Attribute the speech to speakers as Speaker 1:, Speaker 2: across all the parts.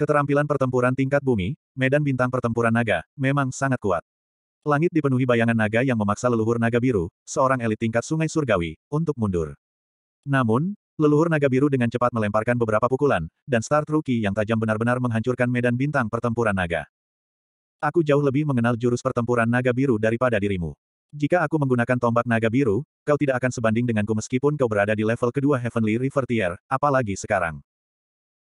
Speaker 1: Keterampilan pertempuran tingkat bumi, medan bintang pertempuran naga, memang sangat kuat. Langit dipenuhi bayangan naga yang memaksa leluhur naga biru, seorang elit tingkat sungai surgawi, untuk mundur. Namun, leluhur naga biru dengan cepat melemparkan beberapa pukulan, dan Star Rookie yang tajam benar-benar menghancurkan medan bintang pertempuran naga. Aku jauh lebih mengenal jurus pertempuran naga biru daripada dirimu. Jika aku menggunakan tombak naga biru, kau tidak akan sebanding denganku meskipun kau berada di level kedua Heavenly River Tier, apalagi sekarang.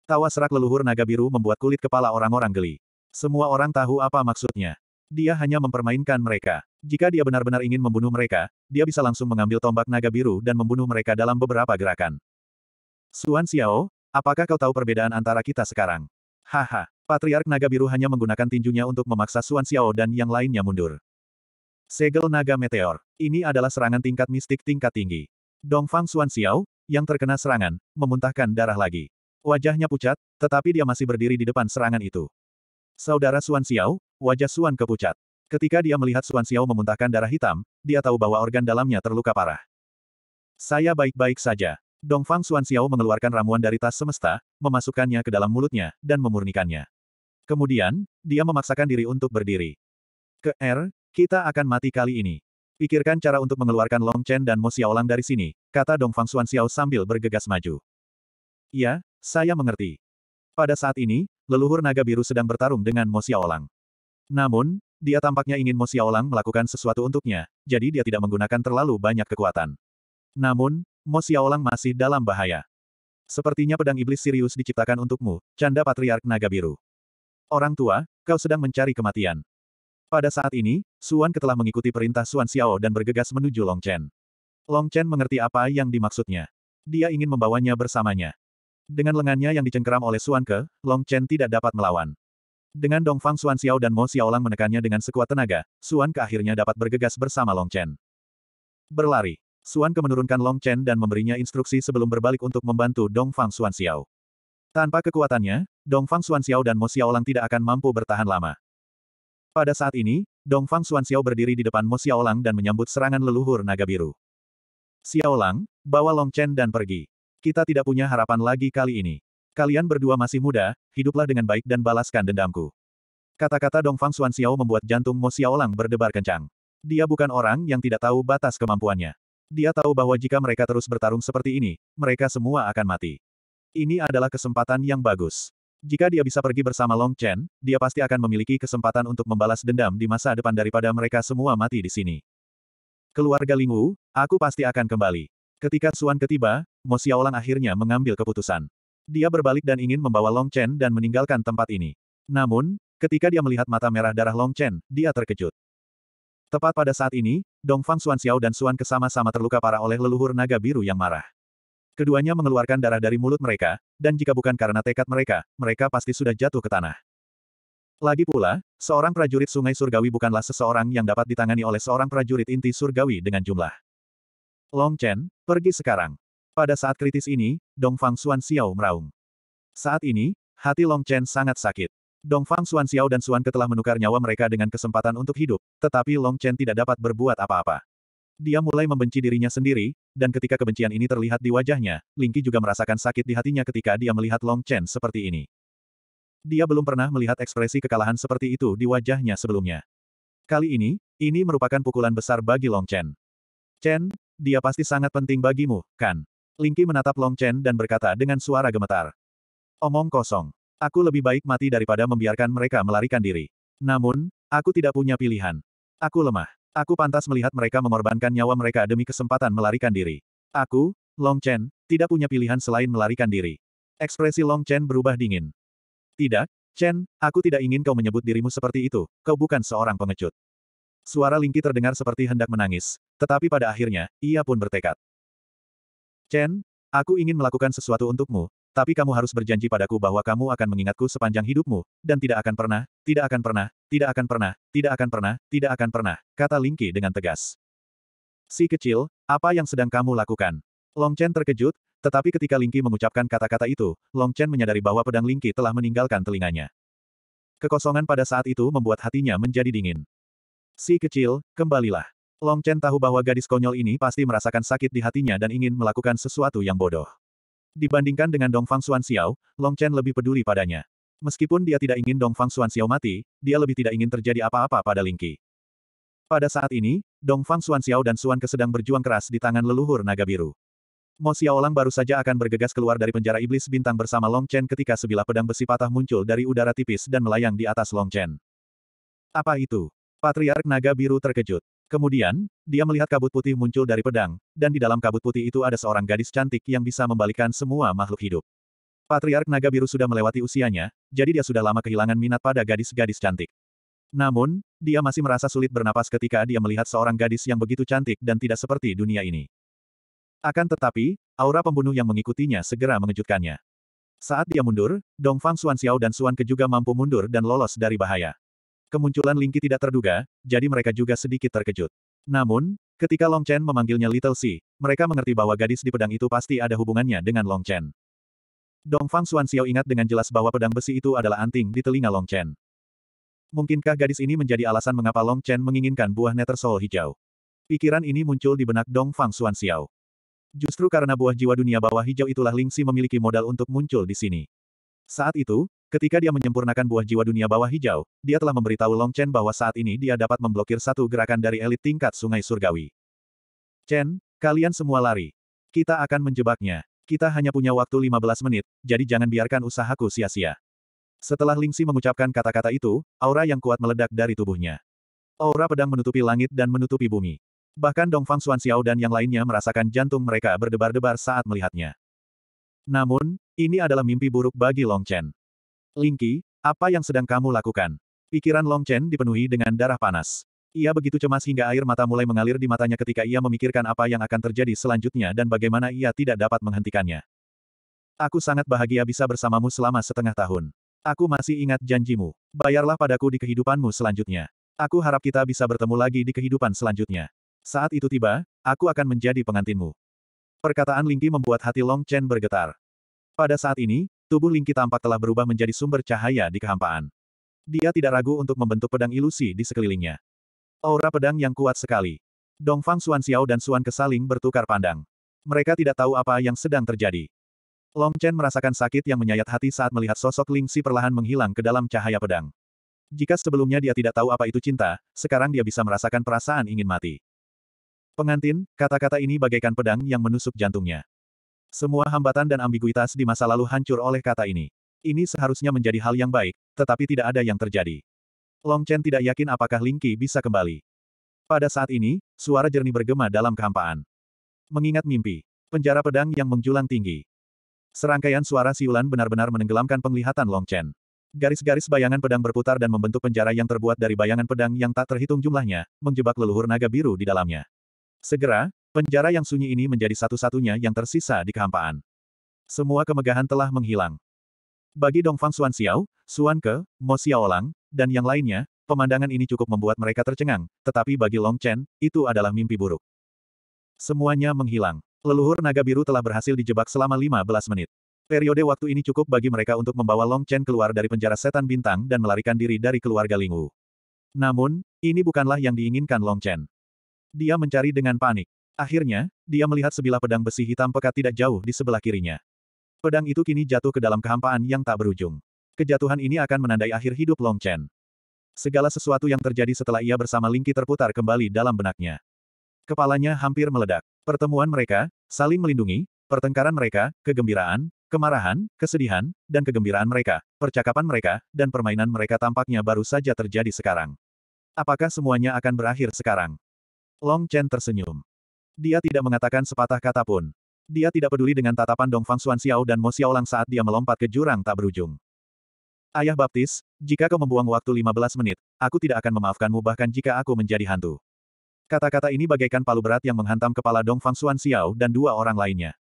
Speaker 1: Tawa serak leluhur naga biru membuat kulit kepala orang-orang geli. Semua orang tahu apa maksudnya. Dia hanya mempermainkan mereka. Jika dia benar-benar ingin membunuh mereka, dia bisa langsung mengambil tombak naga biru dan membunuh mereka dalam beberapa gerakan. Suan Xiao, apakah kau tahu perbedaan antara kita sekarang? Haha, Patriark Naga Biru hanya menggunakan tinjunya untuk memaksa Suan Xiao dan yang lainnya mundur. Segel Naga Meteor. Ini adalah serangan tingkat mistik tingkat tinggi. Dongfang Suan Xiao, yang terkena serangan, memuntahkan darah lagi. Wajahnya pucat, tetapi dia masih berdiri di depan serangan itu. Saudara Suan Xiao, wajah Suan kepucat. Ketika dia melihat Suan Xiao memuntahkan darah hitam, dia tahu bahwa organ dalamnya terluka parah. Saya baik-baik saja. Dongfang Suan Xiao mengeluarkan ramuan dari tas semesta, memasukkannya ke dalam mulutnya, dan memurnikannya. Kemudian, dia memaksakan diri untuk berdiri. Ke R, kita akan mati kali ini. Pikirkan cara untuk mengeluarkan Long Chen dan Mo Xiaolang dari sini, kata Dongfang Suan Xiao sambil bergegas maju. Iya, saya mengerti. Pada saat ini, leluhur naga biru sedang bertarung dengan Mo Xiaolang. Namun, dia tampaknya ingin Mo Xiaolang melakukan sesuatu untuknya, jadi dia tidak menggunakan terlalu banyak kekuatan. Namun, Mo Xiaolang masih dalam bahaya. Sepertinya pedang iblis Sirius diciptakan untukmu, canda patriark naga biru. Orang tua, kau sedang mencari kematian. Pada saat ini, Suan telah mengikuti perintah Suan Xiao dan bergegas menuju Long Chen. Long Chen mengerti apa yang dimaksudnya. Dia ingin membawanya bersamanya. Dengan lengannya yang dicengkeram oleh Suan Ke, Long Chen tidak dapat melawan. Dengan Dongfang Suan Xiao dan Mo Xiaolang menekannya dengan sekuat tenaga, Suan Ke akhirnya dapat bergegas bersama Long Chen. Berlari. Suan Ke menurunkan Long Chen dan memberinya instruksi sebelum berbalik untuk membantu Dongfang Suan Xiao. Tanpa kekuatannya, Dongfang Suan Xiao dan Mo Xiaolang tidak akan mampu bertahan lama. Pada saat ini, Dongfang Suan Xiao berdiri di depan Mo Xiaolang dan menyambut serangan leluhur naga biru. Xiaolang, bawa Long Chen dan pergi. Kita tidak punya harapan lagi kali ini. Kalian berdua masih muda, hiduplah dengan baik dan balaskan dendamku. Kata-kata Dongfang Xuan Xiao membuat jantung Mo Xiaolang berdebar kencang. Dia bukan orang yang tidak tahu batas kemampuannya. Dia tahu bahwa jika mereka terus bertarung seperti ini, mereka semua akan mati. Ini adalah kesempatan yang bagus. Jika dia bisa pergi bersama Long Chen, dia pasti akan memiliki kesempatan untuk membalas dendam di masa depan daripada mereka semua mati di sini. Keluarga Lingwu, aku pasti akan kembali. Ketika Suan ketiba, Mo Xiaolan akhirnya mengambil keputusan. Dia berbalik dan ingin membawa Long Chen dan meninggalkan tempat ini. Namun, ketika dia melihat mata merah darah Long Chen, dia terkejut. Tepat pada saat ini, Dongfang Xuan Xiao dan Suan kesama-sama terluka parah oleh leluhur naga biru yang marah. Keduanya mengeluarkan darah dari mulut mereka, dan jika bukan karena tekad mereka, mereka pasti sudah jatuh ke tanah. Lagi pula, seorang prajurit sungai surgawi bukanlah seseorang yang dapat ditangani oleh seorang prajurit inti surgawi dengan jumlah. Long Chen, pergi sekarang. Pada saat kritis ini, Dong Fang Xuan Xiao meraung. Saat ini, hati Long Chen sangat sakit. Dong Fang Xuan Xiao dan Xuan Ke telah menukar nyawa mereka dengan kesempatan untuk hidup, tetapi Long Chen tidak dapat berbuat apa-apa. Dia mulai membenci dirinya sendiri, dan ketika kebencian ini terlihat di wajahnya, Ling Lingqi juga merasakan sakit di hatinya ketika dia melihat Long Chen seperti ini. Dia belum pernah melihat ekspresi kekalahan seperti itu di wajahnya sebelumnya. Kali ini, ini merupakan pukulan besar bagi Long Chen. Chen, dia pasti sangat penting bagimu, kan? Lingki menatap Long Chen dan berkata dengan suara gemetar. Omong kosong. Aku lebih baik mati daripada membiarkan mereka melarikan diri. Namun, aku tidak punya pilihan. Aku lemah. Aku pantas melihat mereka mengorbankan nyawa mereka demi kesempatan melarikan diri. Aku, Long Chen, tidak punya pilihan selain melarikan diri. Ekspresi Long Chen berubah dingin. Tidak, Chen, aku tidak ingin kau menyebut dirimu seperti itu, kau bukan seorang pengecut. Suara Lingki terdengar seperti hendak menangis, tetapi pada akhirnya, ia pun bertekad. Chen, aku ingin melakukan sesuatu untukmu, tapi kamu harus berjanji padaku bahwa kamu akan mengingatku sepanjang hidupmu, dan tidak akan pernah, tidak akan pernah, tidak akan pernah, tidak akan pernah, tidak akan pernah, kata Lingki dengan tegas. Si kecil, apa yang sedang kamu lakukan? Long Chen terkejut, tetapi ketika Lingki mengucapkan kata-kata itu, Long Chen menyadari bahwa pedang Lingki telah meninggalkan telinganya. Kekosongan pada saat itu membuat hatinya menjadi dingin. Si kecil, kembalilah. Long Chen tahu bahwa gadis konyol ini pasti merasakan sakit di hatinya dan ingin melakukan sesuatu yang bodoh. Dibandingkan dengan Dong Fang Xuan Xiao, Long Chen lebih peduli padanya. Meskipun dia tidak ingin Dong Fang Xuan Xiao mati, dia lebih tidak ingin terjadi apa-apa pada Lingqi. Pada saat ini, Dong Fang Xuan Xiao dan Xuan Ke sedang berjuang keras di tangan leluhur naga biru. Mo Xiaolang baru saja akan bergegas keluar dari penjara iblis bintang bersama Long Chen ketika sebilah pedang besi patah muncul dari udara tipis dan melayang di atas Long Chen. Apa itu? Patriark Naga Biru terkejut. Kemudian, dia melihat kabut putih muncul dari pedang, dan di dalam kabut putih itu ada seorang gadis cantik yang bisa membalikan semua makhluk hidup. Patriark Naga Biru sudah melewati usianya, jadi dia sudah lama kehilangan minat pada gadis-gadis cantik. Namun, dia masih merasa sulit bernapas ketika dia melihat seorang gadis yang begitu cantik dan tidak seperti dunia ini. Akan tetapi, aura pembunuh yang mengikutinya segera mengejutkannya. Saat dia mundur, Dongfang Xiao dan Xuan Ke juga mampu mundur dan lolos dari bahaya. Kemunculan Lingqi tidak terduga, jadi mereka juga sedikit terkejut. Namun, ketika Long Chen memanggilnya Little Si, mereka mengerti bahwa gadis di pedang itu pasti ada hubungannya dengan Long Chen. Dongfang Xiao ingat dengan jelas bahwa pedang besi itu adalah anting di telinga Long Chen. Mungkinkah gadis ini menjadi alasan mengapa Long Chen menginginkan buah Nether soul hijau? Pikiran ini muncul di benak Dongfang Xiao. Justru karena buah jiwa dunia bawah hijau itulah Lingxi memiliki modal untuk muncul di sini. Saat itu, Ketika dia menyempurnakan buah jiwa dunia bawah hijau, dia telah memberitahu Long Chen bahwa saat ini dia dapat memblokir satu gerakan dari elit tingkat sungai surgawi. Chen, kalian semua lari. Kita akan menjebaknya. Kita hanya punya waktu 15 menit, jadi jangan biarkan usahaku sia-sia. Setelah Ling Lingxi mengucapkan kata-kata itu, aura yang kuat meledak dari tubuhnya. Aura pedang menutupi langit dan menutupi bumi. Bahkan Dongfang Xiao dan yang lainnya merasakan jantung mereka berdebar-debar saat melihatnya. Namun, ini adalah mimpi buruk bagi Long Chen. Lingqi, apa yang sedang kamu lakukan? Pikiran Long Chen dipenuhi dengan darah panas. Ia begitu cemas hingga air mata mulai mengalir di matanya ketika ia memikirkan apa yang akan terjadi selanjutnya dan bagaimana ia tidak dapat menghentikannya. Aku sangat bahagia bisa bersamamu selama setengah tahun. Aku masih ingat janjimu. Bayarlah padaku di kehidupanmu selanjutnya. Aku harap kita bisa bertemu lagi di kehidupan selanjutnya. Saat itu tiba, aku akan menjadi pengantinmu. Perkataan Lingqi membuat hati Long Chen bergetar. Pada saat ini, Tubuh Lingki tampak telah berubah menjadi sumber cahaya di kehampaan. Dia tidak ragu untuk membentuk pedang ilusi di sekelilingnya. Aura pedang yang kuat sekali. Dongfang Suan Xiao dan Xuan Kesaling bertukar pandang. Mereka tidak tahu apa yang sedang terjadi. Long Chen merasakan sakit yang menyayat hati saat melihat sosok Ling perlahan menghilang ke dalam cahaya pedang. Jika sebelumnya dia tidak tahu apa itu cinta, sekarang dia bisa merasakan perasaan ingin mati. Pengantin, kata-kata ini bagaikan pedang yang menusuk jantungnya. Semua hambatan dan ambiguitas di masa lalu hancur oleh kata ini. Ini seharusnya menjadi hal yang baik, tetapi tidak ada yang terjadi. Long Chen tidak yakin apakah Ling Qi bisa kembali. Pada saat ini, suara jernih bergema dalam kehampaan. Mengingat mimpi, penjara pedang yang menjulang tinggi. Serangkaian suara siulan benar-benar menenggelamkan penglihatan Long Chen. Garis-garis bayangan pedang berputar dan membentuk penjara yang terbuat dari bayangan pedang yang tak terhitung jumlahnya, menjebak leluhur naga biru di dalamnya. Segera, Penjara yang sunyi ini menjadi satu-satunya yang tersisa di kehampaan. Semua kemegahan telah menghilang. Bagi Dongfang Xuan Xiao, Xuan Ke, Mo Xiaolang, dan yang lainnya, pemandangan ini cukup membuat mereka tercengang, tetapi bagi Long Chen, itu adalah mimpi buruk. Semuanya menghilang. Leluhur naga biru telah berhasil dijebak selama 15 menit. Periode waktu ini cukup bagi mereka untuk membawa Long Chen keluar dari penjara setan bintang dan melarikan diri dari keluarga Lingwu. Namun, ini bukanlah yang diinginkan Long Chen. Dia mencari dengan panik. Akhirnya, dia melihat sebilah pedang besi hitam pekat tidak jauh di sebelah kirinya. Pedang itu kini jatuh ke dalam kehampaan yang tak berujung. Kejatuhan ini akan menandai akhir hidup Long Chen. Segala sesuatu yang terjadi setelah ia bersama Lingqi terputar kembali dalam benaknya. Kepalanya hampir meledak. Pertemuan mereka, saling melindungi, pertengkaran mereka, kegembiraan, kemarahan, kesedihan, dan kegembiraan mereka, percakapan mereka, dan permainan mereka tampaknya baru saja terjadi sekarang. Apakah semuanya akan berakhir sekarang? Long Chen tersenyum. Dia tidak mengatakan sepatah kata pun. Dia tidak peduli dengan tatapan Dong Fang Xuan Xiao dan Mo Xiaolang saat dia melompat ke jurang tak berujung. Ayah Baptis, jika kau membuang waktu 15 menit, aku tidak akan memaafkanmu bahkan jika aku menjadi hantu. Kata-kata ini bagaikan palu berat yang menghantam kepala Dong Fang Xuan Xiao dan dua orang lainnya.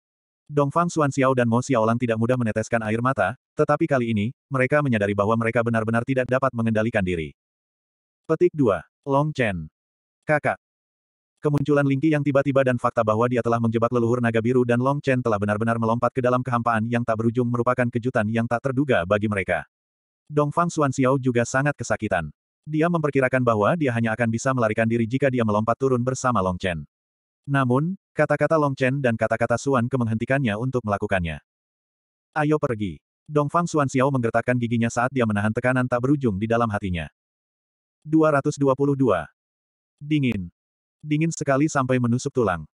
Speaker 1: Dong Fang Xuan Xiao dan Mo Xiaolang tidak mudah meneteskan air mata, tetapi kali ini, mereka menyadari bahwa mereka benar-benar tidak dapat mengendalikan diri. Petik 2. Long Chen. Kakak, Kemunculan Lingqi yang tiba-tiba dan fakta bahwa dia telah menjebak leluhur naga biru dan Long Chen telah benar-benar melompat ke dalam kehampaan yang tak berujung merupakan kejutan yang tak terduga bagi mereka. Dongfang Xiao juga sangat kesakitan. Dia memperkirakan bahwa dia hanya akan bisa melarikan diri jika dia melompat turun bersama Long Chen. Namun, kata-kata Long Chen dan kata-kata Xuan Ke menghentikannya untuk melakukannya. Ayo pergi. Dongfang Xiao menggertakkan giginya saat dia menahan tekanan tak berujung di dalam hatinya. 222. Dingin. Dingin sekali sampai menusuk tulang.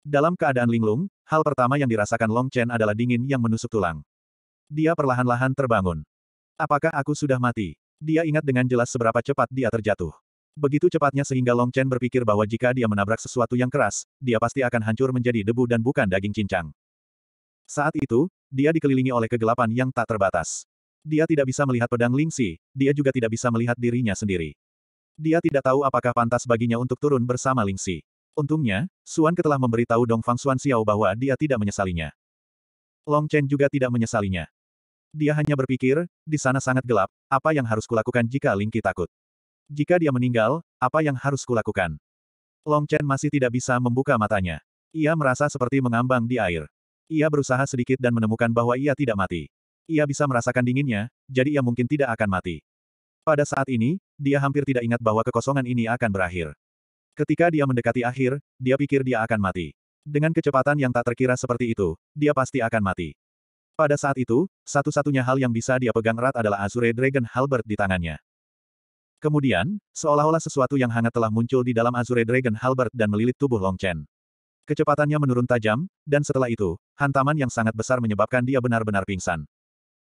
Speaker 1: Dalam keadaan linglung, hal pertama yang dirasakan Long Chen adalah dingin yang menusuk tulang. Dia perlahan-lahan terbangun. Apakah aku sudah mati? Dia ingat dengan jelas seberapa cepat dia terjatuh. Begitu cepatnya sehingga Long Chen berpikir bahwa jika dia menabrak sesuatu yang keras, dia pasti akan hancur menjadi debu dan bukan daging cincang. Saat itu, dia dikelilingi oleh kegelapan yang tak terbatas. Dia tidak bisa melihat pedang Lingxi, dia juga tidak bisa melihat dirinya sendiri. Dia tidak tahu apakah pantas baginya untuk turun bersama Ling Xi. Untungnya, Suan Ke telah memberitahu Dongfang Suan Xiao bahwa dia tidak menyesalinya. Long Chen juga tidak menyesalinya. Dia hanya berpikir, di sana sangat gelap, apa yang harus kulakukan jika Ling Qi takut? Jika dia meninggal, apa yang harus kulakukan? Long Chen masih tidak bisa membuka matanya. Ia merasa seperti mengambang di air. Ia berusaha sedikit dan menemukan bahwa ia tidak mati. Ia bisa merasakan dinginnya, jadi ia mungkin tidak akan mati. Pada saat ini, dia hampir tidak ingat bahwa kekosongan ini akan berakhir. Ketika dia mendekati akhir, dia pikir dia akan mati. Dengan kecepatan yang tak terkira seperti itu, dia pasti akan mati. Pada saat itu, satu-satunya hal yang bisa dia pegang erat adalah Azure Dragon Halbert di tangannya. Kemudian, seolah-olah sesuatu yang hangat telah muncul di dalam Azure Dragon Halbert dan melilit tubuh Long Chen. Kecepatannya menurun tajam, dan setelah itu, hantaman yang sangat besar menyebabkan dia benar-benar pingsan.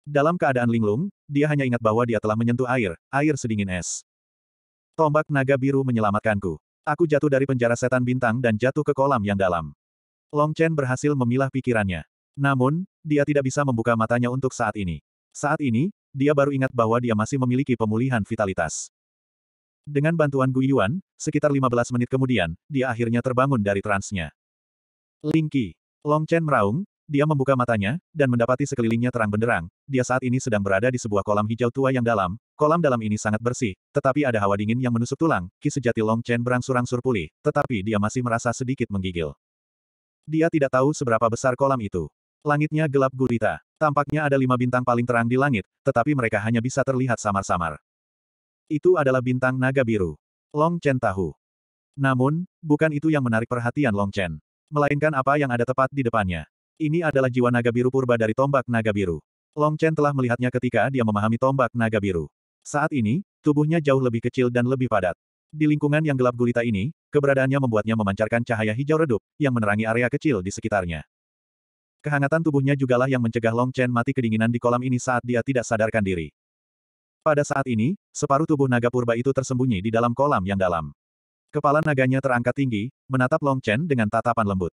Speaker 1: Dalam keadaan linglung, dia hanya ingat bahwa dia telah menyentuh air, air sedingin es. Tombak naga biru menyelamatkanku. Aku jatuh dari penjara setan bintang dan jatuh ke kolam yang dalam. Long Chen berhasil memilah pikirannya. Namun, dia tidak bisa membuka matanya untuk saat ini. Saat ini, dia baru ingat bahwa dia masih memiliki pemulihan vitalitas. Dengan bantuan Yuan, sekitar 15 menit kemudian, dia akhirnya terbangun dari transnya. Lingki. Long Chen meraung, dia membuka matanya, dan mendapati sekelilingnya terang benderang. Dia saat ini sedang berada di sebuah kolam hijau tua yang dalam. Kolam dalam ini sangat bersih, tetapi ada hawa dingin yang menusuk tulang. Ki sejati Long Chen berangsur-angsur pulih, tetapi dia masih merasa sedikit menggigil. Dia tidak tahu seberapa besar kolam itu. Langitnya gelap gurita. Tampaknya ada lima bintang paling terang di langit, tetapi mereka hanya bisa terlihat samar-samar. Itu adalah bintang naga biru. Long Chen tahu. Namun, bukan itu yang menarik perhatian Long Chen. Melainkan apa yang ada tepat di depannya. Ini adalah jiwa naga biru purba dari tombak naga biru. Long Chen telah melihatnya ketika dia memahami tombak naga biru. Saat ini, tubuhnya jauh lebih kecil dan lebih padat. Di lingkungan yang gelap gulita ini, keberadaannya membuatnya memancarkan cahaya hijau redup, yang menerangi area kecil di sekitarnya. Kehangatan tubuhnya jugalah yang mencegah Long Chen mati kedinginan di kolam ini saat dia tidak sadarkan diri. Pada saat ini, separuh tubuh naga purba itu tersembunyi di dalam kolam yang dalam. Kepala naganya terangkat tinggi, menatap Long Chen dengan tatapan lembut.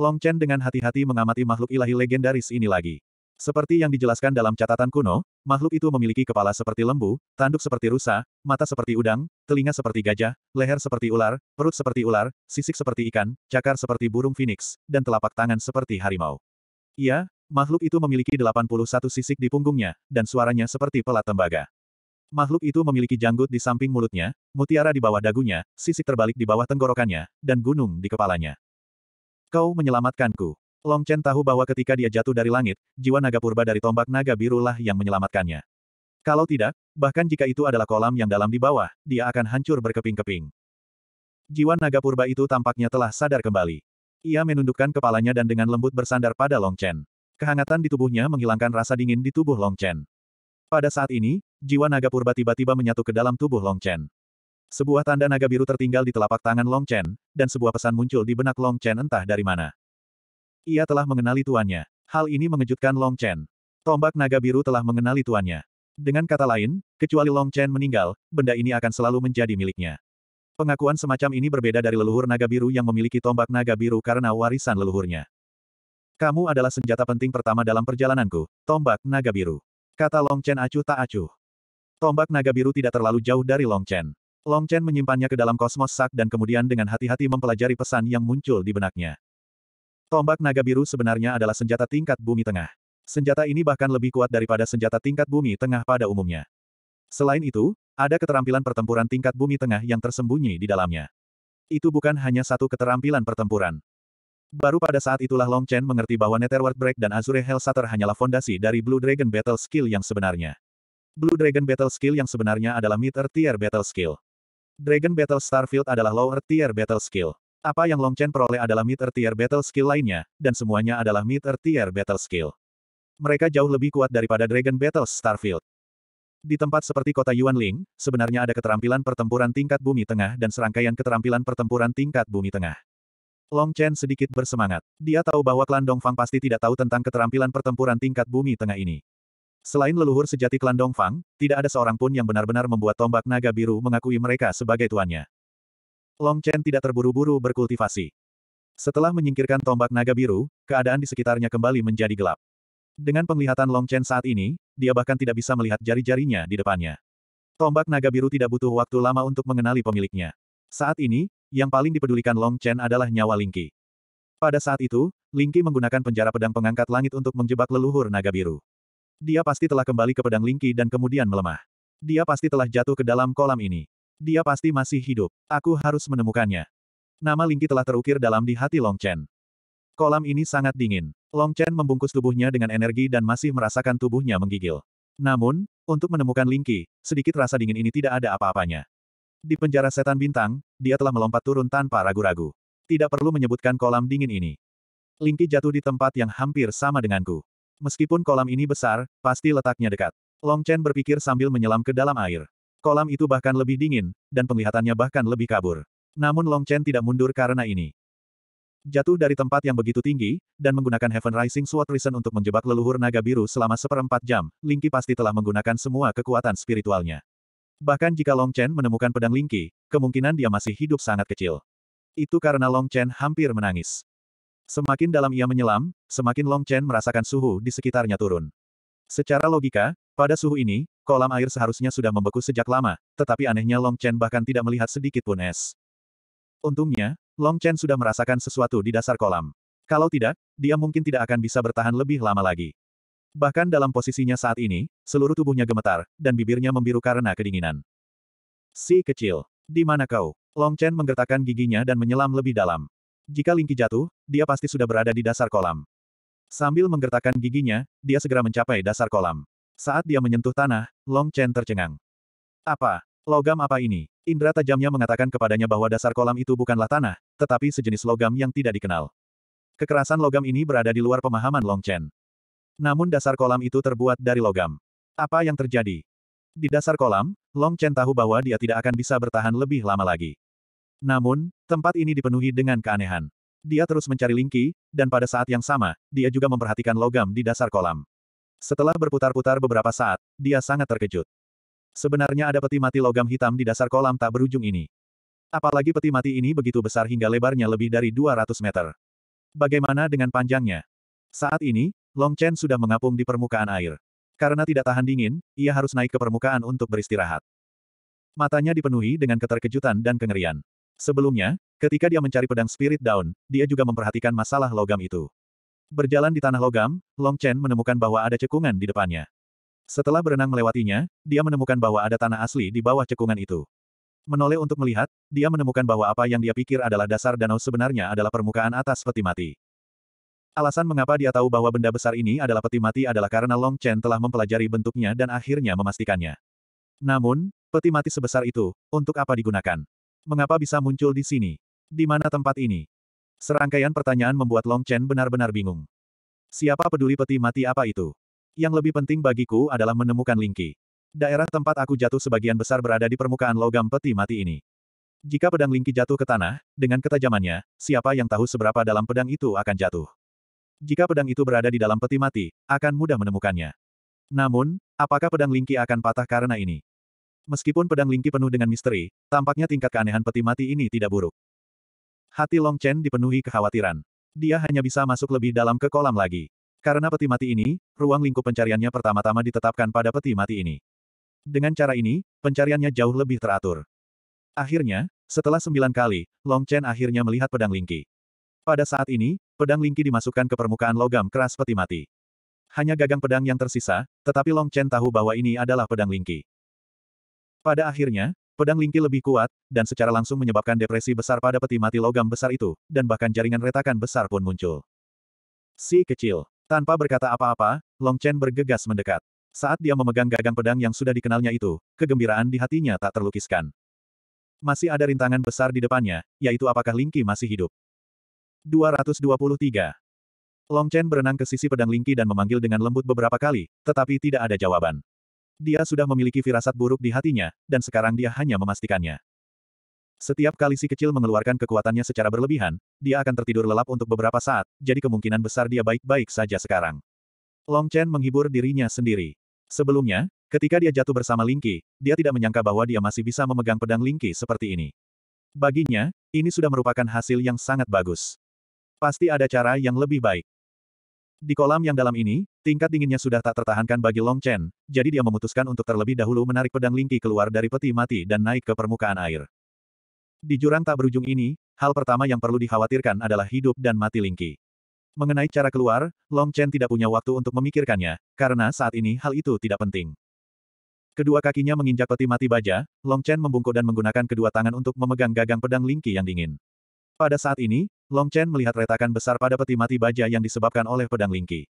Speaker 1: Long Chen dengan hati-hati mengamati makhluk ilahi legendaris ini lagi. Seperti yang dijelaskan dalam catatan kuno, makhluk itu memiliki kepala seperti lembu, tanduk seperti rusa, mata seperti udang, telinga seperti gajah, leher seperti ular, perut seperti ular, sisik seperti ikan, cakar seperti burung phoenix, dan telapak tangan seperti harimau. Ia, makhluk itu memiliki 81 sisik di punggungnya, dan suaranya seperti pelat tembaga. Makhluk itu memiliki janggut di samping mulutnya, mutiara di bawah dagunya, sisik terbalik di bawah tenggorokannya, dan gunung di kepalanya. Kau menyelamatkanku. Long Chen tahu bahwa ketika dia jatuh dari langit, jiwa naga purba dari tombak naga birulah yang menyelamatkannya. Kalau tidak, bahkan jika itu adalah kolam yang dalam di bawah, dia akan hancur berkeping-keping. Jiwa naga purba itu tampaknya telah sadar kembali. Ia menundukkan kepalanya dan dengan lembut bersandar pada Long Chen. Kehangatan di tubuhnya menghilangkan rasa dingin di tubuh Long Chen. Pada saat ini, jiwa naga purba tiba-tiba menyatu ke dalam tubuh Long Chen. Sebuah tanda naga biru tertinggal di telapak tangan Long Chen, dan sebuah pesan muncul di benak Long Chen entah dari mana. Ia telah mengenali tuannya. Hal ini mengejutkan Long Chen. Tombak naga biru telah mengenali tuannya. Dengan kata lain, kecuali Long Chen meninggal, benda ini akan selalu menjadi miliknya. Pengakuan semacam ini berbeda dari leluhur naga biru yang memiliki tombak naga biru karena warisan leluhurnya. Kamu adalah senjata penting pertama dalam perjalananku, tombak naga biru. Kata Long Chen acuh tak acuh. Tombak naga biru tidak terlalu jauh dari Long Chen. Long Chen menyimpannya ke dalam kosmos sak dan kemudian dengan hati-hati mempelajari pesan yang muncul di benaknya. Tombak naga biru sebenarnya adalah senjata tingkat bumi tengah. Senjata ini bahkan lebih kuat daripada senjata tingkat bumi tengah pada umumnya. Selain itu, ada keterampilan pertempuran tingkat bumi tengah yang tersembunyi di dalamnya. Itu bukan hanya satu keterampilan pertempuran. Baru pada saat itulah Long Chen mengerti bahwa Netherworld Break dan Azure Hell Shatter hanyalah fondasi dari Blue Dragon Battle Skill yang sebenarnya. Blue Dragon Battle Skill yang sebenarnya adalah mid-tier battle skill. Dragon Battle Starfield adalah lower tier battle skill. Apa yang Long Chen peroleh adalah mid-tier battle skill lainnya, dan semuanya adalah mid-tier tier battle skill. Mereka jauh lebih kuat daripada Dragon Battle Starfield. Di tempat seperti kota Yuanling, sebenarnya ada keterampilan pertempuran tingkat bumi tengah dan serangkaian keterampilan pertempuran tingkat bumi tengah. Long Chen sedikit bersemangat. Dia tahu bahwa klan Dongfang pasti tidak tahu tentang keterampilan pertempuran tingkat bumi tengah ini. Selain leluhur sejati klan Dongfang, tidak ada seorang pun yang benar-benar membuat tombak naga biru mengakui mereka sebagai tuannya. Long Chen tidak terburu-buru berkultivasi. Setelah menyingkirkan tombak naga biru, keadaan di sekitarnya kembali menjadi gelap. Dengan penglihatan Long Chen saat ini, dia bahkan tidak bisa melihat jari-jarinya di depannya. Tombak naga biru tidak butuh waktu lama untuk mengenali pemiliknya. Saat ini, yang paling dipedulikan Long Chen adalah nyawa Lingqi. Pada saat itu, Lingqi menggunakan penjara pedang pengangkat langit untuk menjebak leluhur naga biru. Dia pasti telah kembali ke pedang Lingki dan kemudian melemah. Dia pasti telah jatuh ke dalam kolam ini. Dia pasti masih hidup. Aku harus menemukannya. Nama Lingki telah terukir dalam di hati Long Chen. Kolam ini sangat dingin. Long Chen membungkus tubuhnya dengan energi dan masih merasakan tubuhnya menggigil. Namun, untuk menemukan Lingki, sedikit rasa dingin ini tidak ada apa-apanya. Di penjara setan bintang, dia telah melompat turun tanpa ragu-ragu. Tidak perlu menyebutkan kolam dingin ini. Lingki jatuh di tempat yang hampir sama denganku. Meskipun kolam ini besar, pasti letaknya dekat. Long Chen berpikir sambil menyelam ke dalam air. Kolam itu bahkan lebih dingin, dan penglihatannya bahkan lebih kabur. Namun Long Chen tidak mundur karena ini. Jatuh dari tempat yang begitu tinggi, dan menggunakan Heaven Rising Sword Risen untuk menjebak leluhur naga biru selama seperempat jam, Lingqi pasti telah menggunakan semua kekuatan spiritualnya. Bahkan jika Long Chen menemukan pedang Lingqi, kemungkinan dia masih hidup sangat kecil. Itu karena Long Chen hampir menangis. Semakin dalam ia menyelam, semakin Long Chen merasakan suhu di sekitarnya turun. Secara logika, pada suhu ini, kolam air seharusnya sudah membeku sejak lama, tetapi anehnya Long Chen bahkan tidak melihat sedikit pun es. Untungnya, Long Chen sudah merasakan sesuatu di dasar kolam. Kalau tidak, dia mungkin tidak akan bisa bertahan lebih lama lagi. Bahkan dalam posisinya saat ini, seluruh tubuhnya gemetar, dan bibirnya membiru karena kedinginan. Si kecil, di mana kau? Long Chen menggertakkan giginya dan menyelam lebih dalam. Jika Lingki jatuh, dia pasti sudah berada di dasar kolam. Sambil menggertakkan giginya, dia segera mencapai dasar kolam. Saat dia menyentuh tanah, Long Chen tercengang. Apa? Logam apa ini? Indra tajamnya mengatakan kepadanya bahwa dasar kolam itu bukanlah tanah, tetapi sejenis logam yang tidak dikenal. Kekerasan logam ini berada di luar pemahaman Long Chen. Namun dasar kolam itu terbuat dari logam. Apa yang terjadi? Di dasar kolam, Long Chen tahu bahwa dia tidak akan bisa bertahan lebih lama lagi. Namun, tempat ini dipenuhi dengan keanehan. Dia terus mencari lingki, dan pada saat yang sama, dia juga memperhatikan logam di dasar kolam. Setelah berputar-putar beberapa saat, dia sangat terkejut. Sebenarnya ada peti mati logam hitam di dasar kolam tak berujung ini. Apalagi peti mati ini begitu besar hingga lebarnya lebih dari 200 meter. Bagaimana dengan panjangnya? Saat ini, Long Chen sudah mengapung di permukaan air. Karena tidak tahan dingin, ia harus naik ke permukaan untuk beristirahat. Matanya dipenuhi dengan keterkejutan dan kengerian. Sebelumnya, ketika dia mencari pedang Spirit Down, dia juga memperhatikan masalah logam itu. Berjalan di tanah logam, Long Chen menemukan bahwa ada cekungan di depannya. Setelah berenang melewatinya, dia menemukan bahwa ada tanah asli di bawah cekungan itu. Menoleh untuk melihat, dia menemukan bahwa apa yang dia pikir adalah dasar danau sebenarnya adalah permukaan atas peti mati. Alasan mengapa dia tahu bahwa benda besar ini adalah peti mati adalah karena Long Chen telah mempelajari bentuknya dan akhirnya memastikannya. Namun, peti mati sebesar itu, untuk apa digunakan? Mengapa bisa muncul di sini? Di mana tempat ini? Serangkaian pertanyaan membuat Long Chen benar-benar bingung. Siapa peduli peti mati apa itu? Yang lebih penting bagiku adalah menemukan Lingqi. Daerah tempat aku jatuh sebagian besar berada di permukaan logam peti mati ini. Jika pedang Lingqi jatuh ke tanah, dengan ketajamannya, siapa yang tahu seberapa dalam pedang itu akan jatuh. Jika pedang itu berada di dalam peti mati, akan mudah menemukannya. Namun, apakah pedang Lingqi akan patah karena ini? Meskipun pedang Lingki penuh dengan misteri, tampaknya tingkat keanehan peti mati ini tidak buruk. Hati Long Chen dipenuhi kekhawatiran. Dia hanya bisa masuk lebih dalam ke kolam lagi. Karena peti mati ini, ruang lingkup pencariannya pertama-tama ditetapkan pada peti mati ini. Dengan cara ini, pencariannya jauh lebih teratur. Akhirnya, setelah sembilan kali, Long Chen akhirnya melihat pedang Lingki. Pada saat ini, pedang Lingki dimasukkan ke permukaan logam keras peti mati. Hanya gagang pedang yang tersisa, tetapi Long Chen tahu bahwa ini adalah pedang Lingki. Pada akhirnya, pedang Lingki lebih kuat, dan secara langsung menyebabkan depresi besar pada peti mati logam besar itu, dan bahkan jaringan retakan besar pun muncul. Si kecil, tanpa berkata apa-apa, Long Chen bergegas mendekat. Saat dia memegang gagang pedang yang sudah dikenalnya itu, kegembiraan di hatinya tak terlukiskan. Masih ada rintangan besar di depannya, yaitu apakah Lingqi masih hidup. 223. Long Chen berenang ke sisi pedang Lingqi dan memanggil dengan lembut beberapa kali, tetapi tidak ada jawaban. Dia sudah memiliki firasat buruk di hatinya, dan sekarang dia hanya memastikannya. Setiap kali si kecil mengeluarkan kekuatannya secara berlebihan, dia akan tertidur lelap untuk beberapa saat, jadi kemungkinan besar dia baik-baik saja sekarang. Long Chen menghibur dirinya sendiri. Sebelumnya, ketika dia jatuh bersama Lingqi, dia tidak menyangka bahwa dia masih bisa memegang pedang Lingqi seperti ini. Baginya, ini sudah merupakan hasil yang sangat bagus. Pasti ada cara yang lebih baik. Di kolam yang dalam ini, tingkat dinginnya sudah tak tertahankan bagi Long Chen, jadi dia memutuskan untuk terlebih dahulu menarik pedang Lingqi keluar dari peti mati dan naik ke permukaan air. Di jurang tak berujung ini, hal pertama yang perlu dikhawatirkan adalah hidup dan mati Lingqi. Mengenai cara keluar, Long Chen tidak punya waktu untuk memikirkannya, karena saat ini hal itu tidak penting. Kedua kakinya menginjak peti mati baja, Long Chen membungkuk dan menggunakan kedua tangan untuk memegang gagang pedang Lingqi yang dingin. Pada saat ini, Long Chen melihat retakan besar pada peti mati baja yang disebabkan oleh pedang Lingqi.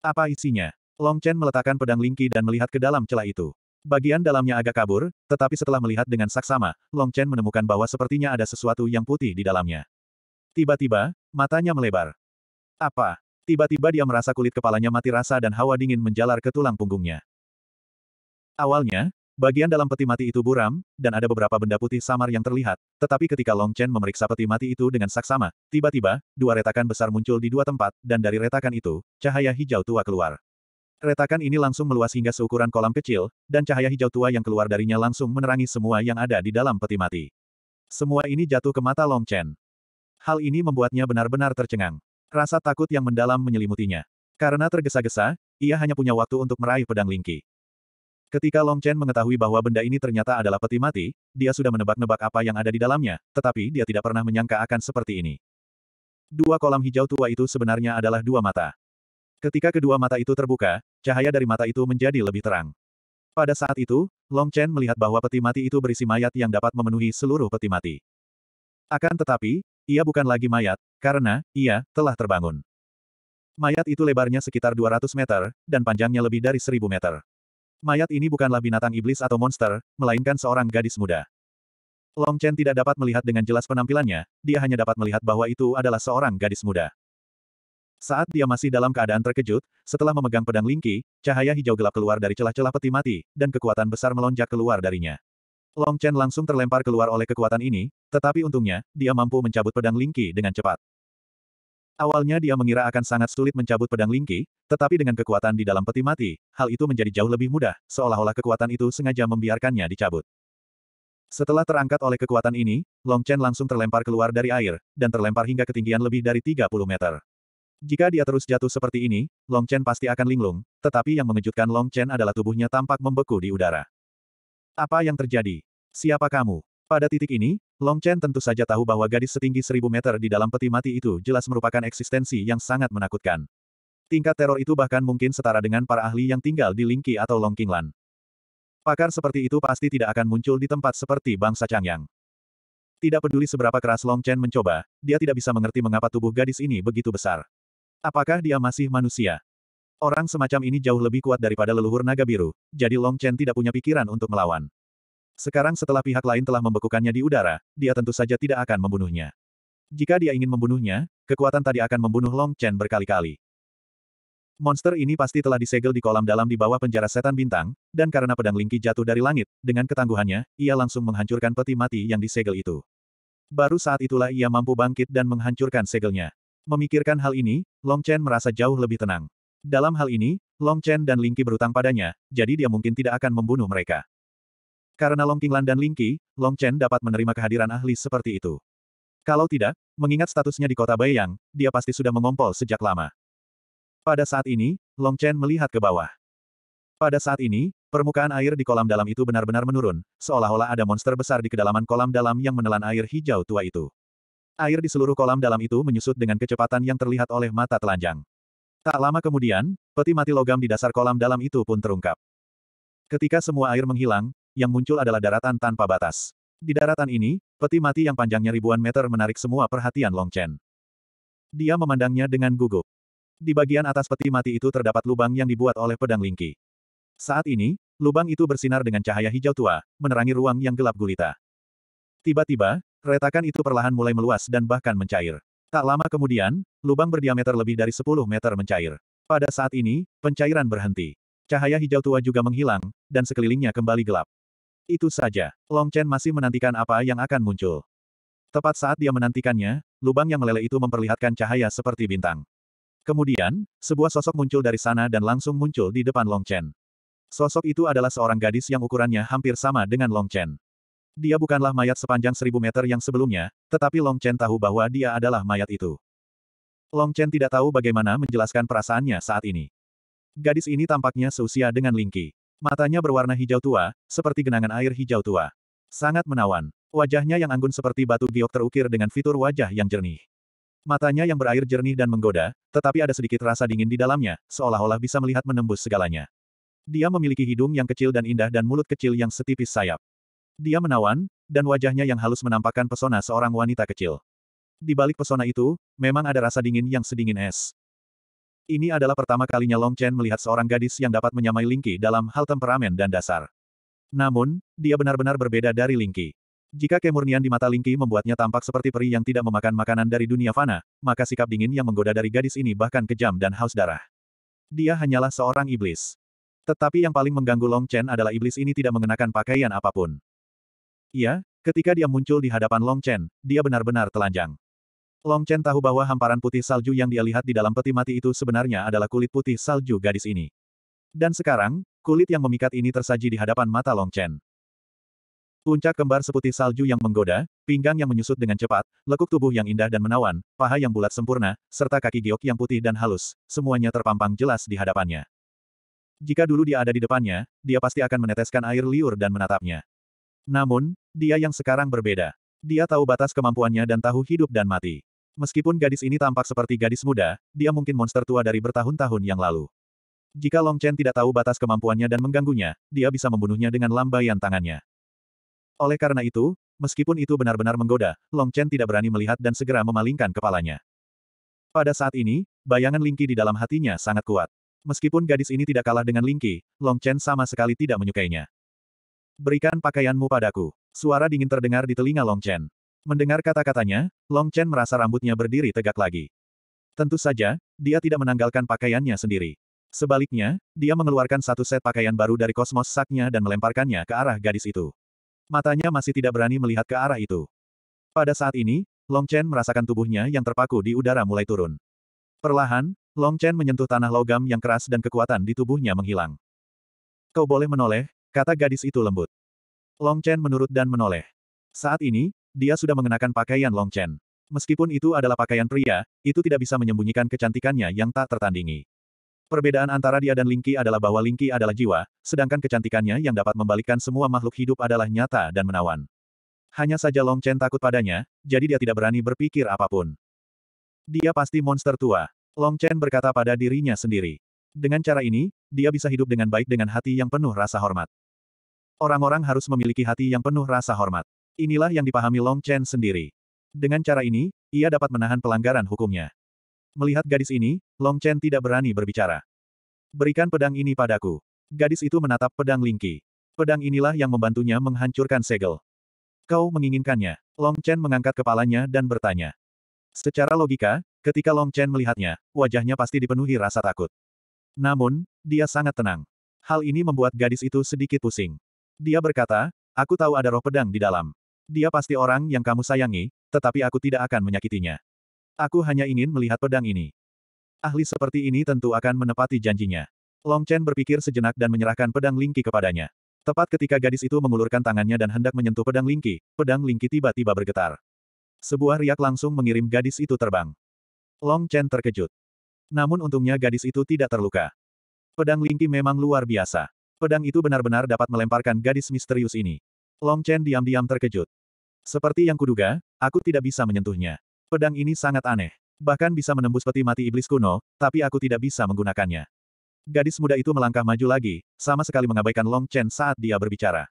Speaker 1: Apa isinya? Long Chen meletakkan pedang Lingqi dan melihat ke dalam celah itu. Bagian dalamnya agak kabur, tetapi setelah melihat dengan saksama, Long Chen menemukan bahwa sepertinya ada sesuatu yang putih di dalamnya. Tiba-tiba, matanya melebar. Apa? Tiba-tiba dia merasa kulit kepalanya mati rasa dan hawa dingin menjalar ke tulang punggungnya. Awalnya, Bagian dalam peti mati itu buram, dan ada beberapa benda putih samar yang terlihat, tetapi ketika Long Chen memeriksa peti mati itu dengan saksama, tiba-tiba, dua retakan besar muncul di dua tempat, dan dari retakan itu, cahaya hijau tua keluar. Retakan ini langsung meluas hingga seukuran kolam kecil, dan cahaya hijau tua yang keluar darinya langsung menerangi semua yang ada di dalam peti mati. Semua ini jatuh ke mata Long Chen. Hal ini membuatnya benar-benar tercengang. Rasa takut yang mendalam menyelimutinya. Karena tergesa-gesa, ia hanya punya waktu untuk meraih pedang lingki. Ketika Long Chen mengetahui bahwa benda ini ternyata adalah peti mati, dia sudah menebak-nebak apa yang ada di dalamnya, tetapi dia tidak pernah menyangka akan seperti ini. Dua kolam hijau tua itu sebenarnya adalah dua mata. Ketika kedua mata itu terbuka, cahaya dari mata itu menjadi lebih terang. Pada saat itu, Long Chen melihat bahwa peti mati itu berisi mayat yang dapat memenuhi seluruh peti mati. Akan tetapi, ia bukan lagi mayat, karena ia telah terbangun. Mayat itu lebarnya sekitar 200 meter, dan panjangnya lebih dari 1000 meter. Mayat ini bukanlah binatang iblis atau monster, melainkan seorang gadis muda. Long Chen tidak dapat melihat dengan jelas penampilannya, dia hanya dapat melihat bahwa itu adalah seorang gadis muda. Saat dia masih dalam keadaan terkejut, setelah memegang pedang Lingqi, cahaya hijau gelap keluar dari celah-celah peti mati, dan kekuatan besar melonjak keluar darinya. Long Chen langsung terlempar keluar oleh kekuatan ini, tetapi untungnya, dia mampu mencabut pedang Lingqi dengan cepat. Awalnya dia mengira akan sangat sulit mencabut pedang Lingki, tetapi dengan kekuatan di dalam peti mati, hal itu menjadi jauh lebih mudah, seolah-olah kekuatan itu sengaja membiarkannya dicabut. Setelah terangkat oleh kekuatan ini, Long Chen langsung terlempar keluar dari air, dan terlempar hingga ketinggian lebih dari 30 meter. Jika dia terus jatuh seperti ini, Long Chen pasti akan linglung, tetapi yang mengejutkan Long Chen adalah tubuhnya tampak membeku di udara. Apa yang terjadi? Siapa kamu? Pada titik ini, Long Chen tentu saja tahu bahwa gadis setinggi seribu meter di dalam peti mati itu jelas merupakan eksistensi yang sangat menakutkan. Tingkat teror itu bahkan mungkin setara dengan para ahli yang tinggal di Lingqi atau Qinglan. Pakar seperti itu pasti tidak akan muncul di tempat seperti bangsa Changyang. Tidak peduli seberapa keras Long Chen mencoba, dia tidak bisa mengerti mengapa tubuh gadis ini begitu besar. Apakah dia masih manusia? Orang semacam ini jauh lebih kuat daripada leluhur naga biru, jadi Long Chen tidak punya pikiran untuk melawan. Sekarang setelah pihak lain telah membekukannya di udara, dia tentu saja tidak akan membunuhnya. Jika dia ingin membunuhnya, kekuatan tadi akan membunuh Long Chen berkali-kali. Monster ini pasti telah disegel di kolam dalam di bawah penjara setan bintang, dan karena pedang Lingqi jatuh dari langit, dengan ketangguhannya, ia langsung menghancurkan peti mati yang disegel itu. Baru saat itulah ia mampu bangkit dan menghancurkan segelnya. Memikirkan hal ini, Long Chen merasa jauh lebih tenang. Dalam hal ini, Long Chen dan Lingqi berutang padanya, jadi dia mungkin tidak akan membunuh mereka. Karena Long Qinglan dan Ling Qi, Long Chen dapat menerima kehadiran ahli seperti itu. Kalau tidak, mengingat statusnya di kota Baiyang, dia pasti sudah mengompol sejak lama. Pada saat ini, Long Chen melihat ke bawah. Pada saat ini, permukaan air di kolam dalam itu benar-benar menurun, seolah-olah ada monster besar di kedalaman kolam dalam yang menelan air hijau tua itu. Air di seluruh kolam dalam itu menyusut dengan kecepatan yang terlihat oleh mata telanjang. Tak lama kemudian, peti mati logam di dasar kolam dalam itu pun terungkap. Ketika semua air menghilang, yang muncul adalah daratan tanpa batas. Di daratan ini, peti mati yang panjangnya ribuan meter menarik semua perhatian Long Chen. Dia memandangnya dengan gugup. Di bagian atas peti mati itu terdapat lubang yang dibuat oleh pedang Lingki. Saat ini, lubang itu bersinar dengan cahaya hijau tua, menerangi ruang yang gelap gulita. Tiba-tiba, retakan itu perlahan mulai meluas dan bahkan mencair. Tak lama kemudian, lubang berdiameter lebih dari 10 meter mencair. Pada saat ini, pencairan berhenti. Cahaya hijau tua juga menghilang, dan sekelilingnya kembali gelap. Itu saja. Long Chen masih menantikan apa yang akan muncul. Tepat saat dia menantikannya, lubang yang meleleh itu memperlihatkan cahaya seperti bintang. Kemudian, sebuah sosok muncul dari sana dan langsung muncul di depan Long Chen. Sosok itu adalah seorang gadis yang ukurannya hampir sama dengan Long Chen. Dia bukanlah mayat sepanjang seribu meter yang sebelumnya, tetapi Long Chen tahu bahwa dia adalah mayat itu. Long Chen tidak tahu bagaimana menjelaskan perasaannya saat ini. Gadis ini tampaknya seusia dengan Lingqi. Matanya berwarna hijau tua, seperti genangan air hijau tua. Sangat menawan. Wajahnya yang anggun seperti batu giok terukir dengan fitur wajah yang jernih. Matanya yang berair jernih dan menggoda, tetapi ada sedikit rasa dingin di dalamnya, seolah-olah bisa melihat menembus segalanya. Dia memiliki hidung yang kecil dan indah dan mulut kecil yang setipis sayap. Dia menawan, dan wajahnya yang halus menampakkan pesona seorang wanita kecil. Di balik pesona itu, memang ada rasa dingin yang sedingin es. Ini adalah pertama kalinya Long Chen melihat seorang gadis yang dapat menyamai Lingqi dalam hal temperamen dan dasar. Namun, dia benar-benar berbeda dari Lingqi. Jika kemurnian di mata Lingqi membuatnya tampak seperti peri yang tidak memakan makanan dari dunia fana, maka sikap dingin yang menggoda dari gadis ini bahkan kejam dan haus darah. Dia hanyalah seorang iblis. Tetapi yang paling mengganggu Long Chen adalah iblis ini tidak mengenakan pakaian apapun. Iya, ketika dia muncul di hadapan Long Chen, dia benar-benar telanjang. Long Chen tahu bahwa hamparan putih salju yang dia lihat di dalam peti mati itu sebenarnya adalah kulit putih salju gadis ini. Dan sekarang, kulit yang memikat ini tersaji di hadapan mata Long Chen. Puncak kembar seputih salju yang menggoda, pinggang yang menyusut dengan cepat, lekuk tubuh yang indah dan menawan, paha yang bulat sempurna, serta kaki giok yang putih dan halus, semuanya terpampang jelas di hadapannya. Jika dulu dia ada di depannya, dia pasti akan meneteskan air liur dan menatapnya. Namun, dia yang sekarang berbeda. Dia tahu batas kemampuannya dan tahu hidup dan mati. Meskipun gadis ini tampak seperti gadis muda, dia mungkin monster tua dari bertahun-tahun yang lalu. Jika Long Chen tidak tahu batas kemampuannya dan mengganggunya, dia bisa membunuhnya dengan lambaian tangannya. Oleh karena itu, meskipun itu benar-benar menggoda, Long Chen tidak berani melihat dan segera memalingkan kepalanya. Pada saat ini, bayangan Lingqi di dalam hatinya sangat kuat. Meskipun gadis ini tidak kalah dengan Lingqi, Long Chen sama sekali tidak menyukainya. Berikan pakaianmu padaku. Suara dingin terdengar di telinga Long Chen. Mendengar kata-katanya, Long Chen merasa rambutnya berdiri tegak lagi. Tentu saja, dia tidak menanggalkan pakaiannya sendiri. Sebaliknya, dia mengeluarkan satu set pakaian baru dari kosmos saknya dan melemparkannya ke arah gadis itu. Matanya masih tidak berani melihat ke arah itu. Pada saat ini, Long Chen merasakan tubuhnya yang terpaku di udara mulai turun. Perlahan, Long Chen menyentuh tanah logam yang keras dan kekuatan di tubuhnya menghilang. Kau boleh menoleh, kata gadis itu lembut. Long Chen menurut dan menoleh. Saat ini, dia sudah mengenakan pakaian Long Chen. Meskipun itu adalah pakaian pria, itu tidak bisa menyembunyikan kecantikannya yang tak tertandingi. Perbedaan antara dia dan Lingqi adalah bahwa Lingqi adalah jiwa, sedangkan kecantikannya yang dapat membalikkan semua makhluk hidup adalah nyata dan menawan. Hanya saja Long Chen takut padanya, jadi dia tidak berani berpikir apapun. Dia pasti monster tua. Long Chen berkata pada dirinya sendiri. Dengan cara ini, dia bisa hidup dengan baik dengan hati yang penuh rasa hormat. Orang-orang harus memiliki hati yang penuh rasa hormat. Inilah yang dipahami Long Chen sendiri. Dengan cara ini, ia dapat menahan pelanggaran hukumnya. Melihat gadis ini, Long Chen tidak berani berbicara. Berikan pedang ini padaku. Gadis itu menatap pedang Lingqi. Pedang inilah yang membantunya menghancurkan segel. Kau menginginkannya. Long Chen mengangkat kepalanya dan bertanya. Secara logika, ketika Long Chen melihatnya, wajahnya pasti dipenuhi rasa takut. Namun, dia sangat tenang. Hal ini membuat gadis itu sedikit pusing. Dia berkata, aku tahu ada roh pedang di dalam. Dia pasti orang yang kamu sayangi, tetapi aku tidak akan menyakitinya. Aku hanya ingin melihat pedang ini. Ahli seperti ini tentu akan menepati janjinya. Long Chen berpikir sejenak dan menyerahkan pedang Lingqi kepadanya. Tepat ketika gadis itu mengulurkan tangannya dan hendak menyentuh pedang Lingqi, pedang Lingqi tiba-tiba bergetar. Sebuah riak langsung mengirim gadis itu terbang. Long Chen terkejut. Namun untungnya gadis itu tidak terluka. Pedang Lingqi memang luar biasa. Pedang itu benar-benar dapat melemparkan gadis misterius ini. Long Chen diam-diam terkejut. Seperti yang kuduga, aku tidak bisa menyentuhnya. Pedang ini sangat aneh. Bahkan bisa menembus peti mati iblis kuno, tapi aku tidak bisa menggunakannya. Gadis muda itu melangkah maju lagi, sama sekali mengabaikan Long Chen saat dia berbicara.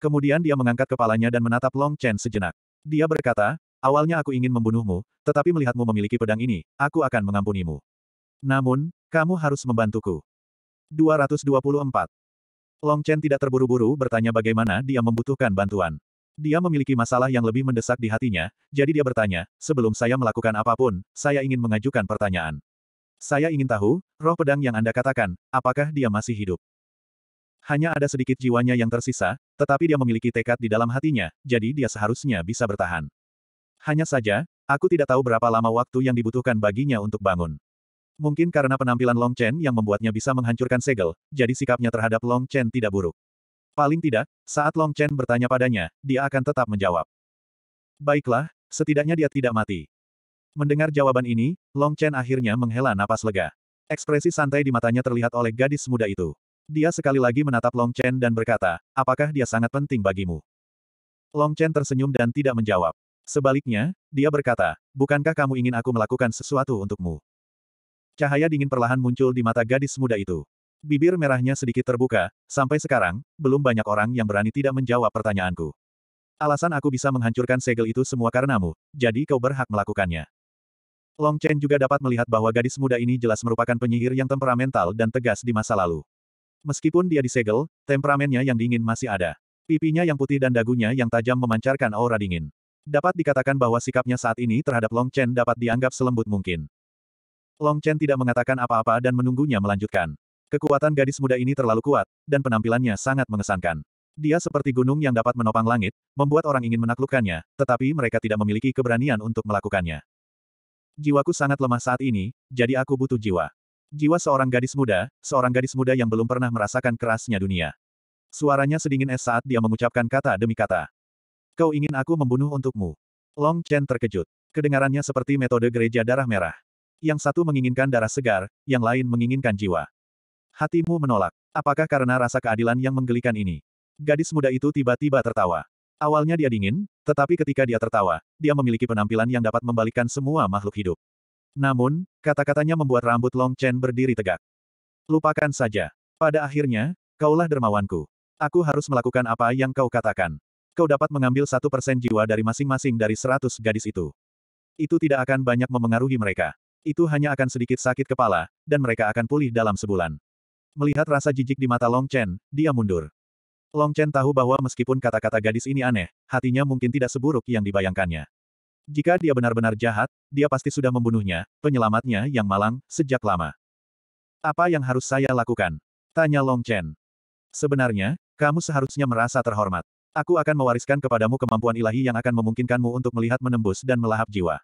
Speaker 1: Kemudian dia mengangkat kepalanya dan menatap Long Chen sejenak. Dia berkata, awalnya aku ingin membunuhmu, tetapi melihatmu memiliki pedang ini, aku akan mengampunimu. Namun, kamu harus membantuku. 224. Long Chen tidak terburu-buru bertanya bagaimana dia membutuhkan bantuan. Dia memiliki masalah yang lebih mendesak di hatinya, jadi dia bertanya, sebelum saya melakukan apapun, saya ingin mengajukan pertanyaan. Saya ingin tahu, roh pedang yang Anda katakan, apakah dia masih hidup? Hanya ada sedikit jiwanya yang tersisa, tetapi dia memiliki tekad di dalam hatinya, jadi dia seharusnya bisa bertahan. Hanya saja, aku tidak tahu berapa lama waktu yang dibutuhkan baginya untuk bangun. Mungkin karena penampilan Long Chen yang membuatnya bisa menghancurkan segel, jadi sikapnya terhadap Long Chen tidak buruk. Paling tidak, saat Long Chen bertanya padanya, dia akan tetap menjawab. Baiklah, setidaknya dia tidak mati. Mendengar jawaban ini, Long Chen akhirnya menghela napas lega. Ekspresi santai di matanya terlihat oleh gadis muda itu. Dia sekali lagi menatap Long Chen dan berkata, apakah dia sangat penting bagimu? Long Chen tersenyum dan tidak menjawab. Sebaliknya, dia berkata, bukankah kamu ingin aku melakukan sesuatu untukmu? Cahaya dingin perlahan muncul di mata gadis muda itu. Bibir merahnya sedikit terbuka, sampai sekarang, belum banyak orang yang berani tidak menjawab pertanyaanku. Alasan aku bisa menghancurkan segel itu semua karenamu, jadi kau berhak melakukannya. Long Chen juga dapat melihat bahwa gadis muda ini jelas merupakan penyihir yang temperamental dan tegas di masa lalu. Meskipun dia disegel, temperamennya yang dingin masih ada. Pipinya yang putih dan dagunya yang tajam memancarkan aura dingin. Dapat dikatakan bahwa sikapnya saat ini terhadap Long Chen dapat dianggap selembut mungkin. Long Chen tidak mengatakan apa-apa dan menunggunya melanjutkan. Kekuatan gadis muda ini terlalu kuat, dan penampilannya sangat mengesankan. Dia seperti gunung yang dapat menopang langit, membuat orang ingin menaklukkannya, tetapi mereka tidak memiliki keberanian untuk melakukannya. Jiwaku sangat lemah saat ini, jadi aku butuh jiwa. Jiwa seorang gadis muda, seorang gadis muda yang belum pernah merasakan kerasnya dunia. Suaranya sedingin es saat dia mengucapkan kata demi kata. Kau ingin aku membunuh untukmu. Long Chen terkejut. Kedengarannya seperti metode gereja darah merah. Yang satu menginginkan darah segar, yang lain menginginkan jiwa. Hatimu menolak. Apakah karena rasa keadilan yang menggelikan ini? Gadis muda itu tiba-tiba tertawa. Awalnya dia dingin, tetapi ketika dia tertawa, dia memiliki penampilan yang dapat membalikkan semua makhluk hidup. Namun, kata-katanya membuat rambut Long Chen berdiri tegak. Lupakan saja. Pada akhirnya, kaulah dermawanku. Aku harus melakukan apa yang kau katakan. Kau dapat mengambil satu persen jiwa dari masing-masing dari seratus gadis itu. Itu tidak akan banyak memengaruhi mereka. Itu hanya akan sedikit sakit kepala, dan mereka akan pulih dalam sebulan. Melihat rasa jijik di mata Long Chen, dia mundur. Long Chen tahu bahwa meskipun kata-kata gadis ini aneh, hatinya mungkin tidak seburuk yang dibayangkannya. Jika dia benar-benar jahat, dia pasti sudah membunuhnya, penyelamatnya yang malang, sejak lama. Apa yang harus saya lakukan? Tanya Long Chen. Sebenarnya, kamu seharusnya merasa terhormat. Aku akan mewariskan kepadamu kemampuan ilahi yang akan memungkinkanmu untuk melihat menembus dan melahap jiwa.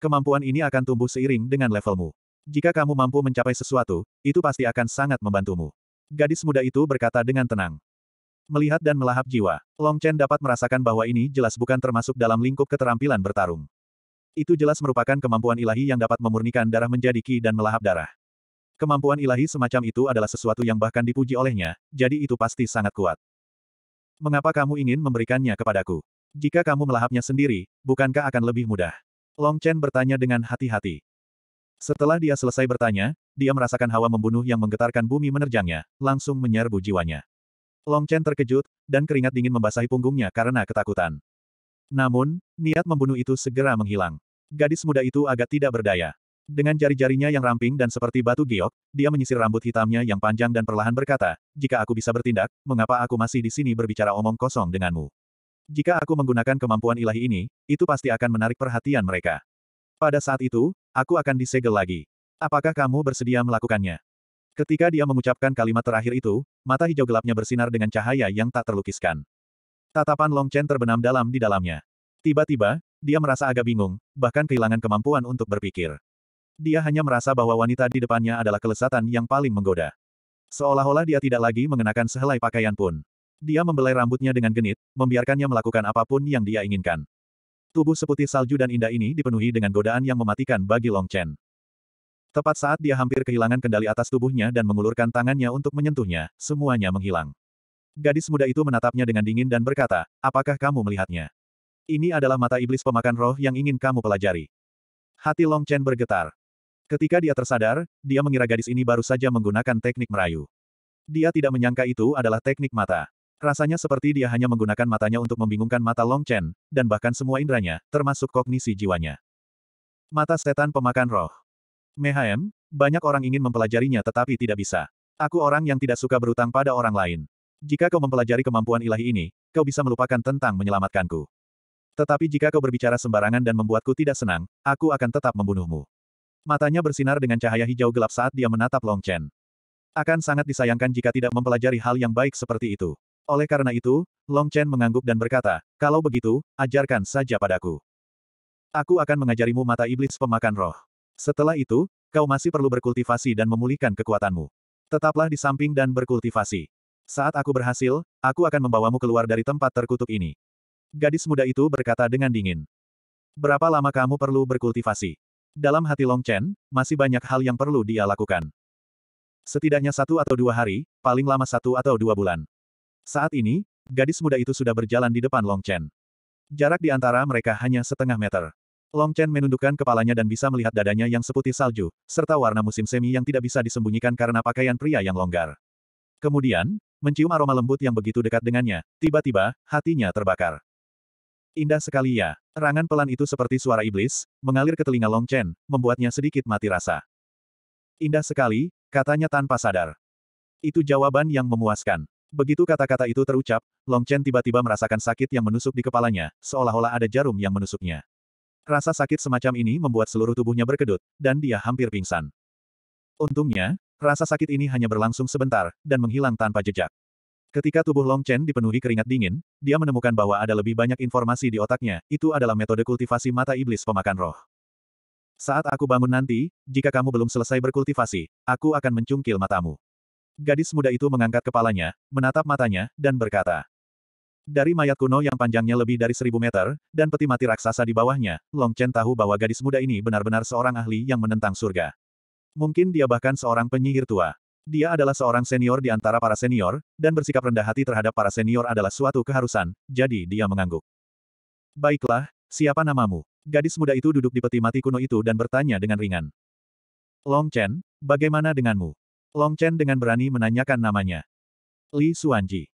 Speaker 1: Kemampuan ini akan tumbuh seiring dengan levelmu. Jika kamu mampu mencapai sesuatu, itu pasti akan sangat membantumu. Gadis muda itu berkata dengan tenang. Melihat dan melahap jiwa, Long Chen dapat merasakan bahwa ini jelas bukan termasuk dalam lingkup keterampilan bertarung. Itu jelas merupakan kemampuan ilahi yang dapat memurnikan darah menjadi ki dan melahap darah. Kemampuan ilahi semacam itu adalah sesuatu yang bahkan dipuji olehnya, jadi itu pasti sangat kuat. Mengapa kamu ingin memberikannya kepadaku? Jika kamu melahapnya sendiri, bukankah akan lebih mudah? Long Chen bertanya dengan hati-hati. Setelah dia selesai bertanya, dia merasakan hawa membunuh yang menggetarkan bumi menerjangnya, langsung menyerbu jiwanya. Long Chen terkejut, dan keringat dingin membasahi punggungnya karena ketakutan. Namun, niat membunuh itu segera menghilang. Gadis muda itu agak tidak berdaya. Dengan jari-jarinya yang ramping dan seperti batu giok, dia menyisir rambut hitamnya yang panjang dan perlahan berkata, jika aku bisa bertindak, mengapa aku masih di sini berbicara omong kosong denganmu? Jika aku menggunakan kemampuan ilahi ini, itu pasti akan menarik perhatian mereka. Pada saat itu, aku akan disegel lagi. Apakah kamu bersedia melakukannya? Ketika dia mengucapkan kalimat terakhir itu, mata hijau gelapnya bersinar dengan cahaya yang tak terlukiskan. Tatapan Long Chen terbenam dalam di dalamnya. Tiba-tiba, dia merasa agak bingung, bahkan kehilangan kemampuan untuk berpikir. Dia hanya merasa bahwa wanita di depannya adalah kelesatan yang paling menggoda. Seolah-olah dia tidak lagi mengenakan sehelai pakaian pun. Dia membelai rambutnya dengan genit, membiarkannya melakukan apapun yang dia inginkan. Tubuh seputih salju dan indah ini dipenuhi dengan godaan yang mematikan bagi Long Chen. Tepat saat dia hampir kehilangan kendali atas tubuhnya dan mengulurkan tangannya untuk menyentuhnya, semuanya menghilang. Gadis muda itu menatapnya dengan dingin dan berkata, apakah kamu melihatnya? Ini adalah mata iblis pemakan roh yang ingin kamu pelajari. Hati Long Chen bergetar. Ketika dia tersadar, dia mengira gadis ini baru saja menggunakan teknik merayu. Dia tidak menyangka itu adalah teknik mata. Rasanya seperti dia hanya menggunakan matanya untuk membingungkan mata Long Chen, dan bahkan semua inderanya, termasuk kognisi jiwanya. Mata setan pemakan roh. Mehaem, banyak orang ingin mempelajarinya tetapi tidak bisa. Aku orang yang tidak suka berutang pada orang lain. Jika kau mempelajari kemampuan ilahi ini, kau bisa melupakan tentang menyelamatkanku. Tetapi jika kau berbicara sembarangan dan membuatku tidak senang, aku akan tetap membunuhmu. Matanya bersinar dengan cahaya hijau gelap saat dia menatap Long Chen. Akan sangat disayangkan jika tidak mempelajari hal yang baik seperti itu. Oleh karena itu, Long Chen mengangguk dan berkata, kalau begitu, ajarkan saja padaku. Aku akan mengajarimu mata iblis pemakan roh. Setelah itu, kau masih perlu berkultivasi dan memulihkan kekuatanmu. Tetaplah di samping dan berkultivasi. Saat aku berhasil, aku akan membawamu keluar dari tempat terkutuk ini. Gadis muda itu berkata dengan dingin. Berapa lama kamu perlu berkultivasi? Dalam hati Long Chen, masih banyak hal yang perlu dia lakukan. Setidaknya satu atau dua hari, paling lama satu atau dua bulan. Saat ini, gadis muda itu sudah berjalan di depan Long Chen. Jarak di antara mereka hanya setengah meter. Long Chen menundukkan kepalanya dan bisa melihat dadanya yang seputih salju, serta warna musim semi yang tidak bisa disembunyikan karena pakaian pria yang longgar. Kemudian, mencium aroma lembut yang begitu dekat dengannya, tiba-tiba, hatinya terbakar. Indah sekali ya. Rangan pelan itu seperti suara iblis, mengalir ke telinga Long Chen, membuatnya sedikit mati rasa. Indah sekali, katanya tanpa sadar. Itu jawaban yang memuaskan. Begitu kata-kata itu terucap, Long Chen tiba-tiba merasakan sakit yang menusuk di kepalanya, seolah-olah ada jarum yang menusuknya. Rasa sakit semacam ini membuat seluruh tubuhnya berkedut, dan dia hampir pingsan. Untungnya, rasa sakit ini hanya berlangsung sebentar, dan menghilang tanpa jejak. Ketika tubuh Long Chen dipenuhi keringat dingin, dia menemukan bahwa ada lebih banyak informasi di otaknya, itu adalah metode kultivasi mata iblis pemakan roh. Saat aku bangun nanti, jika kamu belum selesai berkultivasi, aku akan mencungkil matamu. Gadis muda itu mengangkat kepalanya, menatap matanya, dan berkata. Dari mayat kuno yang panjangnya lebih dari seribu meter, dan peti mati raksasa di bawahnya, Long Chen tahu bahwa gadis muda ini benar-benar seorang ahli yang menentang surga. Mungkin dia bahkan seorang penyihir tua. Dia adalah seorang senior di antara para senior, dan bersikap rendah hati terhadap para senior adalah suatu keharusan, jadi dia mengangguk. Baiklah, siapa namamu? Gadis muda itu duduk di peti mati kuno itu dan bertanya dengan ringan. Long Chen, bagaimana denganmu? Long Chen dengan berani menanyakan namanya. Li Suanji.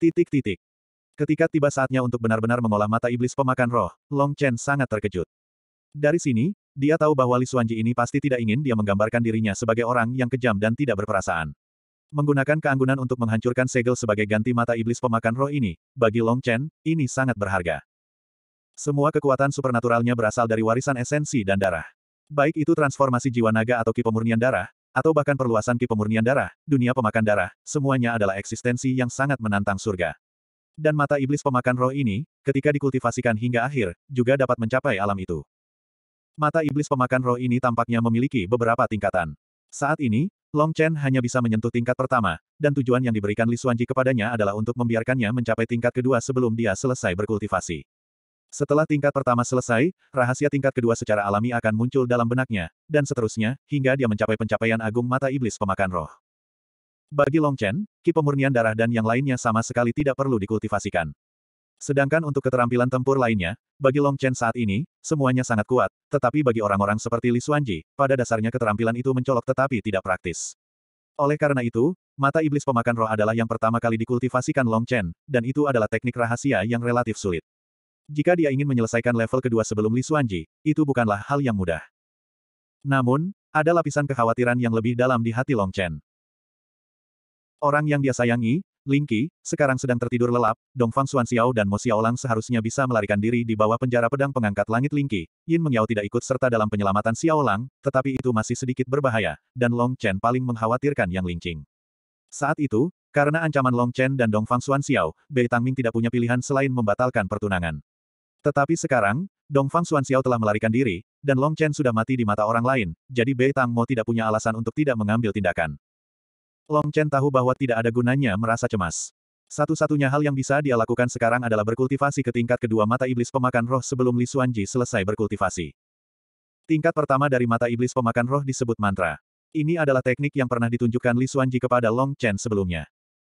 Speaker 1: Titik titik. Ketika tiba saatnya untuk benar-benar mengolah mata iblis pemakan roh, Long Chen sangat terkejut. Dari sini, dia tahu bahwa Li Suanji ini pasti tidak ingin dia menggambarkan dirinya sebagai orang yang kejam dan tidak berperasaan. Menggunakan keanggunan untuk menghancurkan segel sebagai ganti mata iblis pemakan roh ini, bagi Long Chen, ini sangat berharga. Semua kekuatan supernaturalnya berasal dari warisan esensi dan darah. Baik itu transformasi jiwa naga atau kipemurnian darah, atau bahkan perluasan ki pemurnian darah, dunia pemakan darah, semuanya adalah eksistensi yang sangat menantang surga. Dan mata iblis pemakan roh ini, ketika dikultivasikan hingga akhir, juga dapat mencapai alam itu. Mata iblis pemakan roh ini tampaknya memiliki beberapa tingkatan. Saat ini, Long Chen hanya bisa menyentuh tingkat pertama, dan tujuan yang diberikan Li Xuanji kepadanya adalah untuk membiarkannya mencapai tingkat kedua sebelum dia selesai berkultivasi. Setelah tingkat pertama selesai, rahasia tingkat kedua secara alami akan muncul dalam benaknya, dan seterusnya, hingga dia mencapai pencapaian agung mata iblis pemakan roh. Bagi Long ki pemurnian darah dan yang lainnya sama sekali tidak perlu dikultivasikan. Sedangkan untuk keterampilan tempur lainnya, bagi Long Chen saat ini, semuanya sangat kuat, tetapi bagi orang-orang seperti Li Xuanji, pada dasarnya keterampilan itu mencolok tetapi tidak praktis. Oleh karena itu, mata iblis pemakan roh adalah yang pertama kali dikultivasikan Long Chen, dan itu adalah teknik rahasia yang relatif sulit. Jika dia ingin menyelesaikan level kedua sebelum Li Xuanji, itu bukanlah hal yang mudah. Namun, ada lapisan kekhawatiran yang lebih dalam di hati Long Chen. Orang yang dia sayangi, Ling Qi, sekarang sedang tertidur lelap, Dong Fang Xuan Xiao dan Mo Xiao Lang seharusnya bisa melarikan diri di bawah penjara pedang pengangkat langit Ling Qi. Yin Mengyao tidak ikut serta dalam penyelamatan Xiao Lang, tetapi itu masih sedikit berbahaya, dan Long Chen paling mengkhawatirkan yang Ling Qing. Saat itu, karena ancaman Long Chen dan Dong Fang Xuan Xiao, Bei Tang Ming tidak punya pilihan selain membatalkan pertunangan. Tetapi sekarang, Dongfang Xuanxiao telah melarikan diri, dan Long Chen sudah mati di mata orang lain, jadi Bei Tang Mo tidak punya alasan untuk tidak mengambil tindakan. Long Chen tahu bahwa tidak ada gunanya merasa cemas. Satu-satunya hal yang bisa dia lakukan sekarang adalah berkultivasi ke tingkat kedua mata iblis pemakan roh sebelum Li Xuanji selesai berkultivasi. Tingkat pertama dari mata iblis pemakan roh disebut mantra. Ini adalah teknik yang pernah ditunjukkan Li Xuanji kepada Long Chen sebelumnya.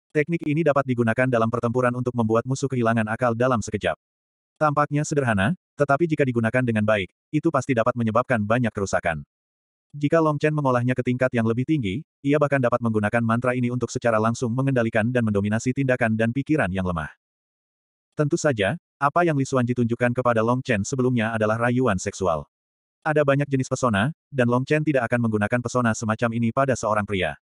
Speaker 1: Teknik ini dapat digunakan dalam pertempuran untuk membuat musuh kehilangan akal dalam sekejap. Tampaknya sederhana, tetapi jika digunakan dengan baik, itu pasti dapat menyebabkan banyak kerusakan. Jika Long Chen mengolahnya ke tingkat yang lebih tinggi, ia bahkan dapat menggunakan mantra ini untuk secara langsung mengendalikan dan mendominasi tindakan dan pikiran yang lemah. Tentu saja, apa yang Li Suanji tunjukkan kepada Long Chen sebelumnya adalah rayuan seksual. Ada banyak jenis pesona, dan Long Chen tidak akan menggunakan pesona semacam ini pada seorang pria.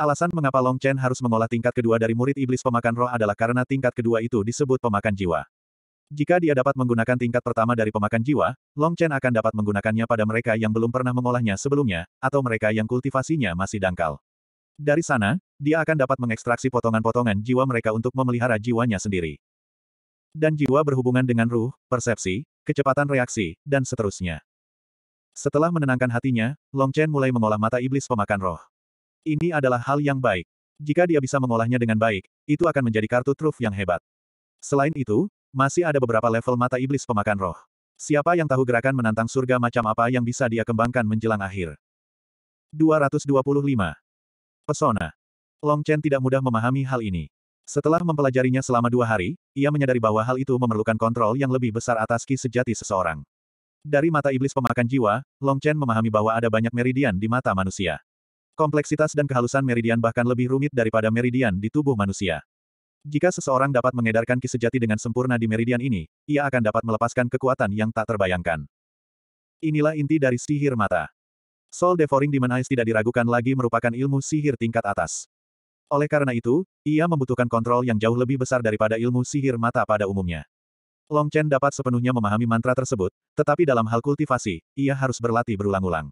Speaker 1: Alasan mengapa Long Chen harus mengolah tingkat kedua dari murid iblis pemakan roh adalah karena tingkat kedua itu disebut pemakan jiwa. Jika dia dapat menggunakan tingkat pertama dari pemakan jiwa, Long Chen akan dapat menggunakannya pada mereka yang belum pernah mengolahnya sebelumnya, atau mereka yang kultivasinya masih dangkal. Dari sana, dia akan dapat mengekstraksi potongan-potongan jiwa mereka untuk memelihara jiwanya sendiri. Dan jiwa berhubungan dengan ruh, persepsi, kecepatan reaksi, dan seterusnya. Setelah menenangkan hatinya, Long Chen mulai mengolah mata iblis pemakan roh. Ini adalah hal yang baik. Jika dia bisa mengolahnya dengan baik, itu akan menjadi kartu truf yang hebat. Selain itu, masih ada beberapa level mata iblis pemakan roh. Siapa yang tahu gerakan menantang surga macam apa yang bisa dia kembangkan menjelang akhir? 225. Pesona. Long Chen tidak mudah memahami hal ini. Setelah mempelajarinya selama dua hari, ia menyadari bahwa hal itu memerlukan kontrol yang lebih besar atas ki sejati seseorang. Dari mata iblis pemakan jiwa, Long Chen memahami bahwa ada banyak meridian di mata manusia. Kompleksitas dan kehalusan meridian bahkan lebih rumit daripada meridian di tubuh manusia. Jika seseorang dapat mengedarkan ki sejati dengan sempurna di meridian ini, ia akan dapat melepaskan kekuatan yang tak terbayangkan. Inilah inti dari sihir mata. Soul Devouring Demon Eyes tidak diragukan lagi merupakan ilmu sihir tingkat atas. Oleh karena itu, ia membutuhkan kontrol yang jauh lebih besar daripada ilmu sihir mata pada umumnya. Long Chen dapat sepenuhnya memahami mantra tersebut, tetapi dalam hal kultivasi, ia harus berlatih berulang-ulang.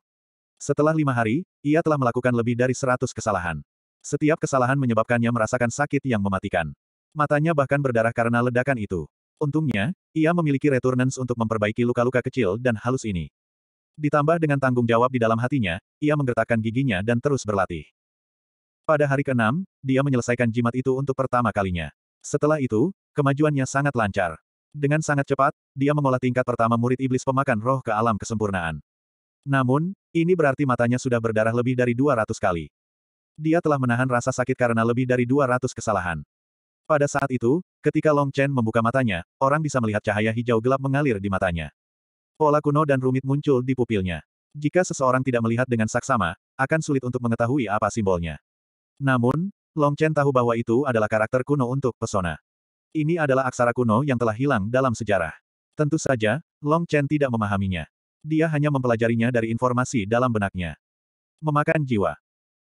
Speaker 1: Setelah lima hari, ia telah melakukan lebih dari seratus kesalahan. Setiap kesalahan menyebabkannya merasakan sakit yang mematikan. Matanya bahkan berdarah karena ledakan itu. Untungnya, ia memiliki returnance untuk memperbaiki luka-luka kecil dan halus ini. Ditambah dengan tanggung jawab di dalam hatinya, ia menggertakkan giginya dan terus berlatih. Pada hari ke-6, dia menyelesaikan jimat itu untuk pertama kalinya. Setelah itu, kemajuannya sangat lancar. Dengan sangat cepat, dia mengolah tingkat pertama murid iblis pemakan roh ke alam kesempurnaan. Namun, ini berarti matanya sudah berdarah lebih dari 200 kali. Dia telah menahan rasa sakit karena lebih dari 200 kesalahan. Pada saat itu, ketika Long Chen membuka matanya, orang bisa melihat cahaya hijau gelap mengalir di matanya. Pola kuno dan rumit muncul di pupilnya. Jika seseorang tidak melihat dengan saksama, akan sulit untuk mengetahui apa simbolnya. Namun, Long Chen tahu bahwa itu adalah karakter kuno untuk pesona. Ini adalah aksara kuno yang telah hilang dalam sejarah. Tentu saja, Long Chen tidak memahaminya. Dia hanya mempelajarinya dari informasi dalam benaknya. Memakan jiwa.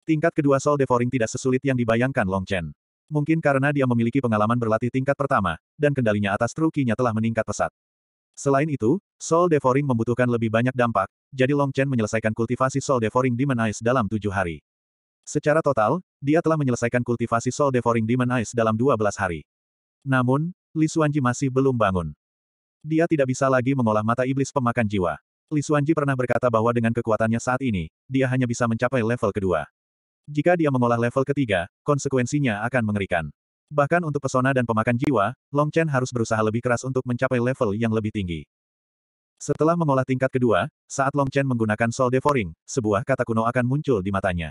Speaker 1: Tingkat kedua Soul Devouring tidak sesulit yang dibayangkan Long Chen. Mungkin karena dia memiliki pengalaman berlatih tingkat pertama, dan kendalinya atas trukinya telah meningkat pesat. Selain itu, Soul Devouring membutuhkan lebih banyak dampak, jadi Long Chen menyelesaikan kultivasi Soul Devouring Demon Ice dalam tujuh hari. Secara total, dia telah menyelesaikan kultivasi Soul Devouring Demon Ice dalam dua belas hari. Namun, Li Xuanji masih belum bangun. Dia tidak bisa lagi mengolah mata iblis pemakan jiwa. Li Xuanji pernah berkata bahwa dengan kekuatannya saat ini, dia hanya bisa mencapai level kedua. Jika dia mengolah level ketiga, konsekuensinya akan mengerikan. Bahkan untuk pesona dan pemakan jiwa, Long Chen harus berusaha lebih keras untuk mencapai level yang lebih tinggi. Setelah mengolah tingkat kedua, saat Long Chen menggunakan Soul Devouring, sebuah kata kuno akan muncul di matanya.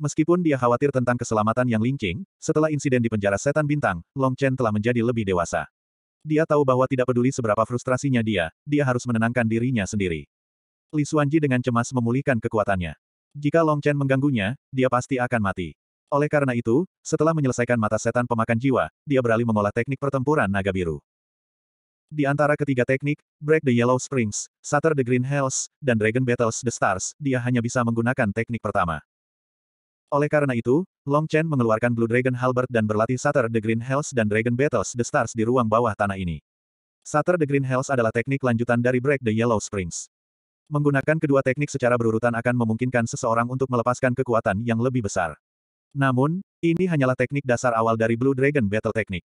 Speaker 1: Meskipun dia khawatir tentang keselamatan yang lincing, setelah insiden di penjara setan bintang, Long Chen telah menjadi lebih dewasa. Dia tahu bahwa tidak peduli seberapa frustrasinya dia, dia harus menenangkan dirinya sendiri. Li Xuanji dengan cemas memulihkan kekuatannya. Jika Long Chen mengganggunya, dia pasti akan mati. Oleh karena itu, setelah menyelesaikan mata setan pemakan jiwa, dia beralih mengolah teknik pertempuran naga biru. Di antara ketiga teknik, Break the Yellow Springs, Shatter the Green Hells, dan Dragon Battles the Stars, dia hanya bisa menggunakan teknik pertama. Oleh karena itu, Long Chen mengeluarkan Blue Dragon Halbert dan berlatih Shatter the Green Hells dan Dragon Battles the Stars di ruang bawah tanah ini. Shatter the Green Hells adalah teknik lanjutan dari Break the Yellow Springs. Menggunakan kedua teknik secara berurutan akan memungkinkan seseorang untuk melepaskan kekuatan yang lebih besar. Namun, ini hanyalah teknik dasar awal dari Blue Dragon Battle Technique.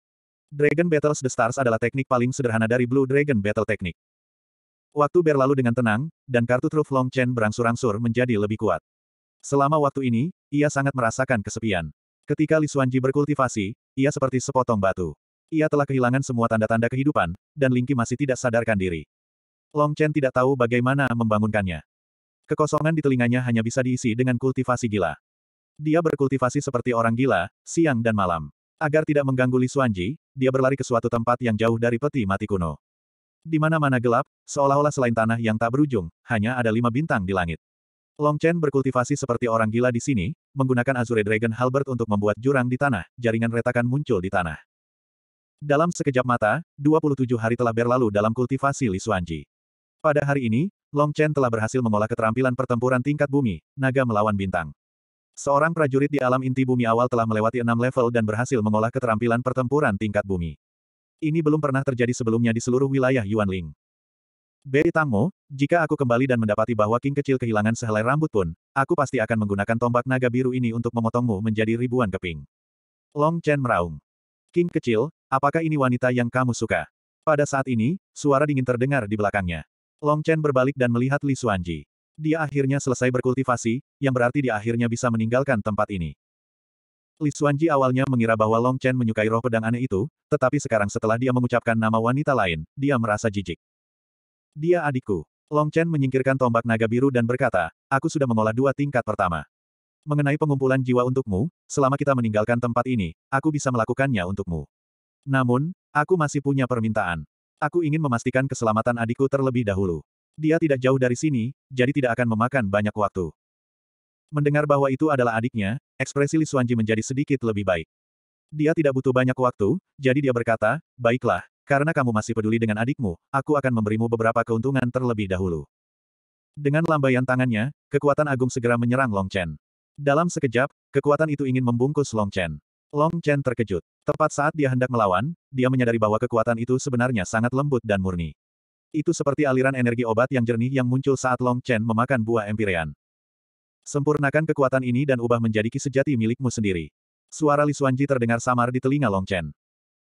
Speaker 1: Dragon Battles the Stars adalah teknik paling sederhana dari Blue Dragon Battle Technique. Waktu berlalu dengan tenang, dan kartu truf Long Chen berangsur-angsur menjadi lebih kuat. Selama waktu ini, ia sangat merasakan kesepian. Ketika Li Xuanji berkultivasi, ia seperti sepotong batu. Ia telah kehilangan semua tanda-tanda kehidupan, dan Lingqi masih tidak sadarkan diri. Long Chen tidak tahu bagaimana membangunkannya. Kekosongan di telinganya hanya bisa diisi dengan kultivasi gila. Dia berkultivasi seperti orang gila, siang dan malam. Agar tidak mengganggu Li Xuanji, dia berlari ke suatu tempat yang jauh dari peti mati kuno. Di mana-mana gelap, seolah-olah selain tanah yang tak berujung, hanya ada lima bintang di langit. Long Chen berkultivasi seperti orang gila di sini, menggunakan Azure Dragon Halbert untuk membuat jurang di tanah, jaringan retakan muncul di tanah. Dalam sekejap mata, 27 hari telah berlalu dalam kultivasi Li Xuanji. Pada hari ini, Long Chen telah berhasil mengolah keterampilan pertempuran tingkat bumi, naga melawan bintang. Seorang prajurit di alam inti bumi awal telah melewati enam level dan berhasil mengolah keterampilan pertempuran tingkat bumi. Ini belum pernah terjadi sebelumnya di seluruh wilayah Yuanling. Bei Tangmo, jika aku kembali dan mendapati bahwa King kecil kehilangan sehelai rambut pun, aku pasti akan menggunakan tombak naga biru ini untuk memotongmu menjadi ribuan keping. Long Chen meraung. King kecil, apakah ini wanita yang kamu suka? Pada saat ini, suara dingin terdengar di belakangnya. Long Chen berbalik dan melihat Li Xuanji. Dia akhirnya selesai berkultivasi, yang berarti dia akhirnya bisa meninggalkan tempat ini. Li Xuanji awalnya mengira bahwa Long Chen menyukai roh pedang aneh itu, tetapi sekarang setelah dia mengucapkan nama wanita lain, dia merasa jijik. Dia adikku. Long Chen menyingkirkan tombak naga biru dan berkata, aku sudah mengolah dua tingkat pertama. Mengenai pengumpulan jiwa untukmu, selama kita meninggalkan tempat ini, aku bisa melakukannya untukmu. Namun, aku masih punya permintaan. Aku ingin memastikan keselamatan adikku terlebih dahulu. Dia tidak jauh dari sini, jadi tidak akan memakan banyak waktu. Mendengar bahwa itu adalah adiknya, ekspresi Li Xuanji menjadi sedikit lebih baik. Dia tidak butuh banyak waktu, jadi dia berkata, baiklah, karena kamu masih peduli dengan adikmu, aku akan memberimu beberapa keuntungan terlebih dahulu. Dengan lambaian tangannya, kekuatan agung segera menyerang Long Chen. Dalam sekejap, kekuatan itu ingin membungkus Long Chen. Long Chen terkejut. Tepat saat dia hendak melawan, dia menyadari bahwa kekuatan itu sebenarnya sangat lembut dan murni. Itu seperti aliran energi obat yang jernih yang muncul saat Long Chen memakan buah empirean. Sempurnakan kekuatan ini dan ubah menjadi ki sejati milikmu sendiri. Suara Li Xuanji terdengar samar di telinga Long Chen.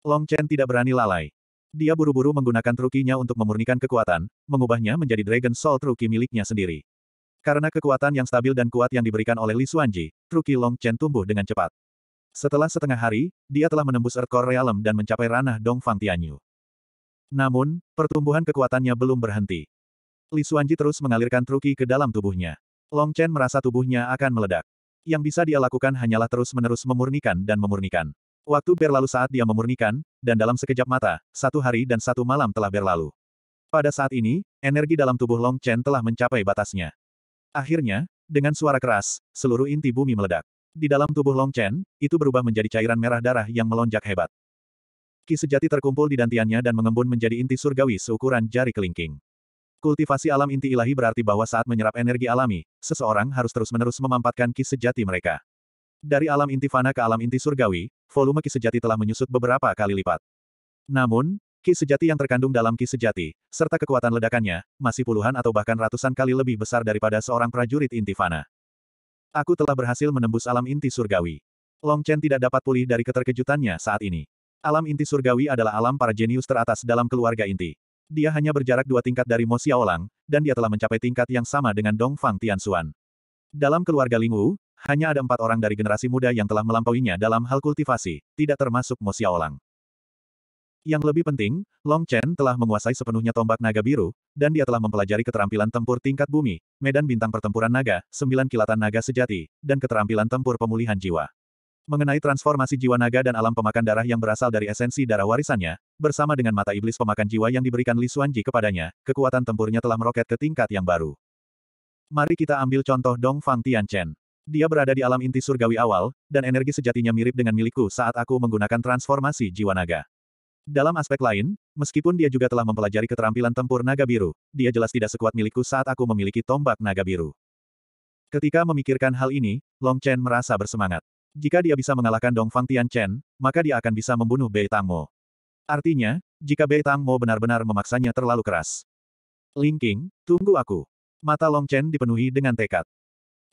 Speaker 1: Long Chen tidak berani lalai. Dia buru-buru menggunakan trukinya untuk memurnikan kekuatan, mengubahnya menjadi Dragon Soul truki miliknya sendiri. Karena kekuatan yang stabil dan kuat yang diberikan oleh Li Xuanji, truki Long Chen tumbuh dengan cepat. Setelah setengah hari, dia telah menembus Erkor Realm dan mencapai ranah Dongfang Tianyu. Namun, pertumbuhan kekuatannya belum berhenti. Li Xuanji terus mengalirkan truki ke dalam tubuhnya. Long Chen merasa tubuhnya akan meledak. Yang bisa dia lakukan hanyalah terus-menerus memurnikan dan memurnikan. Waktu berlalu saat dia memurnikan, dan dalam sekejap mata, satu hari dan satu malam telah berlalu. Pada saat ini, energi dalam tubuh Long Chen telah mencapai batasnya. Akhirnya, dengan suara keras, seluruh inti bumi meledak. Di dalam tubuh Long Chen, itu berubah menjadi cairan merah darah yang melonjak hebat. Ki sejati terkumpul di dantiannya dan mengembun menjadi inti surgawi seukuran jari kelingking. Kultivasi alam inti ilahi berarti bahwa saat menyerap energi alami, seseorang harus terus-menerus memampatkan ki sejati mereka. Dari alam inti fana ke alam inti surgawi, volume ki sejati telah menyusut beberapa kali lipat. Namun, ki sejati yang terkandung dalam ki sejati, serta kekuatan ledakannya, masih puluhan atau bahkan ratusan kali lebih besar daripada seorang prajurit inti fana. Aku telah berhasil menembus alam inti surgawi. Long Chen tidak dapat pulih dari keterkejutannya saat ini. Alam inti surgawi adalah alam para jenius teratas dalam keluarga inti. Dia hanya berjarak dua tingkat dari Mo Xiaolang, dan dia telah mencapai tingkat yang sama dengan Dong Fang Tianxuan. Dalam keluarga Ling Wu, hanya ada empat orang dari generasi muda yang telah melampauinya dalam hal kultivasi, tidak termasuk Mo Xiaolang. Yang lebih penting, Long Chen telah menguasai sepenuhnya tombak naga biru, dan dia telah mempelajari keterampilan tempur tingkat bumi, medan bintang pertempuran naga, sembilan kilatan naga sejati, dan keterampilan tempur pemulihan jiwa. Mengenai transformasi jiwa naga dan alam pemakan darah yang berasal dari esensi darah warisannya, bersama dengan mata iblis pemakan jiwa yang diberikan Li Xuanji kepadanya, kekuatan tempurnya telah meroket ke tingkat yang baru. Mari kita ambil contoh Dong Fang Tian Chen. Dia berada di alam inti surgawi awal, dan energi sejatinya mirip dengan milikku saat aku menggunakan transformasi jiwa naga. Dalam aspek lain, meskipun dia juga telah mempelajari keterampilan tempur naga biru, dia jelas tidak sekuat milikku saat aku memiliki tombak naga biru. Ketika memikirkan hal ini, Long Chen merasa bersemangat. Jika dia bisa mengalahkan Dong Fang Tian Chen, maka dia akan bisa membunuh Bei Tang Mo. Artinya, jika Bei Tang Mo benar-benar memaksanya terlalu keras. Ling King, tunggu aku. Mata Long Chen dipenuhi dengan tekad.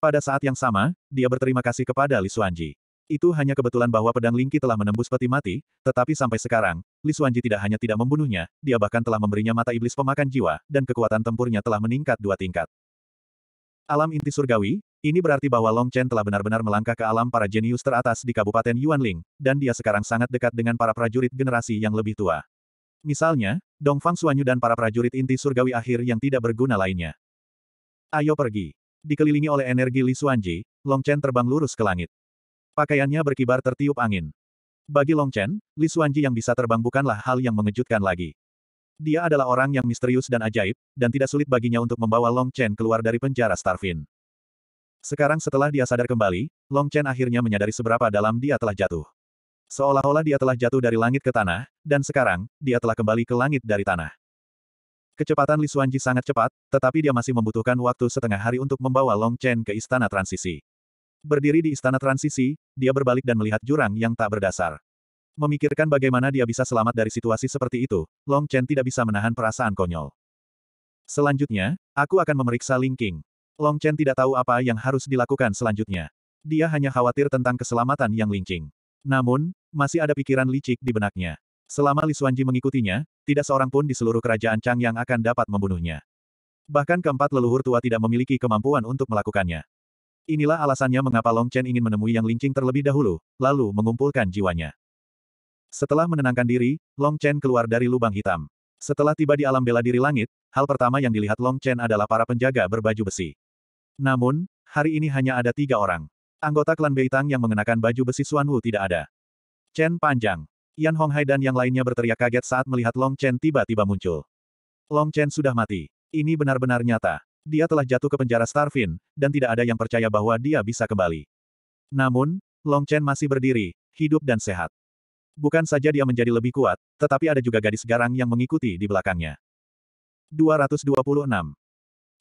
Speaker 1: Pada saat yang sama, dia berterima kasih kepada Li Xuanji. Itu hanya kebetulan bahwa pedang Lingki telah menembus peti mati, tetapi sampai sekarang, Li Suanji tidak hanya tidak membunuhnya, dia bahkan telah memberinya mata iblis pemakan jiwa, dan kekuatan tempurnya telah meningkat dua tingkat. Alam inti surgawi, ini berarti bahwa Long Chen telah benar-benar melangkah ke alam para jenius teratas di Kabupaten Yuanling, dan dia sekarang sangat dekat dengan para prajurit generasi yang lebih tua. Misalnya, Dongfang Suanyu dan para prajurit inti surgawi akhir yang tidak berguna lainnya. Ayo pergi. Dikelilingi oleh energi Li Suanji, Long Chen terbang lurus ke langit. Pakaiannya berkibar tertiup angin. Bagi Long Chen, Li Xuanji yang bisa terbang bukanlah hal yang mengejutkan lagi. Dia adalah orang yang misterius dan ajaib, dan tidak sulit baginya untuk membawa Long Chen keluar dari penjara Starfin. Sekarang setelah dia sadar kembali, Long Chen akhirnya menyadari seberapa dalam dia telah jatuh. Seolah-olah dia telah jatuh dari langit ke tanah, dan sekarang, dia telah kembali ke langit dari tanah. Kecepatan Li Xuanji sangat cepat, tetapi dia masih membutuhkan waktu setengah hari untuk membawa Long Chen ke Istana Transisi. Berdiri di istana transisi, dia berbalik dan melihat jurang yang tak berdasar. Memikirkan bagaimana dia bisa selamat dari situasi seperti itu, Long Chen tidak bisa menahan perasaan konyol. Selanjutnya, aku akan memeriksa Ling Qing. Long Chen tidak tahu apa yang harus dilakukan selanjutnya. Dia hanya khawatir tentang keselamatan yang Ling Namun, masih ada pikiran licik di benaknya. Selama Li Xuanji mengikutinya, tidak seorang pun di seluruh kerajaan Chang yang akan dapat membunuhnya. Bahkan keempat leluhur tua tidak memiliki kemampuan untuk melakukannya. Inilah alasannya mengapa Long Chen ingin menemui Yang Lingqing terlebih dahulu, lalu mengumpulkan jiwanya. Setelah menenangkan diri, Long Chen keluar dari lubang hitam. Setelah tiba di alam bela diri langit, hal pertama yang dilihat Long Chen adalah para penjaga berbaju besi. Namun, hari ini hanya ada tiga orang. Anggota klan Beitang yang mengenakan baju besi Suan Wu tidak ada. Chen Panjang, Yan Honghai dan yang lainnya berteriak kaget saat melihat Long Chen tiba-tiba muncul. Long Chen sudah mati. Ini benar-benar nyata. Dia telah jatuh ke penjara Starfin, dan tidak ada yang percaya bahwa dia bisa kembali. Namun, Long Chen masih berdiri, hidup dan sehat. Bukan saja dia menjadi lebih kuat, tetapi ada juga gadis garang yang mengikuti di belakangnya. 226.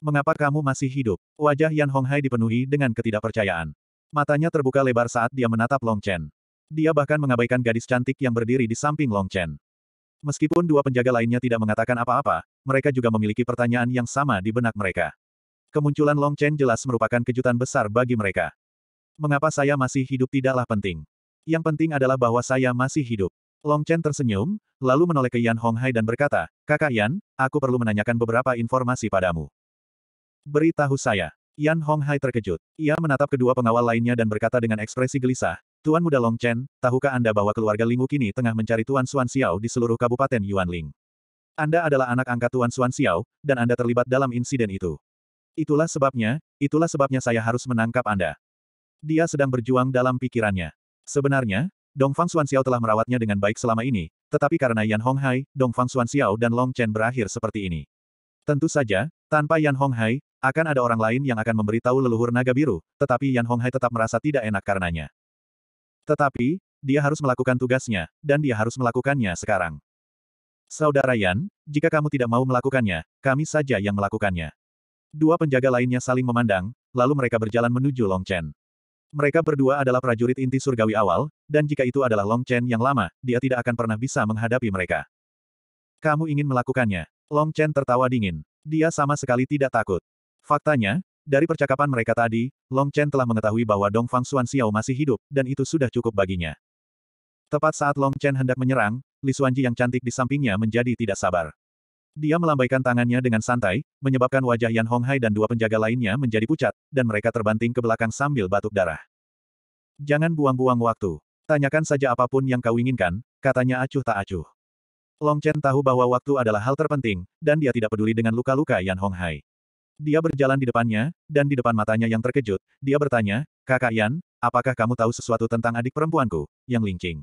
Speaker 1: Mengapa kamu masih hidup? Wajah Yan Honghai dipenuhi dengan ketidakpercayaan. Matanya terbuka lebar saat dia menatap Long Chen. Dia bahkan mengabaikan gadis cantik yang berdiri di samping Long Chen. Meskipun dua penjaga lainnya tidak mengatakan apa-apa, mereka juga memiliki pertanyaan yang sama di benak mereka. Kemunculan Long Chen jelas merupakan kejutan besar bagi mereka. Mengapa saya masih hidup tidaklah penting. Yang penting adalah bahwa saya masih hidup. Long Chen tersenyum, lalu menoleh ke Yan Honghai dan berkata, Kakak Yan, aku perlu menanyakan beberapa informasi padamu. Beritahu saya. Yan Honghai terkejut. Ia menatap kedua pengawal lainnya dan berkata dengan ekspresi gelisah, Tuan Muda Long Chen, tahukah Anda bahwa keluarga Lingu kini tengah mencari Tuan Xuan Xiao di seluruh Kabupaten Yuanling? Anda adalah anak angkat Tuan Xuan Xiao, dan Anda terlibat dalam insiden itu. Itulah sebabnya, itulah sebabnya saya harus menangkap Anda. Dia sedang berjuang dalam pikirannya. Sebenarnya, Dongfang Xuan Xiao telah merawatnya dengan baik selama ini, tetapi karena Yan Honghai, Dongfang Xuan Xiao dan Long Chen berakhir seperti ini. Tentu saja, tanpa Yan Honghai, akan ada orang lain yang akan memberitahu leluhur naga biru, tetapi Yan Honghai tetap merasa tidak enak karenanya. Tetapi, dia harus melakukan tugasnya, dan dia harus melakukannya sekarang. Saudara Yan, jika kamu tidak mau melakukannya, kami saja yang melakukannya. Dua penjaga lainnya saling memandang, lalu mereka berjalan menuju Long Chen. Mereka berdua adalah prajurit inti surgawi awal, dan jika itu adalah Long Chen yang lama, dia tidak akan pernah bisa menghadapi mereka. Kamu ingin melakukannya. Long Chen tertawa dingin. Dia sama sekali tidak takut. Faktanya, dari percakapan mereka tadi, Long Chen telah mengetahui bahwa Dong Fang Xuan Xiao masih hidup, dan itu sudah cukup baginya. Tepat saat Long Chen hendak menyerang, Li Xuanji yang cantik di sampingnya menjadi tidak sabar. Dia melambaikan tangannya dengan santai, menyebabkan wajah Yan Honghai dan dua penjaga lainnya menjadi pucat, dan mereka terbanting ke belakang sambil batuk darah. Jangan buang-buang waktu. Tanyakan saja apapun yang kau inginkan, katanya acuh tak acuh. Long Chen tahu bahwa waktu adalah hal terpenting, dan dia tidak peduli dengan luka-luka Yan Honghai. Dia berjalan di depannya, dan di depan matanya yang terkejut, dia bertanya, Kakak Yan, apakah kamu tahu sesuatu tentang adik perempuanku, yang linking?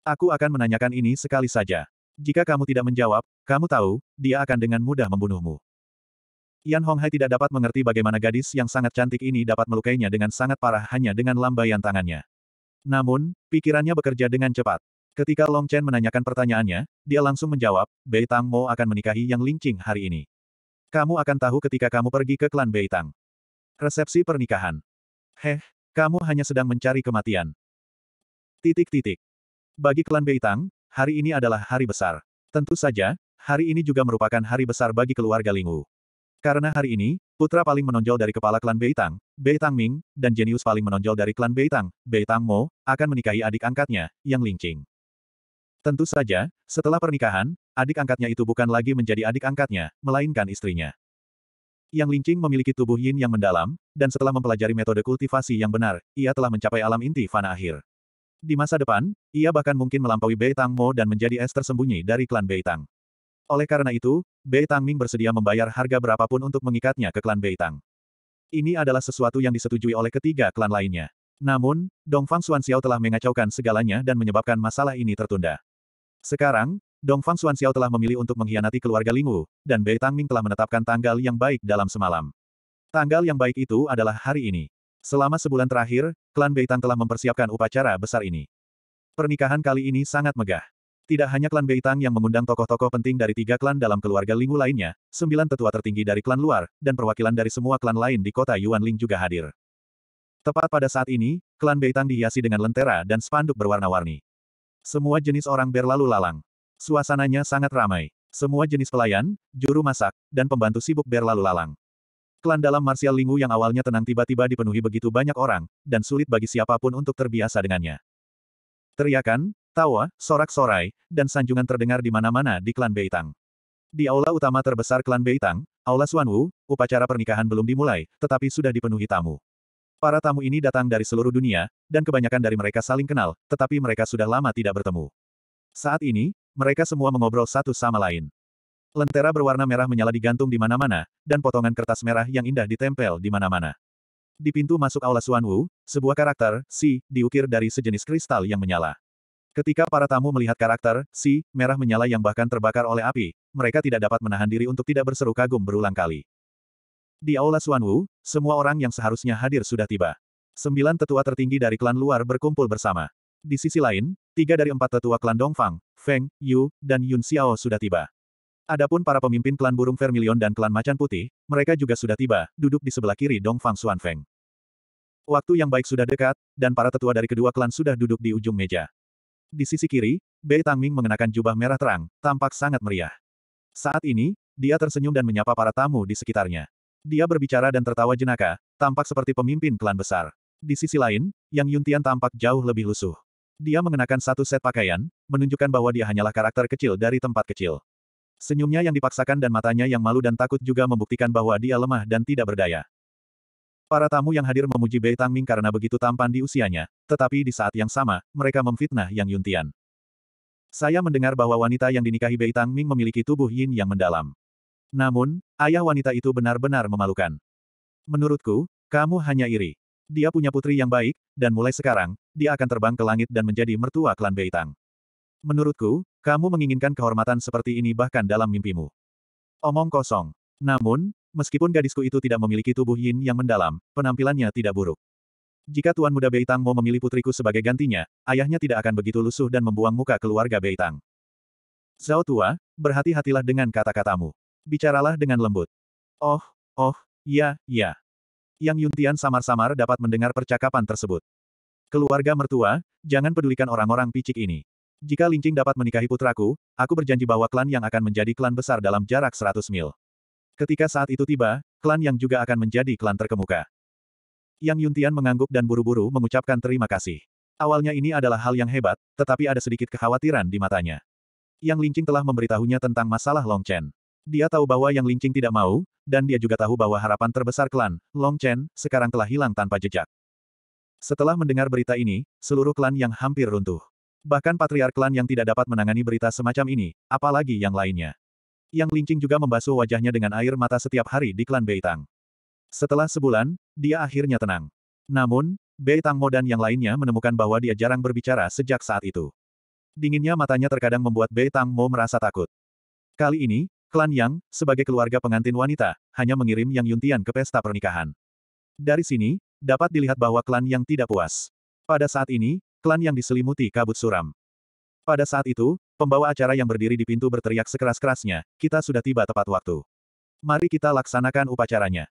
Speaker 1: Aku akan menanyakan ini sekali saja. Jika kamu tidak menjawab, kamu tahu, dia akan dengan mudah membunuhmu. Yan Honghai tidak dapat mengerti bagaimana gadis yang sangat cantik ini dapat melukainya dengan sangat parah hanya dengan lambaian tangannya. Namun, pikirannya bekerja dengan cepat. Ketika Long Chen menanyakan pertanyaannya, dia langsung menjawab, Bei Tang Mo akan menikahi Yang Lingqing hari ini. Kamu akan tahu ketika kamu pergi ke klan Beitang. Resepsi pernikahan. Heh, kamu hanya sedang mencari kematian. Titik-titik. Bagi klan Beitang, hari ini adalah hari besar. Tentu saja, hari ini juga merupakan hari besar bagi keluarga Lingu. Karena hari ini, putra paling menonjol dari kepala klan Beitang, Beitang Ming, dan jenius paling menonjol dari klan Beitang, Beitang Mo, akan menikahi adik angkatnya, yang Lingqing. Tentu saja, setelah pernikahan, Adik angkatnya itu bukan lagi menjadi adik angkatnya, melainkan istrinya. Yang Lincing memiliki tubuh yin yang mendalam, dan setelah mempelajari metode kultivasi yang benar, ia telah mencapai alam inti fana akhir. Di masa depan, ia bahkan mungkin melampaui Bei Tang Mo dan menjadi es tersembunyi dari klan Bei Tang. Oleh karena itu, Bei Tang Ming bersedia membayar harga berapapun untuk mengikatnya ke klan Bei Tang. Ini adalah sesuatu yang disetujui oleh ketiga klan lainnya. Namun, Dongfang Xuanxiao telah mengacaukan segalanya dan menyebabkan masalah ini tertunda. Sekarang, Dongfang Xuanxiao telah memilih untuk mengkhianati keluarga Lingwu, dan Bei Tangming telah menetapkan tanggal yang baik dalam semalam. Tanggal yang baik itu adalah hari ini. Selama sebulan terakhir, klan Bei Tang telah mempersiapkan upacara besar ini. Pernikahan kali ini sangat megah. Tidak hanya klan Bei Tang yang mengundang tokoh-tokoh penting dari tiga klan dalam keluarga Lingwu lainnya, sembilan tetua tertinggi dari klan luar, dan perwakilan dari semua klan lain di kota Yuanling juga hadir. Tepat pada saat ini, klan Bei Tang dihiasi dengan lentera dan spanduk berwarna-warni. Semua jenis orang berlalu lalang. Suasananya sangat ramai. Semua jenis pelayan, juru masak, dan pembantu sibuk berlalu lalang. Klan dalam Marsial Lingu yang awalnya tenang tiba-tiba dipenuhi begitu banyak orang, dan sulit bagi siapapun untuk terbiasa dengannya. Teriakan, tawa, sorak-sorai, dan sanjungan terdengar di mana-mana di klan Beitang. Di aula utama terbesar klan Beitang, Aula Suanwu, upacara pernikahan belum dimulai, tetapi sudah dipenuhi tamu. Para tamu ini datang dari seluruh dunia, dan kebanyakan dari mereka saling kenal, tetapi mereka sudah lama tidak bertemu. Saat ini, mereka semua mengobrol satu sama lain. Lentera berwarna merah menyala digantung di mana-mana, dan potongan kertas merah yang indah ditempel di mana-mana. Di pintu masuk aula Suan Wu, sebuah karakter, Si, diukir dari sejenis kristal yang menyala. Ketika para tamu melihat karakter, Si, merah menyala yang bahkan terbakar oleh api, mereka tidak dapat menahan diri untuk tidak berseru kagum berulang kali. Di aula Suan Wu, semua orang yang seharusnya hadir sudah tiba. Sembilan tetua tertinggi dari klan luar berkumpul bersama. Di sisi lain, Tiga dari empat tetua klan Dongfang, Feng, Yu, dan Yun Xiao sudah tiba. Adapun para pemimpin klan burung vermilion dan klan macan putih, mereka juga sudah tiba, duduk di sebelah kiri Dongfang Xuan Feng. Waktu yang baik sudah dekat, dan para tetua dari kedua klan sudah duduk di ujung meja. Di sisi kiri, Bei Tangming mengenakan jubah merah terang, tampak sangat meriah. Saat ini, dia tersenyum dan menyapa para tamu di sekitarnya. Dia berbicara dan tertawa jenaka, tampak seperti pemimpin klan besar. Di sisi lain, Yang Yuntian tampak jauh lebih lusuh. Dia mengenakan satu set pakaian, menunjukkan bahwa dia hanyalah karakter kecil dari tempat kecil. Senyumnya yang dipaksakan dan matanya yang malu dan takut juga membuktikan bahwa dia lemah dan tidak berdaya. Para tamu yang hadir memuji Bei Tang Ming karena begitu tampan di usianya, tetapi di saat yang sama, mereka memfitnah Yang Yuntian. Saya mendengar bahwa wanita yang dinikahi Bei Tang Ming memiliki tubuh yin yang mendalam. Namun, ayah wanita itu benar-benar memalukan. Menurutku, kamu hanya iri. Dia punya putri yang baik, dan mulai sekarang, dia akan terbang ke langit dan menjadi mertua klan Beitang. Menurutku, kamu menginginkan kehormatan seperti ini bahkan dalam mimpimu. Omong kosong. Namun, meskipun gadisku itu tidak memiliki tubuh yin yang mendalam, penampilannya tidak buruk. Jika Tuan Muda Beitang mau memilih putriku sebagai gantinya, ayahnya tidak akan begitu lusuh dan membuang muka keluarga Beitang. Zhao Tua, berhati-hatilah dengan kata-katamu. Bicaralah dengan lembut. Oh, oh, ya, ya. Yang Yuntian samar-samar dapat mendengar percakapan tersebut. Keluarga mertua, jangan pedulikan orang-orang picik ini. Jika Lincing dapat menikahi putraku, aku berjanji bahwa klan yang akan menjadi klan besar dalam jarak 100 mil. Ketika saat itu tiba, klan yang juga akan menjadi klan terkemuka. Yang Yuntian mengangguk dan buru-buru mengucapkan terima kasih. Awalnya ini adalah hal yang hebat, tetapi ada sedikit kekhawatiran di matanya. Yang Lincing telah memberitahunya tentang masalah Long Chen. Dia tahu bahwa Yang Lingqing tidak mau, dan dia juga tahu bahwa harapan terbesar klan, Long Chen, sekarang telah hilang tanpa jejak. Setelah mendengar berita ini, seluruh klan yang hampir runtuh. Bahkan patriark klan yang tidak dapat menangani berita semacam ini, apalagi yang lainnya. Yang Lingqing juga membasuh wajahnya dengan air mata setiap hari di klan Beitang. Setelah sebulan, dia akhirnya tenang. Namun, Beitang Mo dan yang lainnya menemukan bahwa dia jarang berbicara sejak saat itu. Dinginnya matanya terkadang membuat Bei Tang Mo merasa takut. Kali ini, Klan Yang, sebagai keluarga pengantin wanita, hanya mengirim Yang Yuntian ke pesta pernikahan. Dari sini, dapat dilihat bahwa klan Yang tidak puas. Pada saat ini, klan Yang diselimuti kabut suram. Pada saat itu, pembawa acara yang berdiri di pintu berteriak sekeras-kerasnya, kita sudah tiba tepat waktu. Mari kita laksanakan upacaranya.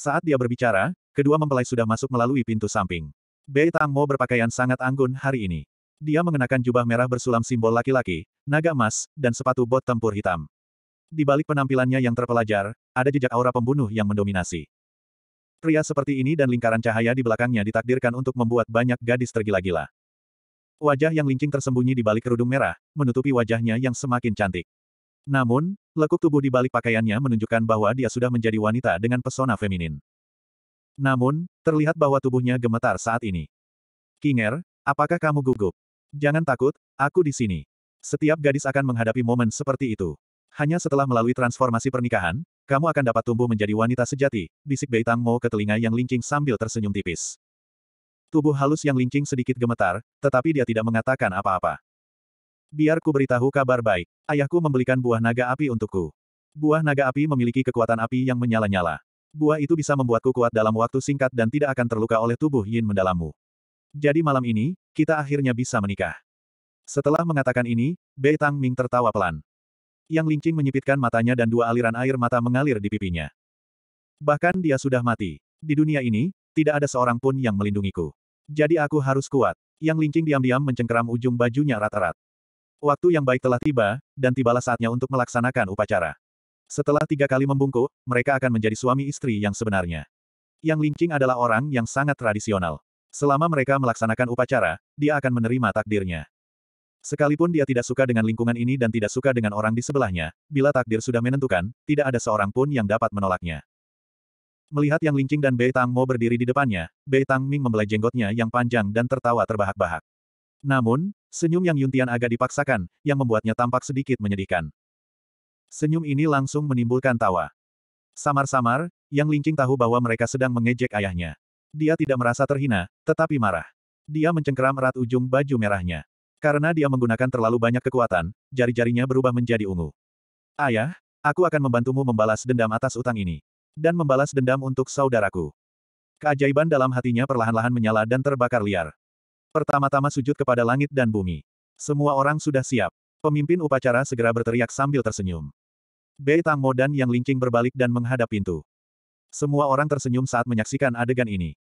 Speaker 1: Saat dia berbicara, kedua mempelai sudah masuk melalui pintu samping. Bei Tang Mo berpakaian sangat anggun hari ini. Dia mengenakan jubah merah bersulam simbol laki-laki, naga emas, dan sepatu bot tempur hitam. Di balik penampilannya yang terpelajar, ada jejak aura pembunuh yang mendominasi. Pria seperti ini dan lingkaran cahaya di belakangnya ditakdirkan untuk membuat banyak gadis tergila-gila. Wajah yang lincing tersembunyi di balik kerudung merah, menutupi wajahnya yang semakin cantik. Namun, lekuk tubuh di balik pakaiannya menunjukkan bahwa dia sudah menjadi wanita dengan pesona feminin. Namun, terlihat bahwa tubuhnya gemetar saat ini. Kinger, apakah kamu gugup? Jangan takut, aku di sini. Setiap gadis akan menghadapi momen seperti itu. Hanya setelah melalui transformasi pernikahan, kamu akan dapat tumbuh menjadi wanita sejati, bisik Beitang Mo ke telinga yang lincing sambil tersenyum tipis. Tubuh halus yang lincing sedikit gemetar, tetapi dia tidak mengatakan apa-apa. Biar ku beritahu kabar baik. Ayahku membelikan buah naga api untukku. Buah naga api memiliki kekuatan api yang menyala-nyala. Buah itu bisa membuatku kuat dalam waktu singkat dan tidak akan terluka oleh tubuh yin mendalammu. Jadi malam ini, kita akhirnya bisa menikah. Setelah mengatakan ini, Bei Tang Ming tertawa pelan yang Lingqing menyipitkan matanya dan dua aliran air mata mengalir di pipinya. Bahkan dia sudah mati. Di dunia ini, tidak ada seorang pun yang melindungiku. Jadi aku harus kuat. Yang Lingqing diam-diam mencengkeram ujung bajunya rata rat Waktu yang baik telah tiba, dan tibalah saatnya untuk melaksanakan upacara. Setelah tiga kali membungkuk, mereka akan menjadi suami istri yang sebenarnya. Yang Lingqing adalah orang yang sangat tradisional. Selama mereka melaksanakan upacara, dia akan menerima takdirnya. Sekalipun dia tidak suka dengan lingkungan ini dan tidak suka dengan orang di sebelahnya, bila takdir sudah menentukan, tidak ada seorang pun yang dapat menolaknya. Melihat Yang Lincing dan Bei Tang Mo berdiri di depannya, Bei Tang Ming membelai jenggotnya yang panjang dan tertawa terbahak-bahak. Namun, senyum Yang Yuntian agak dipaksakan, yang membuatnya tampak sedikit menyedihkan. Senyum ini langsung menimbulkan tawa. Samar-samar, Yang Lincing tahu bahwa mereka sedang mengejek ayahnya. Dia tidak merasa terhina, tetapi marah. Dia mencengkeram erat ujung baju merahnya. Karena dia menggunakan terlalu banyak kekuatan, jari-jarinya berubah menjadi ungu. Ayah, aku akan membantumu membalas dendam atas utang ini. Dan membalas dendam untuk saudaraku. Keajaiban dalam hatinya perlahan-lahan menyala dan terbakar liar. Pertama-tama sujud kepada langit dan bumi. Semua orang sudah siap. Pemimpin upacara segera berteriak sambil tersenyum. Bei Tangmo dan Yang Lingqing berbalik dan menghadap pintu. Semua orang tersenyum saat menyaksikan adegan ini.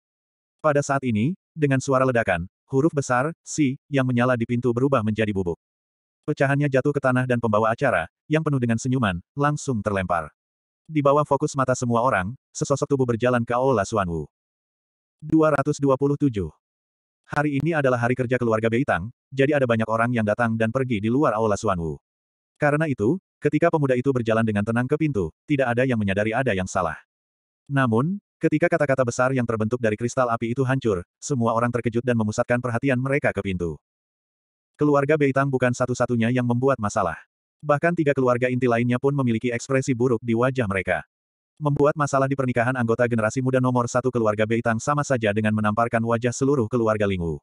Speaker 1: Pada saat ini, dengan suara ledakan, Huruf besar, C, yang menyala di pintu berubah menjadi bubuk. Pecahannya jatuh ke tanah dan pembawa acara, yang penuh dengan senyuman, langsung terlempar. Di bawah fokus mata semua orang, sesosok tubuh berjalan ke aula Suanwu. 227. Hari ini adalah hari kerja keluarga Beitang, jadi ada banyak orang yang datang dan pergi di luar aula Suanwu. Karena itu, ketika pemuda itu berjalan dengan tenang ke pintu, tidak ada yang menyadari ada yang salah. Namun, Ketika kata-kata besar yang terbentuk dari kristal api itu hancur, semua orang terkejut dan memusatkan perhatian mereka ke pintu. Keluarga Beitang bukan satu-satunya yang membuat masalah. Bahkan tiga keluarga inti lainnya pun memiliki ekspresi buruk di wajah mereka. Membuat masalah di pernikahan anggota generasi muda nomor satu keluarga Beitang sama saja dengan menamparkan wajah seluruh keluarga Lingwu.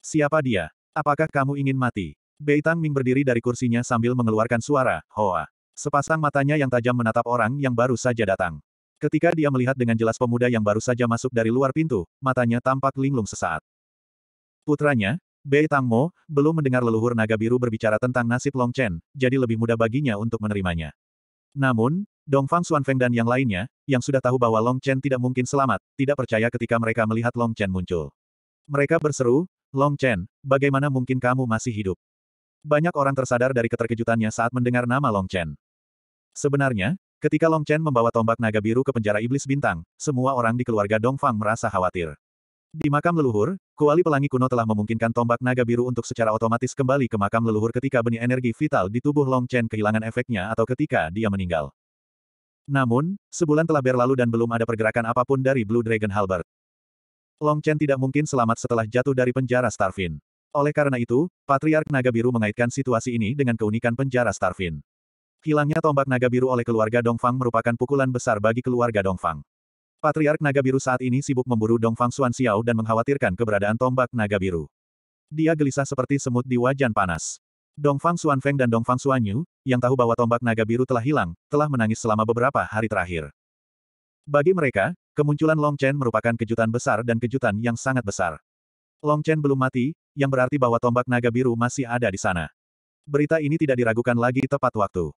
Speaker 1: Siapa dia? Apakah kamu ingin mati? Beitang Ming berdiri dari kursinya sambil mengeluarkan suara, Hoa. Sepasang matanya yang tajam menatap orang yang baru saja datang. Ketika dia melihat dengan jelas pemuda yang baru saja masuk dari luar pintu, matanya tampak linglung sesaat. Putranya, Bei Tangmo, belum mendengar leluhur naga biru berbicara tentang nasib Long Chen, jadi lebih mudah baginya untuk menerimanya. Namun, Dong Fang Xuan Feng dan yang lainnya, yang sudah tahu bahwa Long Chen tidak mungkin selamat, tidak percaya ketika mereka melihat Long Chen muncul. Mereka berseru, Long Chen, bagaimana mungkin kamu masih hidup? Banyak orang tersadar dari keterkejutannya saat mendengar nama Long Chen. Sebenarnya, Ketika Long Chen membawa tombak naga biru ke penjara iblis bintang, semua orang di keluarga Dongfang merasa khawatir. Di makam leluhur, kuali pelangi kuno telah memungkinkan tombak naga biru untuk secara otomatis kembali ke makam leluhur ketika benih energi vital di tubuh Long Chen kehilangan efeknya atau ketika dia meninggal. Namun, sebulan telah berlalu dan belum ada pergerakan apapun dari Blue Dragon Halbert. Long Chen tidak mungkin selamat setelah jatuh dari penjara Starfin. Oleh karena itu, Patriark Naga Biru mengaitkan situasi ini dengan keunikan penjara Starfin. Hilangnya tombak naga biru oleh keluarga Dongfang merupakan pukulan besar bagi keluarga Dongfang. Patriark naga biru saat ini sibuk memburu Dongfang Xuan Xiao dan mengkhawatirkan keberadaan tombak naga biru. Dia gelisah seperti semut di wajan panas. Dongfang Xuan Feng dan Dongfang Xuan Yu, yang tahu bahwa tombak naga biru telah hilang, telah menangis selama beberapa hari terakhir. Bagi mereka, kemunculan Long Chen merupakan kejutan besar dan kejutan yang sangat besar. Long Chen belum mati, yang berarti bahwa tombak naga biru masih ada di sana. Berita ini tidak diragukan lagi tepat waktu.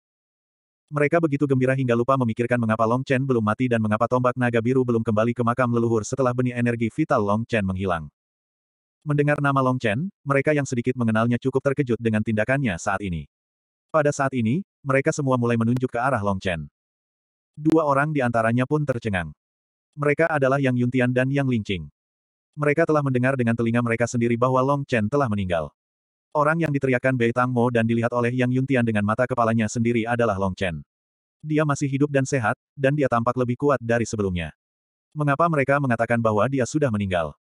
Speaker 1: Mereka begitu gembira hingga lupa memikirkan mengapa Long Chen belum mati dan mengapa tombak naga biru belum kembali ke makam leluhur setelah benih energi vital Long Chen menghilang. Mendengar nama Long Chen, mereka yang sedikit mengenalnya cukup terkejut dengan tindakannya saat ini. Pada saat ini, mereka semua mulai menunjuk ke arah Long Chen. Dua orang di antaranya pun tercengang. Mereka adalah Yang Yuntian dan Yang Lingqing. Mereka telah mendengar dengan telinga mereka sendiri bahwa Long Chen telah meninggal. Orang yang diteriakkan Bei Tang Mo dan dilihat oleh Yang Yuntian dengan mata kepalanya sendiri adalah Long Chen. Dia masih hidup dan sehat, dan dia tampak lebih kuat dari sebelumnya. Mengapa mereka mengatakan bahwa dia sudah meninggal?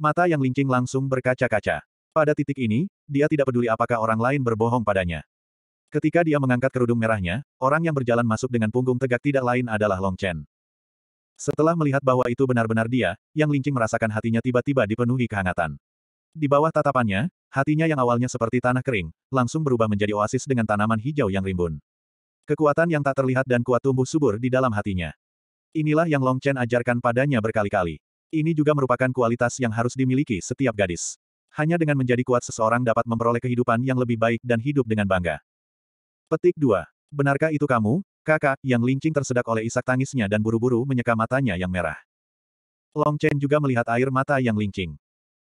Speaker 1: Mata yang lincing langsung berkaca-kaca. Pada titik ini, dia tidak peduli apakah orang lain berbohong padanya. Ketika dia mengangkat kerudung merahnya, orang yang berjalan masuk dengan punggung tegak tidak lain adalah Long Chen. Setelah melihat bahwa itu benar-benar dia, Yang Lincing merasakan hatinya tiba-tiba dipenuhi kehangatan. Di bawah tatapannya, Hatinya yang awalnya seperti tanah kering, langsung berubah menjadi oasis dengan tanaman hijau yang rimbun. Kekuatan yang tak terlihat dan kuat tumbuh subur di dalam hatinya. Inilah yang Long Chen ajarkan padanya berkali-kali. Ini juga merupakan kualitas yang harus dimiliki setiap gadis. Hanya dengan menjadi kuat seseorang dapat memperoleh kehidupan yang lebih baik dan hidup dengan bangga. Petik 2. Benarkah itu kamu, kakak, yang lincing tersedak oleh isak tangisnya dan buru-buru menyeka matanya yang merah? Long Chen juga melihat air mata yang lincing.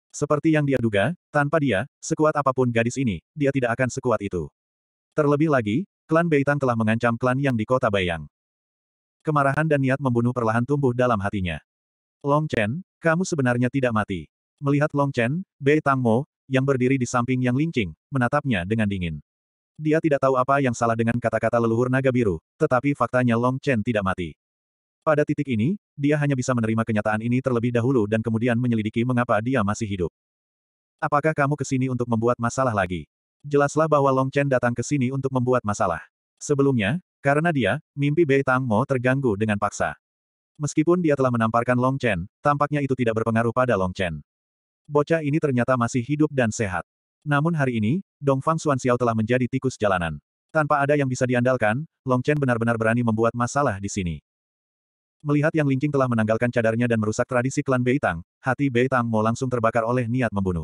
Speaker 1: Seperti yang dia duga, tanpa dia, sekuat apapun gadis ini, dia tidak akan sekuat itu. Terlebih lagi, klan Beitang telah mengancam klan yang di kota Bayang. Kemarahan dan niat membunuh perlahan tumbuh dalam hatinya. Long Chen, kamu sebenarnya tidak mati. Melihat Long Chen, Bei Tang Mo, yang berdiri di samping Yang Lingqing, menatapnya dengan dingin. Dia tidak tahu apa yang salah dengan kata-kata leluhur naga biru, tetapi faktanya Long Chen tidak mati. Pada titik ini, dia hanya bisa menerima kenyataan ini terlebih dahulu dan kemudian menyelidiki mengapa dia masih hidup. Apakah kamu ke sini untuk membuat masalah lagi? Jelaslah bahwa Long Chen datang ke sini untuk membuat masalah. Sebelumnya, karena dia, mimpi Bei Tang Mo terganggu dengan paksa. Meskipun dia telah menamparkan Long Chen, tampaknya itu tidak berpengaruh pada Long Chen. Bocah ini ternyata masih hidup dan sehat. Namun hari ini, Dongfang Xiao telah menjadi tikus jalanan. Tanpa ada yang bisa diandalkan, Long Chen benar-benar berani membuat masalah di sini. Melihat yang Lingqing telah menanggalkan cadarnya dan merusak tradisi klan Beitang, hati Beitang Mo langsung terbakar oleh niat membunuh.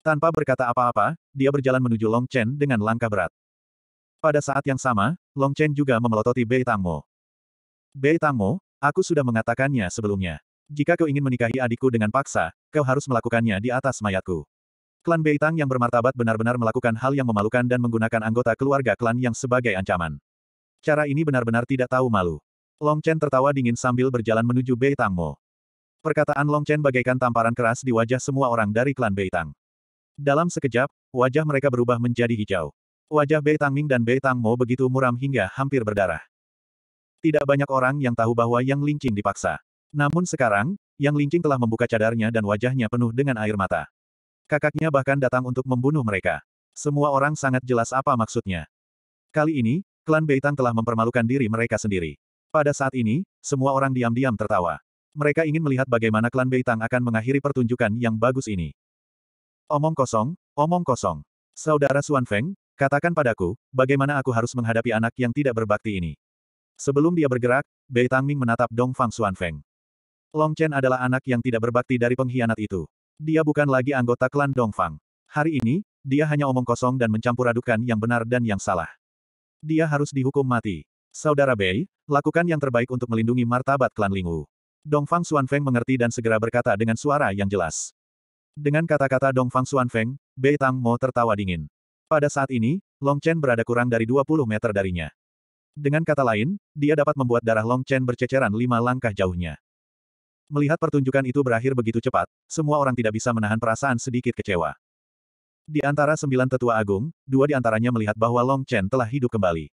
Speaker 1: Tanpa berkata apa-apa, dia berjalan menuju Long Chen dengan langkah berat. Pada saat yang sama, Long Chen juga memelototi Beitang Mo. Beitang Mo, aku sudah mengatakannya sebelumnya. Jika kau ingin menikahi adikku dengan paksa, kau harus melakukannya di atas mayatku. Klan Beitang yang bermartabat benar-benar melakukan hal yang memalukan dan menggunakan anggota keluarga klan yang sebagai ancaman. Cara ini benar-benar tidak tahu malu. Long Chen tertawa dingin sambil berjalan menuju Beitang Mo. Perkataan Long Chen bagaikan tamparan keras di wajah semua orang dari klan Beitang. Dalam sekejap, wajah mereka berubah menjadi hijau. Wajah Beitang Ming dan Beitang Mo begitu muram hingga hampir berdarah. Tidak banyak orang yang tahu bahwa Yang Lingqing dipaksa. Namun sekarang, Yang Lingqing telah membuka cadarnya dan wajahnya penuh dengan air mata. Kakaknya bahkan datang untuk membunuh mereka. Semua orang sangat jelas apa maksudnya. Kali ini, klan Beitang telah mempermalukan diri mereka sendiri. Pada saat ini, semua orang diam-diam tertawa. Mereka ingin melihat bagaimana klan Beitang akan mengakhiri pertunjukan yang bagus ini. Omong kosong, omong kosong. Saudara Suan Feng, katakan padaku, bagaimana aku harus menghadapi anak yang tidak berbakti ini. Sebelum dia bergerak, Beitang Ming menatap Dong Fang Xuan Feng. Long Chen adalah anak yang tidak berbakti dari pengkhianat itu. Dia bukan lagi anggota klan Dong Fang. Hari ini, dia hanya omong kosong dan mencampur adukan yang benar dan yang salah. Dia harus dihukum mati. Saudara Bei, lakukan yang terbaik untuk melindungi martabat klan Lingwu. Dongfang Xuanfeng mengerti dan segera berkata dengan suara yang jelas. Dengan kata-kata Dongfang Xuanfeng, Bei Tang Mo tertawa dingin. Pada saat ini, Long Chen berada kurang dari 20 meter darinya. Dengan kata lain, dia dapat membuat darah Long Chen berceceran lima langkah jauhnya. Melihat pertunjukan itu berakhir begitu cepat, semua orang tidak bisa menahan perasaan sedikit kecewa. Di antara sembilan tetua agung, dua di antaranya melihat bahwa Long Chen telah hidup kembali.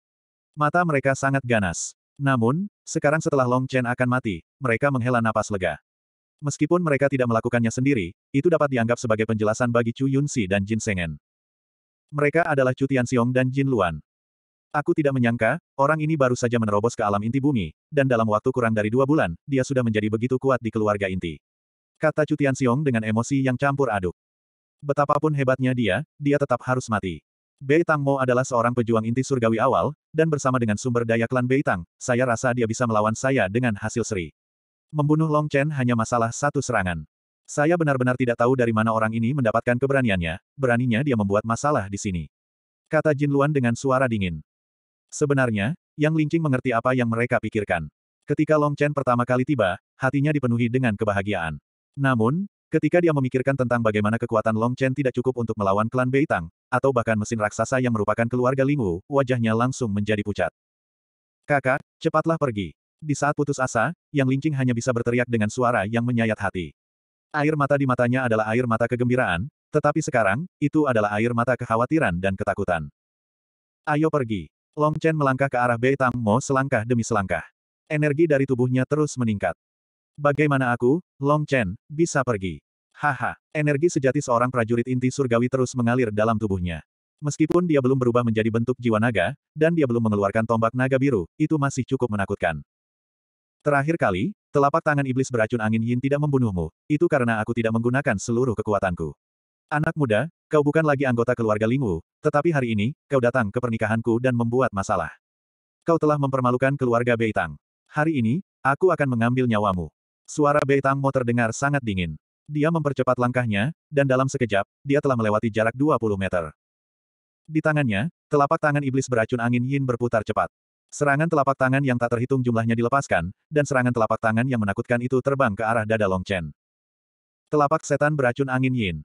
Speaker 1: Mata mereka sangat ganas. Namun, sekarang setelah Long Chen akan mati, mereka menghela napas lega. Meskipun mereka tidak melakukannya sendiri, itu dapat dianggap sebagai penjelasan bagi Chu Yunxi dan Jin Sengen. Mereka adalah Chu Tianxiong dan Jin Luan. Aku tidak menyangka, orang ini baru saja menerobos ke alam inti bumi, dan dalam waktu kurang dari dua bulan, dia sudah menjadi begitu kuat di keluarga inti. Kata Tian Xiong dengan emosi yang campur aduk. Betapapun hebatnya dia, dia tetap harus mati. Bei Mo adalah seorang pejuang inti surgawi awal, dan bersama dengan sumber daya klan Bei saya rasa dia bisa melawan saya dengan hasil seri. Membunuh Long Chen hanya masalah satu serangan. Saya benar-benar tidak tahu dari mana orang ini mendapatkan keberaniannya, beraninya dia membuat masalah di sini. Kata Jin Luan dengan suara dingin. Sebenarnya, Yang Lingqing mengerti apa yang mereka pikirkan. Ketika Long Chen pertama kali tiba, hatinya dipenuhi dengan kebahagiaan. Namun, Ketika dia memikirkan tentang bagaimana kekuatan Long Chen tidak cukup untuk melawan klan Beitang, atau bahkan mesin raksasa yang merupakan keluarga Lingwu, wajahnya langsung menjadi pucat. Kakak, cepatlah pergi. Di saat putus asa, Yang Lingqing hanya bisa berteriak dengan suara yang menyayat hati. Air mata di matanya adalah air mata kegembiraan, tetapi sekarang, itu adalah air mata kekhawatiran dan ketakutan. Ayo pergi. Long Chen melangkah ke arah Beitang Mo selangkah demi selangkah. Energi dari tubuhnya terus meningkat. Bagaimana aku, Long Chen, bisa pergi? Haha, energi sejati seorang prajurit inti surgawi terus mengalir dalam tubuhnya. Meskipun dia belum berubah menjadi bentuk jiwa naga, dan dia belum mengeluarkan tombak naga biru, itu masih cukup menakutkan. Terakhir kali, telapak tangan iblis beracun angin Yin tidak membunuhmu, itu karena aku tidak menggunakan seluruh kekuatanku. Anak muda, kau bukan lagi anggota keluarga Lingwu, tetapi hari ini, kau datang ke pernikahanku dan membuat masalah. Kau telah mempermalukan keluarga Beitang. Hari ini, aku akan mengambil nyawamu. Suara Bei Mo terdengar sangat dingin. Dia mempercepat langkahnya, dan dalam sekejap, dia telah melewati jarak 20 meter. Di tangannya, telapak tangan iblis beracun angin Yin berputar cepat. Serangan telapak tangan yang tak terhitung jumlahnya dilepaskan, dan serangan telapak tangan yang menakutkan itu terbang ke arah dada Long Chen. Telapak setan beracun angin Yin.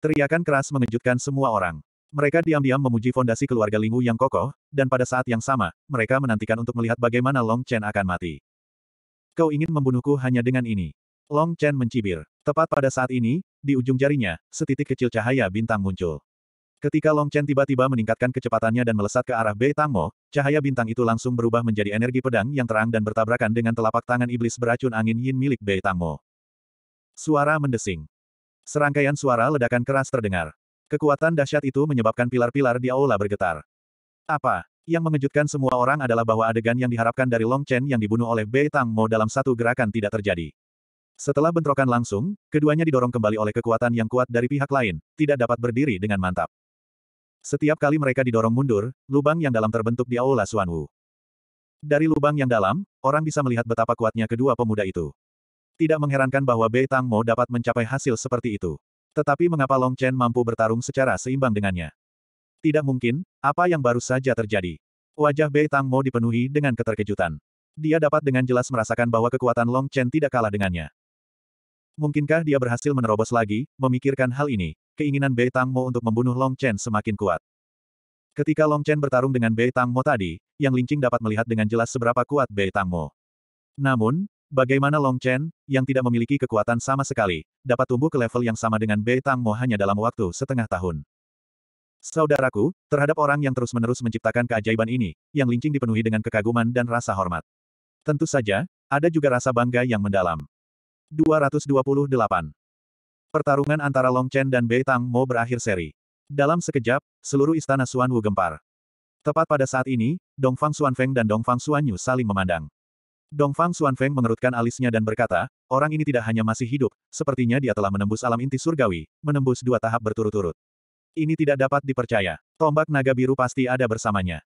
Speaker 1: Teriakan keras mengejutkan semua orang. Mereka diam-diam memuji fondasi keluarga Lingwu yang kokoh, dan pada saat yang sama, mereka menantikan untuk melihat bagaimana Long Chen akan mati. Kau ingin membunuhku hanya dengan ini. Long Chen mencibir. Tepat pada saat ini, di ujung jarinya, setitik kecil cahaya bintang muncul. Ketika Long Chen tiba-tiba meningkatkan kecepatannya dan melesat ke arah Bei Tangmo, cahaya bintang itu langsung berubah menjadi energi pedang yang terang dan bertabrakan dengan telapak tangan iblis beracun angin yin milik Bei Tangmo. Suara mendesing. Serangkaian suara ledakan keras terdengar. Kekuatan dahsyat itu menyebabkan pilar-pilar di aula bergetar. Apa? Yang mengejutkan semua orang adalah bahwa adegan yang diharapkan dari Long Chen yang dibunuh oleh Bei Tang Mo dalam satu gerakan tidak terjadi. Setelah bentrokan langsung, keduanya didorong kembali oleh kekuatan yang kuat dari pihak lain, tidak dapat berdiri dengan mantap. Setiap kali mereka didorong mundur, lubang yang dalam terbentuk di aula Suan Wu. Dari lubang yang dalam, orang bisa melihat betapa kuatnya kedua pemuda itu. Tidak mengherankan bahwa Bei Tang Mo dapat mencapai hasil seperti itu. Tetapi mengapa Long Chen mampu bertarung secara seimbang dengannya? Tidak mungkin, apa yang baru saja terjadi. Wajah Bei Tang Mo dipenuhi dengan keterkejutan. Dia dapat dengan jelas merasakan bahwa kekuatan Long Chen tidak kalah dengannya. Mungkinkah dia berhasil menerobos lagi, memikirkan hal ini, keinginan Bei Tang Mo untuk membunuh Long Chen semakin kuat. Ketika Long Chen bertarung dengan Bei Tang Mo tadi, Yang Linqing dapat melihat dengan jelas seberapa kuat Bei Tang Mo. Namun, bagaimana Long Chen, yang tidak memiliki kekuatan sama sekali, dapat tumbuh ke level yang sama dengan Bei Tang Mo hanya dalam waktu setengah tahun. Saudaraku, terhadap orang yang terus-menerus menciptakan keajaiban ini, yang lincing dipenuhi dengan kekaguman dan rasa hormat. Tentu saja, ada juga rasa bangga yang mendalam. 228. Pertarungan antara Long Chen dan Bei Tang Mo berakhir seri. Dalam sekejap, seluruh istana Suan Wu gempar. Tepat pada saat ini, Dongfang Feng dan Dongfang Yu saling memandang. Dongfang Feng mengerutkan alisnya dan berkata, orang ini tidak hanya masih hidup, sepertinya dia telah menembus alam inti surgawi, menembus dua tahap berturut-turut. Ini tidak dapat dipercaya. Tombak naga biru pasti ada bersamanya.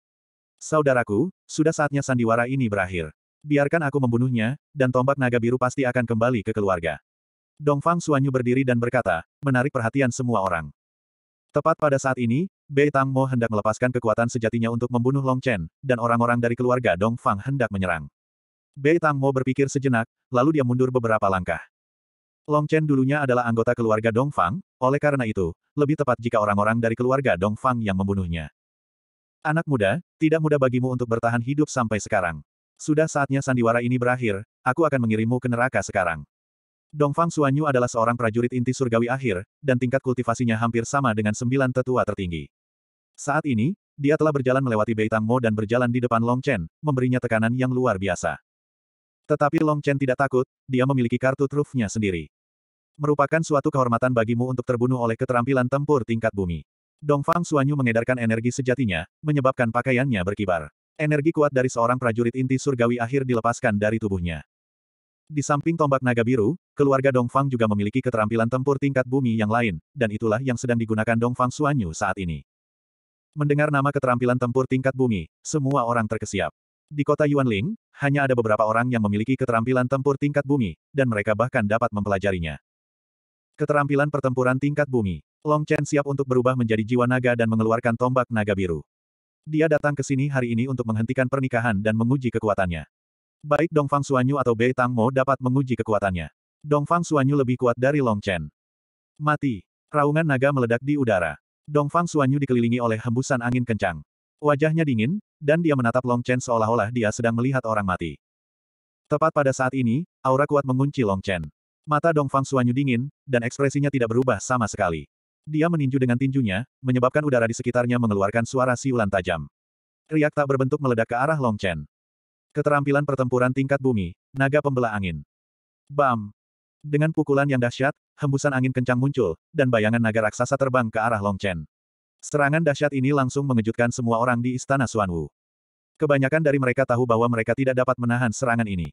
Speaker 1: Saudaraku, sudah saatnya sandiwara ini berakhir. Biarkan aku membunuhnya, dan tombak naga biru pasti akan kembali ke keluarga. Dongfang Suanyu berdiri dan berkata, menarik perhatian semua orang. Tepat pada saat ini, Bei Tang Mo hendak melepaskan kekuatan sejatinya untuk membunuh Long Chen, dan orang-orang dari keluarga Dongfang hendak menyerang. Bei Tang Mo berpikir sejenak, lalu dia mundur beberapa langkah. Long Chen dulunya adalah anggota keluarga Dong Fang. oleh karena itu, lebih tepat jika orang-orang dari keluarga Dong Fang yang membunuhnya. Anak muda, tidak mudah bagimu untuk bertahan hidup sampai sekarang. Sudah saatnya sandiwara ini berakhir, aku akan mengirimmu ke neraka sekarang. Dong Fang Suanyu adalah seorang prajurit inti surgawi akhir, dan tingkat kultivasinya hampir sama dengan sembilan tetua tertinggi. Saat ini, dia telah berjalan melewati Beitang Mo dan berjalan di depan Long Chen, memberinya tekanan yang luar biasa. Tetapi Long Chen tidak takut, dia memiliki kartu trufnya sendiri. Merupakan suatu kehormatan bagimu untuk terbunuh oleh keterampilan tempur tingkat bumi. Dongfang Suanyu mengedarkan energi sejatinya, menyebabkan pakaiannya berkibar. Energi kuat dari seorang prajurit inti surgawi akhir dilepaskan dari tubuhnya. Di samping tombak naga biru, keluarga Dongfang juga memiliki keterampilan tempur tingkat bumi yang lain, dan itulah yang sedang digunakan Dongfang Suanyu saat ini. Mendengar nama keterampilan tempur tingkat bumi, semua orang terkesiap. Di kota Yuanling, hanya ada beberapa orang yang memiliki keterampilan tempur tingkat bumi, dan mereka bahkan dapat mempelajarinya. Keterampilan pertempuran tingkat bumi. Long Chen siap untuk berubah menjadi jiwa naga dan mengeluarkan tombak naga biru. Dia datang ke sini hari ini untuk menghentikan pernikahan dan menguji kekuatannya. Baik Dongfang Suanyu atau Bei Tang Mo dapat menguji kekuatannya. Dongfang Suanyu lebih kuat dari Long Chen. Mati. Raungan naga meledak di udara. Dongfang Suanyu dikelilingi oleh hembusan angin kencang. Wajahnya dingin, dan dia menatap Long Chen seolah-olah dia sedang melihat orang mati. Tepat pada saat ini, aura kuat mengunci Long Chen. Mata Dong Fang Suanyu dingin, dan ekspresinya tidak berubah sama sekali. Dia meninju dengan tinjunya, menyebabkan udara di sekitarnya mengeluarkan suara siulan tajam. Riak tak berbentuk meledak ke arah Long Chen. Keterampilan pertempuran tingkat bumi, naga pembela angin. Bam! Dengan pukulan yang dahsyat, hembusan angin kencang muncul, dan bayangan naga raksasa terbang ke arah Long Chen. Serangan dahsyat ini langsung mengejutkan semua orang di istana Suanwu. Kebanyakan dari mereka tahu bahwa mereka tidak dapat menahan serangan ini.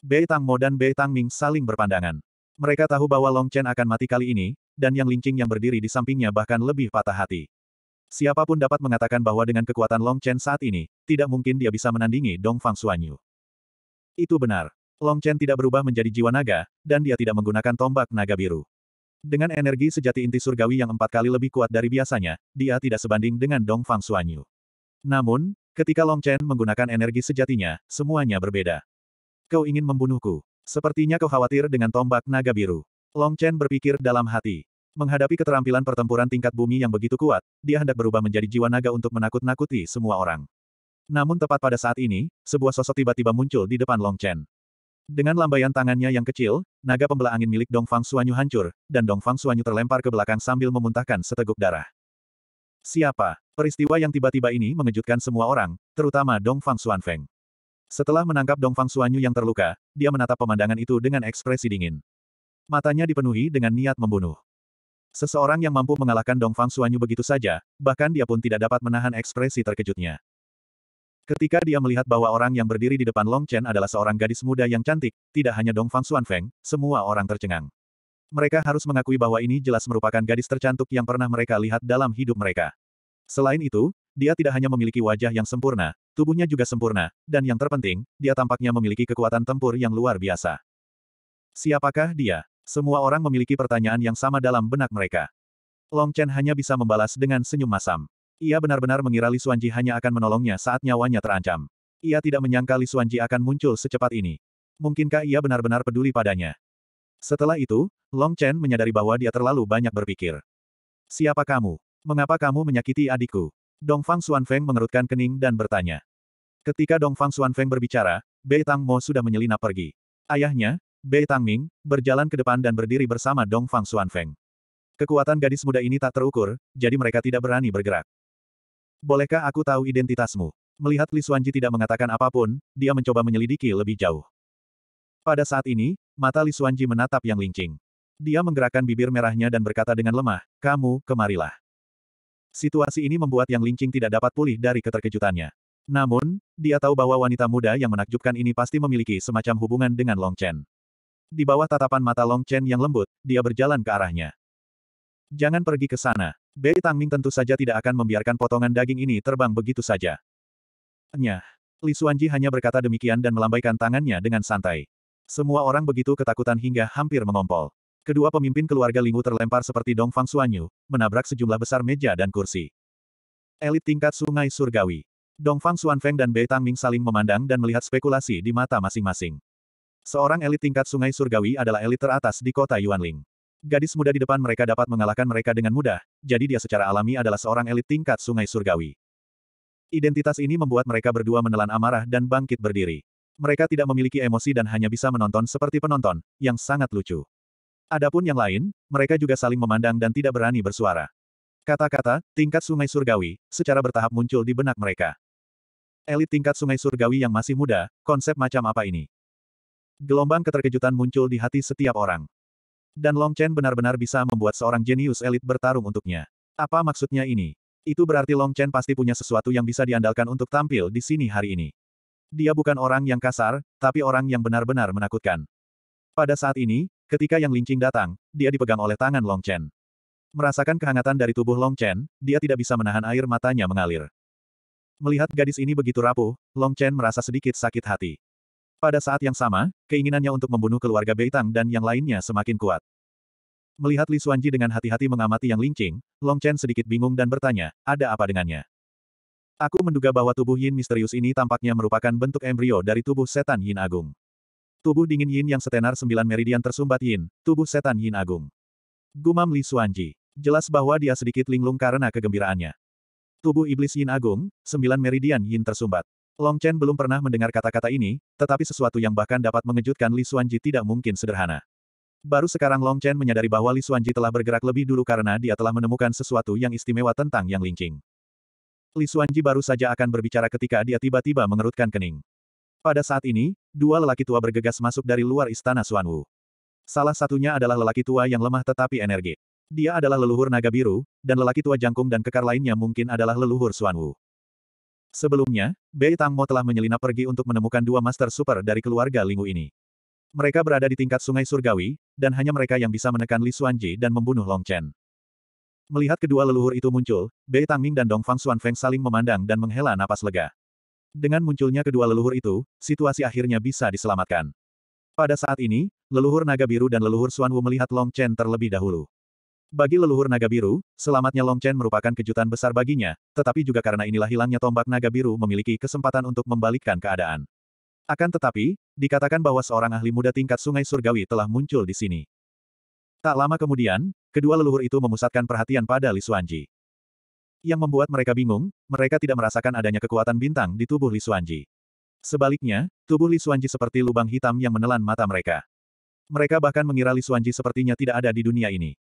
Speaker 1: Bei Tang Mo dan Bei Tang Ming saling berpandangan. Mereka tahu bahwa Long Chen akan mati kali ini, dan Yang Lingqing yang berdiri di sampingnya bahkan lebih patah hati. Siapapun dapat mengatakan bahwa dengan kekuatan Long Chen saat ini, tidak mungkin dia bisa menandingi Dong Fang Xuanyu. Itu benar. Long Chen tidak berubah menjadi jiwa naga, dan dia tidak menggunakan tombak naga biru. Dengan energi sejati inti surgawi yang empat kali lebih kuat dari biasanya, dia tidak sebanding dengan Dong Fang Xuanyu. Namun, ketika Long Chen menggunakan energi sejatinya, semuanya berbeda. Kau ingin membunuhku. Sepertinya kau khawatir dengan tombak naga biru. Long Chen berpikir dalam hati. Menghadapi keterampilan pertempuran tingkat bumi yang begitu kuat, dia hendak berubah menjadi jiwa naga untuk menakut-nakuti semua orang. Namun tepat pada saat ini, sebuah sosok tiba-tiba muncul di depan Long Chen. Dengan lambaian tangannya yang kecil, naga pembelah angin milik Dong Fang Suanyu hancur, dan Dong Fang Suanyu terlempar ke belakang sambil memuntahkan seteguk darah. Siapa? Peristiwa yang tiba-tiba ini mengejutkan semua orang, terutama Dong Fang Suanfeng. Setelah menangkap Dongfang Suanyu yang terluka, dia menatap pemandangan itu dengan ekspresi dingin. Matanya dipenuhi dengan niat membunuh. Seseorang yang mampu mengalahkan Dongfang Suanyu begitu saja, bahkan dia pun tidak dapat menahan ekspresi terkejutnya. Ketika dia melihat bahwa orang yang berdiri di depan Long Chen adalah seorang gadis muda yang cantik, tidak hanya Dongfang Suanfeng, semua orang tercengang. Mereka harus mengakui bahwa ini jelas merupakan gadis tercantik yang pernah mereka lihat dalam hidup mereka. Selain itu, dia tidak hanya memiliki wajah yang sempurna, tubuhnya juga sempurna, dan yang terpenting, dia tampaknya memiliki kekuatan tempur yang luar biasa. Siapakah dia? Semua orang memiliki pertanyaan yang sama dalam benak mereka. Long Chen hanya bisa membalas dengan senyum masam. Ia benar-benar mengira Li Xuanji hanya akan menolongnya saat nyawanya terancam. Ia tidak menyangka Li Xuanji akan muncul secepat ini. Mungkinkah ia benar-benar peduli padanya? Setelah itu, Long Chen menyadari bahwa dia terlalu banyak berpikir. Siapa kamu? Mengapa kamu menyakiti adikku? Dongfang Xuanfeng mengerutkan kening dan bertanya. Ketika Dongfang Xuanfeng berbicara, Bei Tang Mo sudah menyelinap pergi. Ayahnya, Bei Tang Ming, berjalan ke depan dan berdiri bersama Dongfang Xuanfeng. Kekuatan gadis muda ini tak terukur, jadi mereka tidak berani bergerak. Bolehkah aku tahu identitasmu? Melihat Li Xuanji tidak mengatakan apapun, dia mencoba menyelidiki lebih jauh. Pada saat ini, mata Li Xuanji menatap yang lincing. Dia menggerakkan bibir merahnya dan berkata dengan lemah, kamu, kemarilah. Situasi ini membuat Yang Lingqing tidak dapat pulih dari keterkejutannya. Namun, dia tahu bahwa wanita muda yang menakjubkan ini pasti memiliki semacam hubungan dengan Long Chen. Di bawah tatapan mata Long Chen yang lembut, dia berjalan ke arahnya. Jangan pergi ke sana. Bei Tangming tentu saja tidak akan membiarkan potongan daging ini terbang begitu saja. Nyah. Li Suanji hanya berkata demikian dan melambaikan tangannya dengan santai. Semua orang begitu ketakutan hingga hampir mengompol. Kedua pemimpin keluarga Lingwu terlempar seperti Dong Fang Xuanyu, menabrak sejumlah besar meja dan kursi. Elit tingkat sungai surgawi. Dong Fang Xuanfeng dan Bei Tang Ming saling memandang dan melihat spekulasi di mata masing-masing. Seorang elit tingkat sungai surgawi adalah elit teratas di kota Yuanling. Gadis muda di depan mereka dapat mengalahkan mereka dengan mudah, jadi dia secara alami adalah seorang elit tingkat sungai surgawi. Identitas ini membuat mereka berdua menelan amarah dan bangkit berdiri. Mereka tidak memiliki emosi dan hanya bisa menonton seperti penonton, yang sangat lucu. Adapun yang lain, mereka juga saling memandang dan tidak berani bersuara. Kata-kata, tingkat sungai surgawi, secara bertahap muncul di benak mereka. Elit tingkat sungai surgawi yang masih muda, konsep macam apa ini? Gelombang keterkejutan muncul di hati setiap orang. Dan Long Chen benar-benar bisa membuat seorang jenius elit bertarung untuknya. Apa maksudnya ini? Itu berarti Long Chen pasti punya sesuatu yang bisa diandalkan untuk tampil di sini hari ini. Dia bukan orang yang kasar, tapi orang yang benar-benar menakutkan. Pada saat ini, Ketika Yang Lingqing datang, dia dipegang oleh tangan Long Chen. Merasakan kehangatan dari tubuh Long Chen, dia tidak bisa menahan air matanya mengalir. Melihat gadis ini begitu rapuh, Long Chen merasa sedikit sakit hati. Pada saat yang sama, keinginannya untuk membunuh keluarga Beitang dan yang lainnya semakin kuat. Melihat Li Xuanji dengan hati-hati mengamati Yang Lingqing, Long Chen sedikit bingung dan bertanya, ada apa dengannya? Aku menduga bahwa tubuh Yin misterius ini tampaknya merupakan bentuk embrio dari tubuh setan Yin Agung. Tubuh dingin Yin yang setenar sembilan meridian tersumbat Yin, tubuh setan Yin agung. Gumam Li Suanji. Jelas bahwa dia sedikit linglung karena kegembiraannya. Tubuh iblis Yin agung, sembilan meridian Yin tersumbat. Long Chen belum pernah mendengar kata-kata ini, tetapi sesuatu yang bahkan dapat mengejutkan Li Suanji tidak mungkin sederhana. Baru sekarang Long Chen menyadari bahwa Li Suanji telah bergerak lebih dulu karena dia telah menemukan sesuatu yang istimewa tentang Yang Lingqing. Li Suanji baru saja akan berbicara ketika dia tiba-tiba mengerutkan kening. Pada saat ini, dua lelaki tua bergegas masuk dari luar istana Suanwu. Salah satunya adalah lelaki tua yang lemah tetapi energi. Dia adalah leluhur naga biru, dan lelaki tua jangkung dan kekar lainnya mungkin adalah leluhur Suanwu. Sebelumnya, Bei Tang Mo telah menyelinap pergi untuk menemukan dua master super dari keluarga Lingu ini. Mereka berada di tingkat sungai surgawi, dan hanya mereka yang bisa menekan Li Xuanji dan membunuh Long Chen. Melihat kedua leluhur itu muncul, Bei Tang Ming dan Dong Dongfang Feng saling memandang dan menghela napas lega. Dengan munculnya kedua leluhur itu, situasi akhirnya bisa diselamatkan. Pada saat ini, leluhur naga biru dan leluhur Suan Wu melihat Long Chen terlebih dahulu. Bagi leluhur naga biru, selamatnya Long Chen merupakan kejutan besar baginya, tetapi juga karena inilah hilangnya tombak naga biru memiliki kesempatan untuk membalikkan keadaan. Akan tetapi, dikatakan bahwa seorang ahli muda tingkat sungai surgawi telah muncul di sini. Tak lama kemudian, kedua leluhur itu memusatkan perhatian pada Li Suanji. Yang membuat mereka bingung, mereka tidak merasakan adanya kekuatan bintang di tubuh Li Xuanji. Sebaliknya, tubuh Li Xuanji seperti lubang hitam yang menelan mata mereka. Mereka bahkan mengira Li Xuanji sepertinya tidak ada di dunia ini.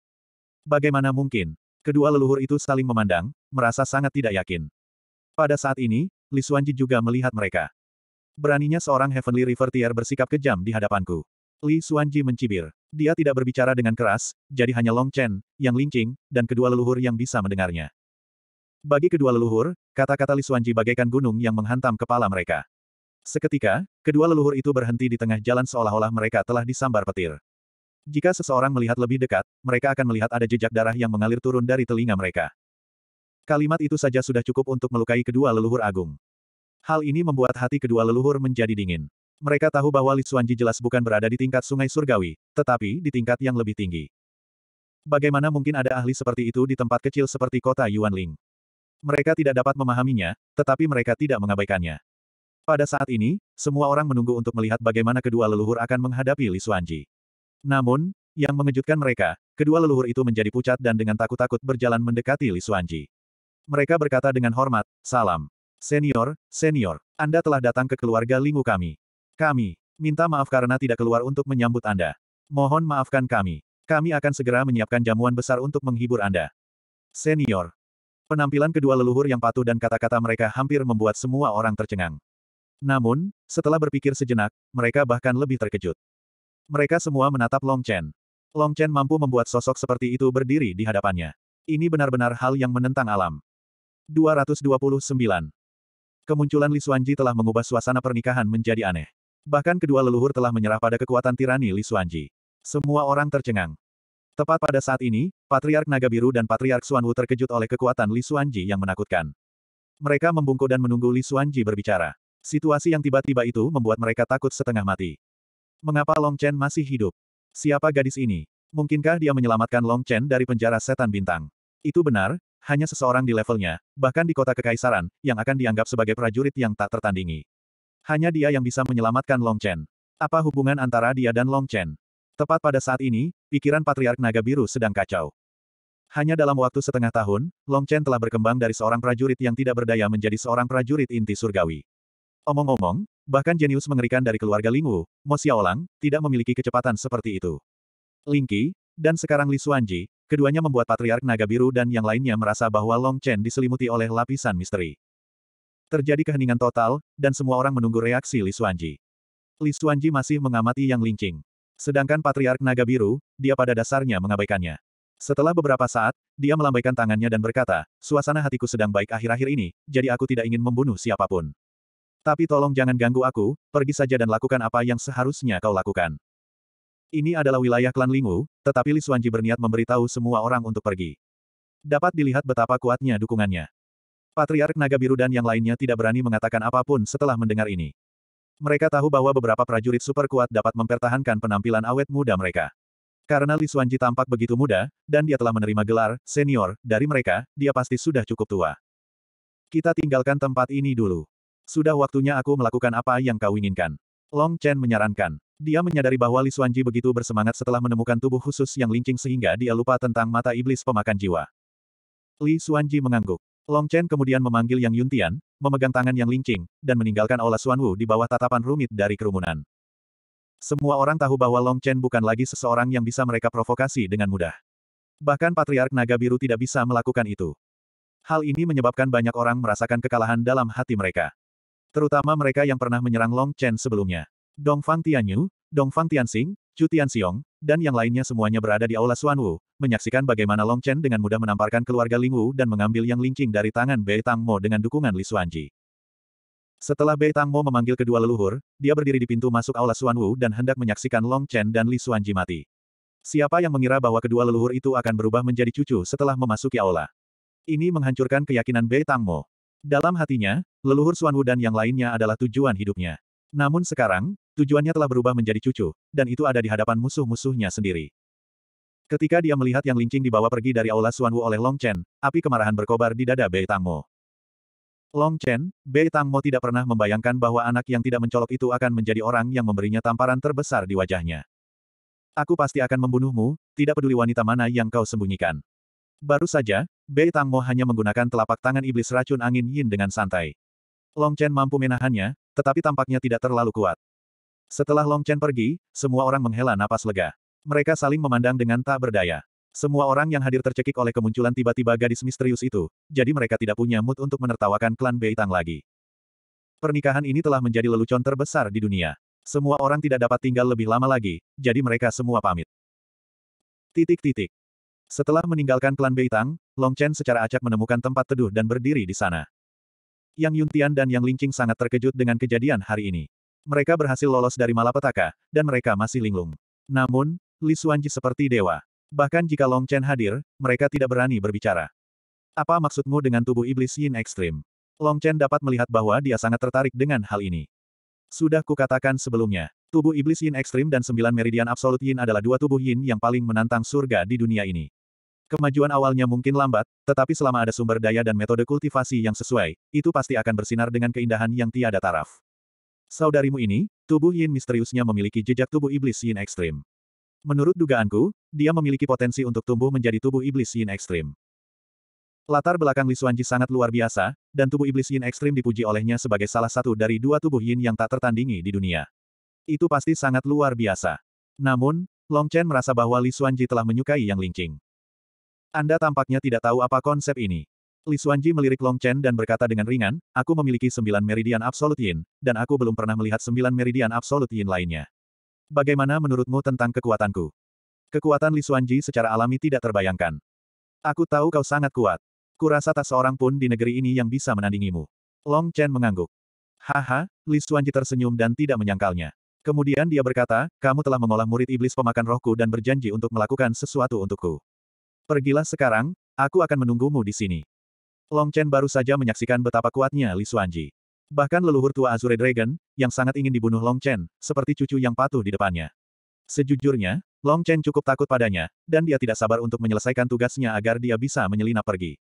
Speaker 1: Bagaimana mungkin? Kedua leluhur itu saling memandang, merasa sangat tidak yakin. Pada saat ini, Li Xuanji juga melihat mereka. Beraninya seorang Heavenly River Tier bersikap kejam di hadapanku. Li Xuanji mencibir. Dia tidak berbicara dengan keras, jadi hanya Long Chen, yang lincing, dan kedua leluhur yang bisa mendengarnya. Bagi kedua leluhur, kata-kata Li Xuanji bagaikan gunung yang menghantam kepala mereka. Seketika, kedua leluhur itu berhenti di tengah jalan seolah-olah mereka telah disambar petir. Jika seseorang melihat lebih dekat, mereka akan melihat ada jejak darah yang mengalir turun dari telinga mereka. Kalimat itu saja sudah cukup untuk melukai kedua leluhur agung. Hal ini membuat hati kedua leluhur menjadi dingin. Mereka tahu bahwa Li Xuanji jelas bukan berada di tingkat sungai surgawi, tetapi di tingkat yang lebih tinggi. Bagaimana mungkin ada ahli seperti itu di tempat kecil seperti kota Yuanling? Mereka tidak dapat memahaminya, tetapi mereka tidak mengabaikannya. Pada saat ini, semua orang menunggu untuk melihat bagaimana kedua leluhur akan menghadapi Li Xuanji. Namun, yang mengejutkan mereka, kedua leluhur itu menjadi pucat dan dengan takut-takut berjalan mendekati Li Xuanji. Mereka berkata dengan hormat, salam. Senior, senior, Anda telah datang ke keluarga Lingu kami. Kami, minta maaf karena tidak keluar untuk menyambut Anda. Mohon maafkan kami. Kami akan segera menyiapkan jamuan besar untuk menghibur Anda. Senior, Penampilan kedua leluhur yang patuh dan kata-kata mereka hampir membuat semua orang tercengang. Namun, setelah berpikir sejenak, mereka bahkan lebih terkejut. Mereka semua menatap Long Chen. Long Chen mampu membuat sosok seperti itu berdiri di hadapannya. Ini benar-benar hal yang menentang alam. 229. Kemunculan Li Xuanji telah mengubah suasana pernikahan menjadi aneh. Bahkan kedua leluhur telah menyerah pada kekuatan tirani Li Xuanji. Semua orang tercengang. Tepat pada saat ini, Patriark Naga Biru dan Patriark Suanwu terkejut oleh kekuatan Li Xuanji yang menakutkan. Mereka membungkuk dan menunggu Li Xuanji berbicara. Situasi yang tiba-tiba itu membuat mereka takut setengah mati. Mengapa Long Chen masih hidup? Siapa gadis ini? Mungkinkah dia menyelamatkan Long Chen dari penjara setan bintang? Itu benar, hanya seseorang di levelnya, bahkan di kota kekaisaran, yang akan dianggap sebagai prajurit yang tak tertandingi. Hanya dia yang bisa menyelamatkan Long Chen. Apa hubungan antara dia dan Long Chen? Tepat pada saat ini, pikiran Patriark Naga Biru sedang kacau. Hanya dalam waktu setengah tahun, Long Chen telah berkembang dari seorang prajurit yang tidak berdaya menjadi seorang prajurit inti surgawi. Omong-omong, bahkan jenius mengerikan dari keluarga Lingwu, Mo Xiaolang, tidak memiliki kecepatan seperti itu. Lingqi, dan sekarang Li Xuanji, keduanya membuat Patriark Naga Biru dan yang lainnya merasa bahwa Long Chen diselimuti oleh lapisan misteri. Terjadi keheningan total, dan semua orang menunggu reaksi Li Xuanji. Li Xuanji masih mengamati Yang Lingqing. Sedangkan Patriark Naga Biru, dia pada dasarnya mengabaikannya. Setelah beberapa saat, dia melambaikan tangannya dan berkata, suasana hatiku sedang baik akhir-akhir ini, jadi aku tidak ingin membunuh siapapun. Tapi tolong jangan ganggu aku, pergi saja dan lakukan apa yang seharusnya kau lakukan. Ini adalah wilayah klan Lingu, tetapi Li Suanji berniat memberitahu semua orang untuk pergi. Dapat dilihat betapa kuatnya dukungannya. Patriark Naga Biru dan yang lainnya tidak berani mengatakan apapun setelah mendengar ini. Mereka tahu bahwa beberapa prajurit super kuat dapat mempertahankan penampilan awet muda mereka. Karena Li Xuanji tampak begitu muda, dan dia telah menerima gelar senior dari mereka, dia pasti sudah cukup tua. Kita tinggalkan tempat ini dulu. Sudah waktunya aku melakukan apa yang kau inginkan. Long Chen menyarankan. Dia menyadari bahwa Li Xuanji begitu bersemangat setelah menemukan tubuh khusus yang lincing sehingga dia lupa tentang mata iblis pemakan jiwa. Li Xuanji mengangguk. Long Chen kemudian memanggil Yang Yuntian, memegang tangan Yang Lincing, dan meninggalkan aula Suanwu di bawah tatapan rumit dari kerumunan. Semua orang tahu bahwa Long Chen bukan lagi seseorang yang bisa mereka provokasi dengan mudah. Bahkan Patriark Naga Biru tidak bisa melakukan itu. Hal ini menyebabkan banyak orang merasakan kekalahan dalam hati mereka. Terutama mereka yang pernah menyerang Long Chen sebelumnya. Dongfang Tianyu, Dongfang Tianxing, Chu Tianxiong, dan yang lainnya semuanya berada di Aula Wu, menyaksikan bagaimana Long Chen dengan mudah menamparkan keluarga Ling Wu dan mengambil yang lincing dari tangan Bei Tang Mo dengan dukungan Li Xuanji. Setelah Bei Tangmo memanggil kedua leluhur, dia berdiri di pintu masuk aula Suanwu Wu dan hendak menyaksikan Long Chen dan Li Xuanji mati. Siapa yang mengira bahwa kedua leluhur itu akan berubah menjadi cucu setelah memasuki aula? Ini menghancurkan keyakinan Bei Tangmo. Dalam hatinya, leluhur Suanwu Wu dan yang lainnya adalah tujuan hidupnya. Namun sekarang, tujuannya telah berubah menjadi cucu, dan itu ada di hadapan musuh-musuhnya sendiri. Ketika dia melihat yang lincing dibawa pergi dari aula Suanwu Wu oleh Long Chen, api kemarahan berkobar di dada Bei Tangmo. Long Chen, Bei Tang Mo tidak pernah membayangkan bahwa anak yang tidak mencolok itu akan menjadi orang yang memberinya tamparan terbesar di wajahnya. Aku pasti akan membunuhmu, tidak peduli wanita mana yang kau sembunyikan. Baru saja, Bei Tang Mo hanya menggunakan telapak tangan iblis racun angin yin dengan santai. Long Chen mampu menahannya, tetapi tampaknya tidak terlalu kuat. Setelah Long Chen pergi, semua orang menghela napas lega. Mereka saling memandang dengan tak berdaya. Semua orang yang hadir tercekik oleh kemunculan tiba-tiba gadis misterius itu, jadi mereka tidak punya mood untuk menertawakan klan Beitang lagi. Pernikahan ini telah menjadi lelucon terbesar di dunia. Semua orang tidak dapat tinggal lebih lama lagi, jadi mereka semua pamit. Titik-titik. Setelah meninggalkan klan Beitang, Long Chen secara acak menemukan tempat teduh dan berdiri di sana. Yang Yuntian dan Yang Lingqing sangat terkejut dengan kejadian hari ini. Mereka berhasil lolos dari malapetaka, dan mereka masih linglung. Namun, Li Xuanji seperti dewa. Bahkan jika Long Chen hadir, mereka tidak berani berbicara. Apa maksudmu dengan tubuh iblis yin ekstrim? Long Chen dapat melihat bahwa dia sangat tertarik dengan hal ini. Sudah kukatakan sebelumnya, tubuh iblis yin ekstrim dan sembilan meridian absolut yin adalah dua tubuh yin yang paling menantang surga di dunia ini. Kemajuan awalnya mungkin lambat, tetapi selama ada sumber daya dan metode kultivasi yang sesuai, itu pasti akan bersinar dengan keindahan yang tiada taraf. Saudarimu ini, tubuh yin misteriusnya memiliki jejak tubuh iblis yin ekstrim. Menurut dugaanku, dia memiliki potensi untuk tumbuh menjadi tubuh iblis Yin Ekstrim. Latar belakang Li Xuanji sangat luar biasa, dan tubuh iblis Yin Ekstrim dipuji olehnya sebagai salah satu dari dua tubuh Yin yang tak tertandingi di dunia. Itu pasti sangat luar biasa. Namun, Long Chen merasa bahwa Li Xuanji telah menyukai Yang Lingqing. Anda tampaknya tidak tahu apa konsep ini. Li Xuanji melirik Long Chen dan berkata dengan ringan, aku memiliki sembilan meridian absolut Yin, dan aku belum pernah melihat sembilan meridian absolut Yin lainnya. Bagaimana menurutmu tentang kekuatanku? Kekuatan Li Xuanji secara alami tidak terbayangkan. Aku tahu kau sangat kuat. Kurasa tak seorang pun di negeri ini yang bisa menandingimu. Long Chen mengangguk. Haha, Li Xuanji tersenyum dan tidak menyangkalnya. Kemudian dia berkata, kamu telah mengolah murid iblis pemakan rohku dan berjanji untuk melakukan sesuatu untukku. Pergilah sekarang, aku akan menunggumu di sini. Long Chen baru saja menyaksikan betapa kuatnya Li Xuanji. Bahkan leluhur tua Azure Dragon, yang sangat ingin dibunuh Long Chen, seperti cucu yang patuh di depannya. Sejujurnya, Long Chen cukup takut padanya, dan dia tidak sabar untuk menyelesaikan tugasnya agar dia bisa menyelinap pergi.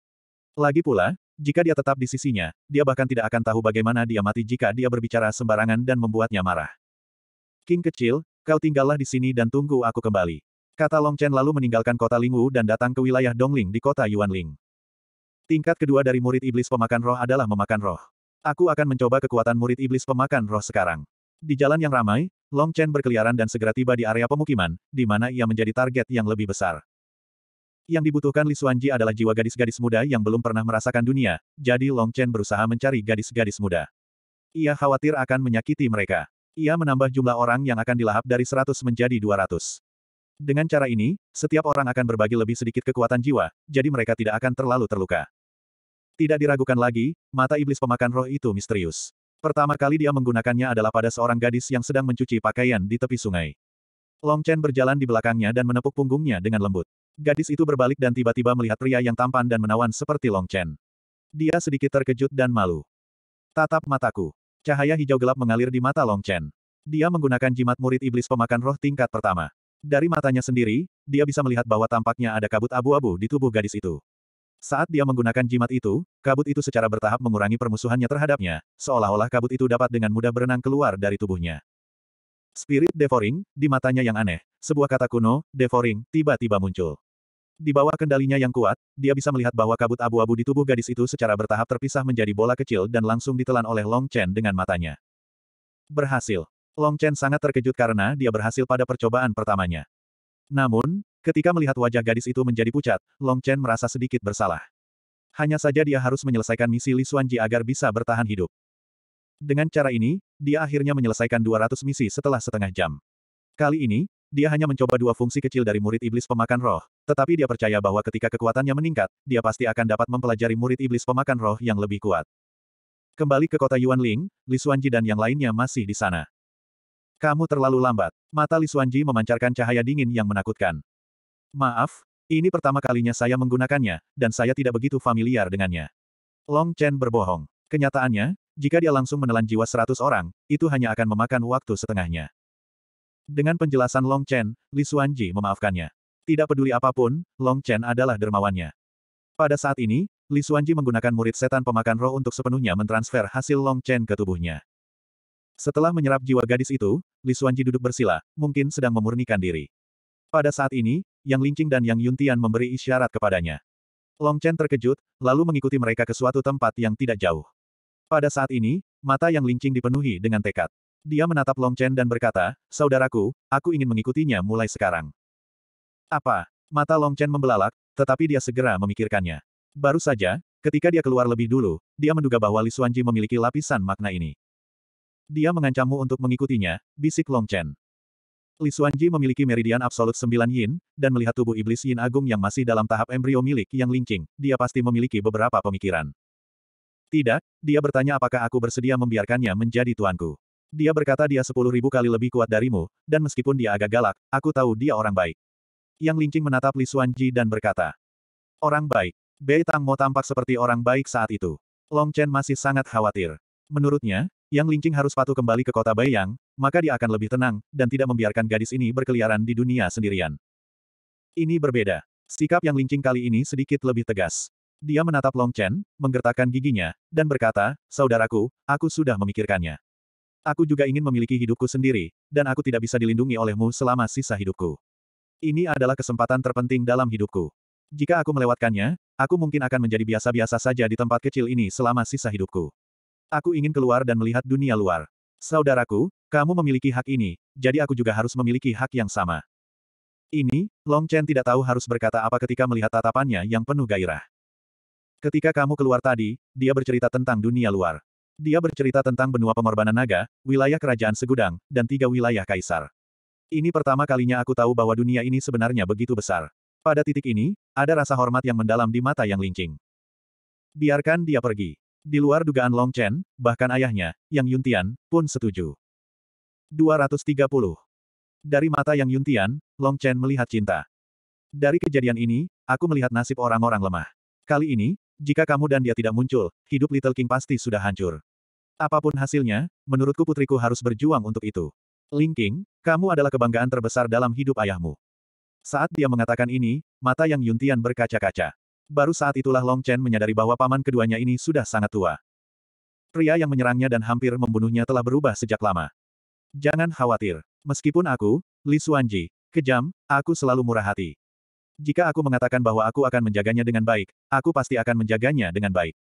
Speaker 1: Lagi pula, jika dia tetap di sisinya, dia bahkan tidak akan tahu bagaimana dia mati jika dia berbicara sembarangan dan membuatnya marah. King kecil, kau tinggallah di sini dan tunggu aku kembali. Kata Long Chen lalu meninggalkan kota Lingwu dan datang ke wilayah Dongling di kota Yuanling. Tingkat kedua dari murid iblis pemakan roh adalah memakan roh. Aku akan mencoba kekuatan murid iblis pemakan roh sekarang. Di jalan yang ramai, Long Chen berkeliaran dan segera tiba di area pemukiman, di mana ia menjadi target yang lebih besar. Yang dibutuhkan Li Xuanji adalah jiwa gadis-gadis muda yang belum pernah merasakan dunia, jadi Long Chen berusaha mencari gadis-gadis muda. Ia khawatir akan menyakiti mereka. Ia menambah jumlah orang yang akan dilahap dari 100 menjadi 200. Dengan cara ini, setiap orang akan berbagi lebih sedikit kekuatan jiwa, jadi mereka tidak akan terlalu terluka. Tidak diragukan lagi, mata iblis pemakan roh itu misterius. Pertama kali dia menggunakannya adalah pada seorang gadis yang sedang mencuci pakaian di tepi sungai. Long Chen berjalan di belakangnya dan menepuk punggungnya dengan lembut. Gadis itu berbalik dan tiba-tiba melihat pria yang tampan dan menawan seperti Long Chen. Dia sedikit terkejut dan malu. Tatap mataku. Cahaya hijau gelap mengalir di mata Long Chen. Dia menggunakan jimat murid iblis pemakan roh tingkat pertama. Dari matanya sendiri, dia bisa melihat bahwa tampaknya ada kabut abu-abu di tubuh gadis itu. Saat dia menggunakan jimat itu, kabut itu secara bertahap mengurangi permusuhannya terhadapnya, seolah-olah kabut itu dapat dengan mudah berenang keluar dari tubuhnya. Spirit Devouring, di matanya yang aneh, sebuah kata kuno, Devouring, tiba-tiba muncul. Di bawah kendalinya yang kuat, dia bisa melihat bahwa kabut abu-abu di tubuh gadis itu secara bertahap terpisah menjadi bola kecil dan langsung ditelan oleh Long Chen dengan matanya. Berhasil. Long Chen sangat terkejut karena dia berhasil pada percobaan pertamanya. Namun, Ketika melihat wajah gadis itu menjadi pucat, Long Chen merasa sedikit bersalah. Hanya saja dia harus menyelesaikan misi Li Xuanji agar bisa bertahan hidup. Dengan cara ini, dia akhirnya menyelesaikan 200 misi setelah setengah jam. Kali ini, dia hanya mencoba dua fungsi kecil dari murid iblis pemakan roh, tetapi dia percaya bahwa ketika kekuatannya meningkat, dia pasti akan dapat mempelajari murid iblis pemakan roh yang lebih kuat. Kembali ke kota Yuanling, Li Xuanji dan yang lainnya masih di sana. Kamu terlalu lambat. Mata Li Xuanji memancarkan cahaya dingin yang menakutkan. Maaf, ini pertama kalinya saya menggunakannya, dan saya tidak begitu familiar dengannya. Long Chen berbohong. Kenyataannya, jika dia langsung menelan jiwa seratus orang, itu hanya akan memakan waktu setengahnya. Dengan penjelasan Long Chen, Li Xuanji memaafkannya. Tidak peduli apapun, Long Chen adalah dermawannya. Pada saat ini, Li Xuanji menggunakan murid setan pemakan roh untuk sepenuhnya mentransfer hasil Long Chen ke tubuhnya. Setelah menyerap jiwa gadis itu, Li Xuanji duduk bersila, mungkin sedang memurnikan diri. Pada saat ini, yang Lingqing dan Yang Yuntian memberi isyarat kepadanya. Long Chen terkejut, lalu mengikuti mereka ke suatu tempat yang tidak jauh. Pada saat ini, mata Yang Lingqing dipenuhi dengan tekad. Dia menatap Long Chen dan berkata, Saudaraku, aku ingin mengikutinya mulai sekarang. Apa? Mata Long Chen membelalak, tetapi dia segera memikirkannya. Baru saja, ketika dia keluar lebih dulu, dia menduga bahwa Li Xuanji memiliki lapisan makna ini. Dia mengancammu untuk mengikutinya, bisik Long Chen. Li Xuanji memiliki meridian absolut sembilan yin, dan melihat tubuh iblis yin agung yang masih dalam tahap embrio milik yang lincing, dia pasti memiliki beberapa pemikiran. Tidak, dia bertanya apakah aku bersedia membiarkannya menjadi tuanku. Dia berkata dia sepuluh ribu kali lebih kuat darimu, dan meskipun dia agak galak, aku tahu dia orang baik. Yang lincing menatap Li Xuanji dan berkata, Orang baik. Bei Tang Mo tampak seperti orang baik saat itu. Long Chen masih sangat khawatir. Menurutnya, yang Lingqing harus patuh kembali ke kota Baiyang, maka dia akan lebih tenang, dan tidak membiarkan gadis ini berkeliaran di dunia sendirian. Ini berbeda. Sikap Yang Lingqing kali ini sedikit lebih tegas. Dia menatap Long Chen, menggertakkan giginya, dan berkata, Saudaraku, aku sudah memikirkannya. Aku juga ingin memiliki hidupku sendiri, dan aku tidak bisa dilindungi olehmu selama sisa hidupku. Ini adalah kesempatan terpenting dalam hidupku. Jika aku melewatkannya, aku mungkin akan menjadi biasa-biasa saja di tempat kecil ini selama sisa hidupku. Aku ingin keluar dan melihat dunia luar. Saudaraku, kamu memiliki hak ini, jadi aku juga harus memiliki hak yang sama. Ini, Long Chen tidak tahu harus berkata apa ketika melihat tatapannya yang penuh gairah. Ketika kamu keluar tadi, dia bercerita tentang dunia luar. Dia bercerita tentang benua pengorbanan naga, wilayah kerajaan segudang, dan tiga wilayah kaisar. Ini pertama kalinya aku tahu bahwa dunia ini sebenarnya begitu besar. Pada titik ini, ada rasa hormat yang mendalam di mata yang lincing. Biarkan dia pergi. Di luar dugaan Long Chen, bahkan ayahnya, Yang Yuntian, pun setuju. 230. Dari mata Yang Yuntian, Long Chen melihat cinta. Dari kejadian ini, aku melihat nasib orang-orang lemah. Kali ini, jika kamu dan dia tidak muncul, hidup Little King pasti sudah hancur. Apapun hasilnya, menurutku putriku harus berjuang untuk itu. Ling King, kamu adalah kebanggaan terbesar dalam hidup ayahmu. Saat dia mengatakan ini, mata Yang Yuntian berkaca-kaca. Baru saat itulah Long Chen menyadari bahwa paman keduanya ini sudah sangat tua. Pria yang menyerangnya dan hampir membunuhnya telah berubah sejak lama. Jangan khawatir. Meskipun aku, Li Xuanji, kejam, aku selalu murah hati. Jika aku mengatakan bahwa aku akan menjaganya dengan baik, aku pasti akan menjaganya dengan baik.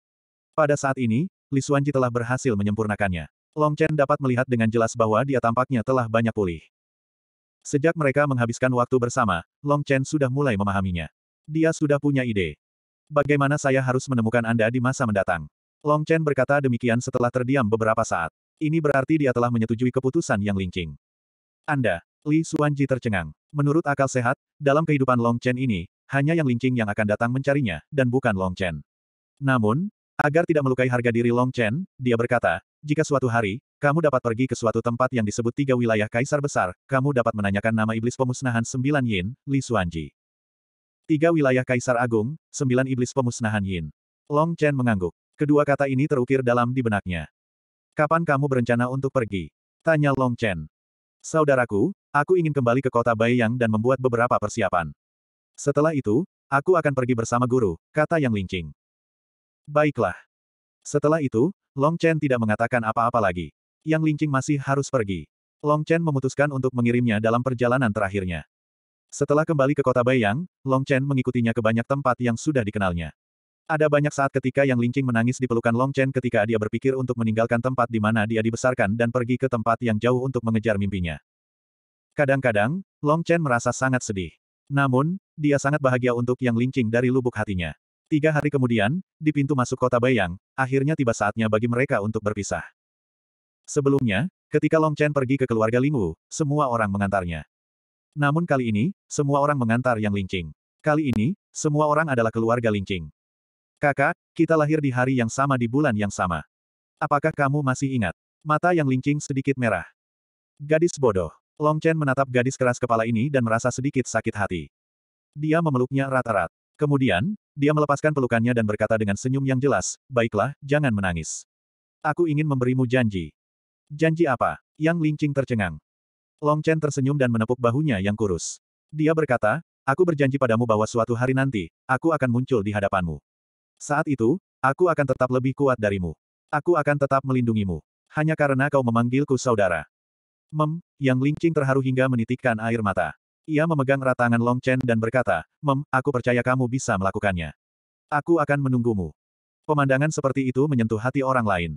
Speaker 1: Pada saat ini, Li Xuanji telah berhasil menyempurnakannya. Long Chen dapat melihat dengan jelas bahwa dia tampaknya telah banyak pulih. Sejak mereka menghabiskan waktu bersama, Long Chen sudah mulai memahaminya. Dia sudah punya ide. Bagaimana saya harus menemukan Anda di masa mendatang? Long Chen berkata demikian setelah terdiam beberapa saat. Ini berarti dia telah menyetujui keputusan yang lincing. Anda, Li Xuanji tercengang. Menurut akal sehat, dalam kehidupan Long Chen ini, hanya yang lincing yang akan datang mencarinya, dan bukan Long Chen. Namun, agar tidak melukai harga diri Long Chen, dia berkata, jika suatu hari, kamu dapat pergi ke suatu tempat yang disebut tiga wilayah kaisar besar, kamu dapat menanyakan nama iblis pemusnahan sembilan yin, Li Xuanji. Tiga wilayah Kaisar Agung, sembilan iblis pemusnahan Yin. Long Chen mengangguk. Kedua kata ini terukir dalam di benaknya. Kapan kamu berencana untuk pergi? Tanya Long Chen. Saudaraku, aku ingin kembali ke kota Baiyang dan membuat beberapa persiapan. Setelah itu, aku akan pergi bersama guru, kata yang Lingqing. Baiklah. Setelah itu, Long Chen tidak mengatakan apa-apa lagi. Yang Lingqing masih harus pergi. Long Chen memutuskan untuk mengirimnya dalam perjalanan terakhirnya. Setelah kembali ke kota Bayang, Long Chen mengikutinya ke banyak tempat yang sudah dikenalnya. Ada banyak saat ketika yang Linqing menangis di pelukan Long Chen ketika dia berpikir untuk meninggalkan tempat di mana dia dibesarkan dan pergi ke tempat yang jauh untuk mengejar mimpinya. Kadang-kadang, Long Chen merasa sangat sedih. Namun, dia sangat bahagia untuk yang Linqing dari lubuk hatinya. Tiga hari kemudian, di pintu masuk kota Bayang, akhirnya tiba saatnya bagi mereka untuk berpisah. Sebelumnya, ketika Long Chen pergi ke keluarga Lingwu, semua orang mengantarnya. Namun kali ini, semua orang mengantar yang lincing. Kali ini, semua orang adalah keluarga lincing. Kakak, kita lahir di hari yang sama di bulan yang sama. Apakah kamu masih ingat? Mata yang lincing sedikit merah. Gadis bodoh. Long Chen menatap gadis keras kepala ini dan merasa sedikit sakit hati. Dia memeluknya rata-rat. Kemudian, dia melepaskan pelukannya dan berkata dengan senyum yang jelas, Baiklah, jangan menangis. Aku ingin memberimu janji. Janji apa? Yang lincing tercengang. Long Chen tersenyum dan menepuk bahunya yang kurus. Dia berkata, aku berjanji padamu bahwa suatu hari nanti, aku akan muncul di hadapanmu. Saat itu, aku akan tetap lebih kuat darimu. Aku akan tetap melindungimu. Hanya karena kau memanggilku saudara. Mem, yang lincing terharu hingga menitikkan air mata. Ia memegang erat tangan Long Chen dan berkata, Mem, aku percaya kamu bisa melakukannya. Aku akan menunggumu. Pemandangan seperti itu menyentuh hati orang lain.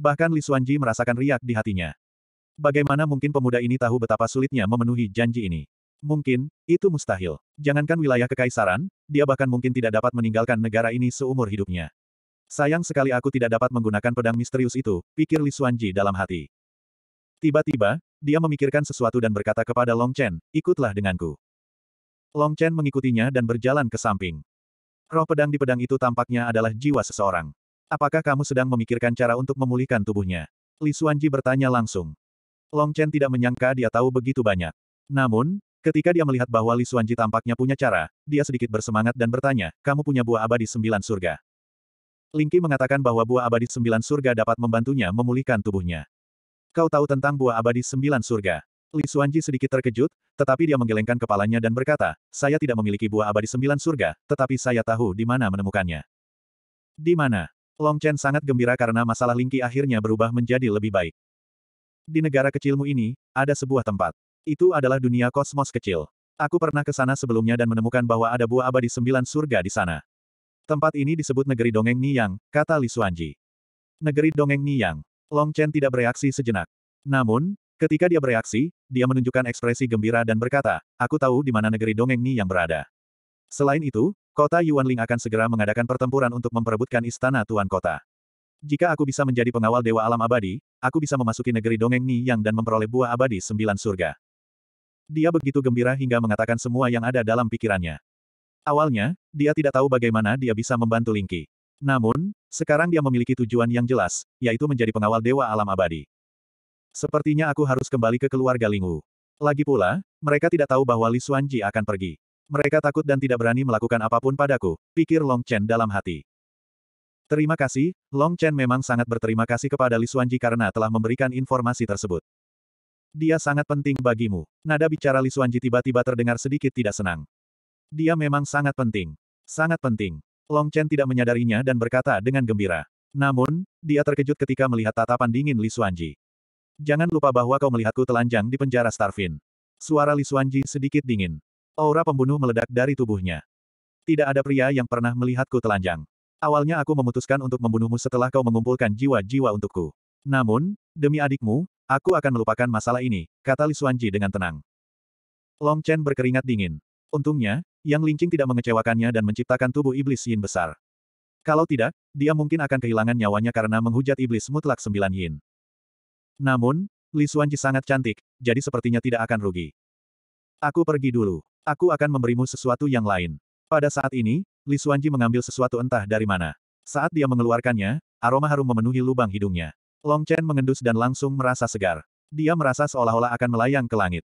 Speaker 1: Bahkan Li Suanji merasakan riak di hatinya. Bagaimana mungkin pemuda ini tahu betapa sulitnya memenuhi janji ini? Mungkin, itu mustahil. Jangankan wilayah kekaisaran, dia bahkan mungkin tidak dapat meninggalkan negara ini seumur hidupnya. Sayang sekali aku tidak dapat menggunakan pedang misterius itu, pikir Li Xuanji dalam hati. Tiba-tiba, dia memikirkan sesuatu dan berkata kepada Long Chen, ikutlah denganku. Long Chen mengikutinya dan berjalan ke samping. Roh pedang di pedang itu tampaknya adalah jiwa seseorang. Apakah kamu sedang memikirkan cara untuk memulihkan tubuhnya? Li Xuanji bertanya langsung. Long Chen tidak menyangka dia tahu begitu banyak. Namun, ketika dia melihat bahwa Li Xuanji tampaknya punya cara, dia sedikit bersemangat dan bertanya, kamu punya buah abadi sembilan surga. Ling Qi mengatakan bahwa buah abadi sembilan surga dapat membantunya memulihkan tubuhnya. Kau tahu tentang buah abadi sembilan surga. Li Xuanji sedikit terkejut, tetapi dia menggelengkan kepalanya dan berkata, saya tidak memiliki buah abadi sembilan surga, tetapi saya tahu di mana menemukannya. Di mana? Long Chen sangat gembira karena masalah Ling Qi akhirnya berubah menjadi lebih baik. Di negara kecilmu ini, ada sebuah tempat. Itu adalah dunia kosmos kecil. Aku pernah ke sana sebelumnya dan menemukan bahwa ada buah abadi sembilan surga di sana. Tempat ini disebut negeri dongeng Niyang, kata Li Suanji. Negeri dongeng Niyang. Long Chen tidak bereaksi sejenak. Namun, ketika dia bereaksi, dia menunjukkan ekspresi gembira dan berkata, aku tahu di mana negeri dongeng Niyang berada. Selain itu, kota Yuanling akan segera mengadakan pertempuran untuk memperebutkan istana Tuan Kota. Jika aku bisa menjadi pengawal Dewa Alam Abadi, aku bisa memasuki negeri dongeng Niyang dan memperoleh buah abadi sembilan surga. Dia begitu gembira hingga mengatakan semua yang ada dalam pikirannya. Awalnya, dia tidak tahu bagaimana dia bisa membantu Lingqi. Namun, sekarang dia memiliki tujuan yang jelas, yaitu menjadi pengawal Dewa Alam Abadi. Sepertinya aku harus kembali ke keluarga Lingwu. Lagi pula, mereka tidak tahu bahwa Li Xuanji akan pergi. Mereka takut dan tidak berani melakukan apapun padaku, pikir Long Chen dalam hati. Terima kasih, Long Chen memang sangat berterima kasih kepada Li Xuanji karena telah memberikan informasi tersebut. Dia sangat penting bagimu. Nada bicara Li Xuanji tiba-tiba terdengar sedikit tidak senang. Dia memang sangat penting. Sangat penting. Long Chen tidak menyadarinya dan berkata dengan gembira. Namun, dia terkejut ketika melihat tatapan dingin Li Xuanji. Jangan lupa bahwa kau melihatku telanjang di penjara Starfin. Suara Li Xuanji sedikit dingin. Aura pembunuh meledak dari tubuhnya. Tidak ada pria yang pernah melihatku telanjang. Awalnya aku memutuskan untuk membunuhmu setelah kau mengumpulkan jiwa-jiwa untukku. Namun, demi adikmu, aku akan melupakan masalah ini, kata Li Xuanji dengan tenang. Long Chen berkeringat dingin. Untungnya, Yang Lingqing tidak mengecewakannya dan menciptakan tubuh iblis yin besar. Kalau tidak, dia mungkin akan kehilangan nyawanya karena menghujat iblis mutlak sembilan yin. Namun, Li Xuanji sangat cantik, jadi sepertinya tidak akan rugi. Aku pergi dulu. Aku akan memberimu sesuatu yang lain. Pada saat ini, Li Xuanji mengambil sesuatu entah dari mana. Saat dia mengeluarkannya, aroma harum memenuhi lubang hidungnya. Long Chen mengendus dan langsung merasa segar. Dia merasa seolah-olah akan melayang ke langit.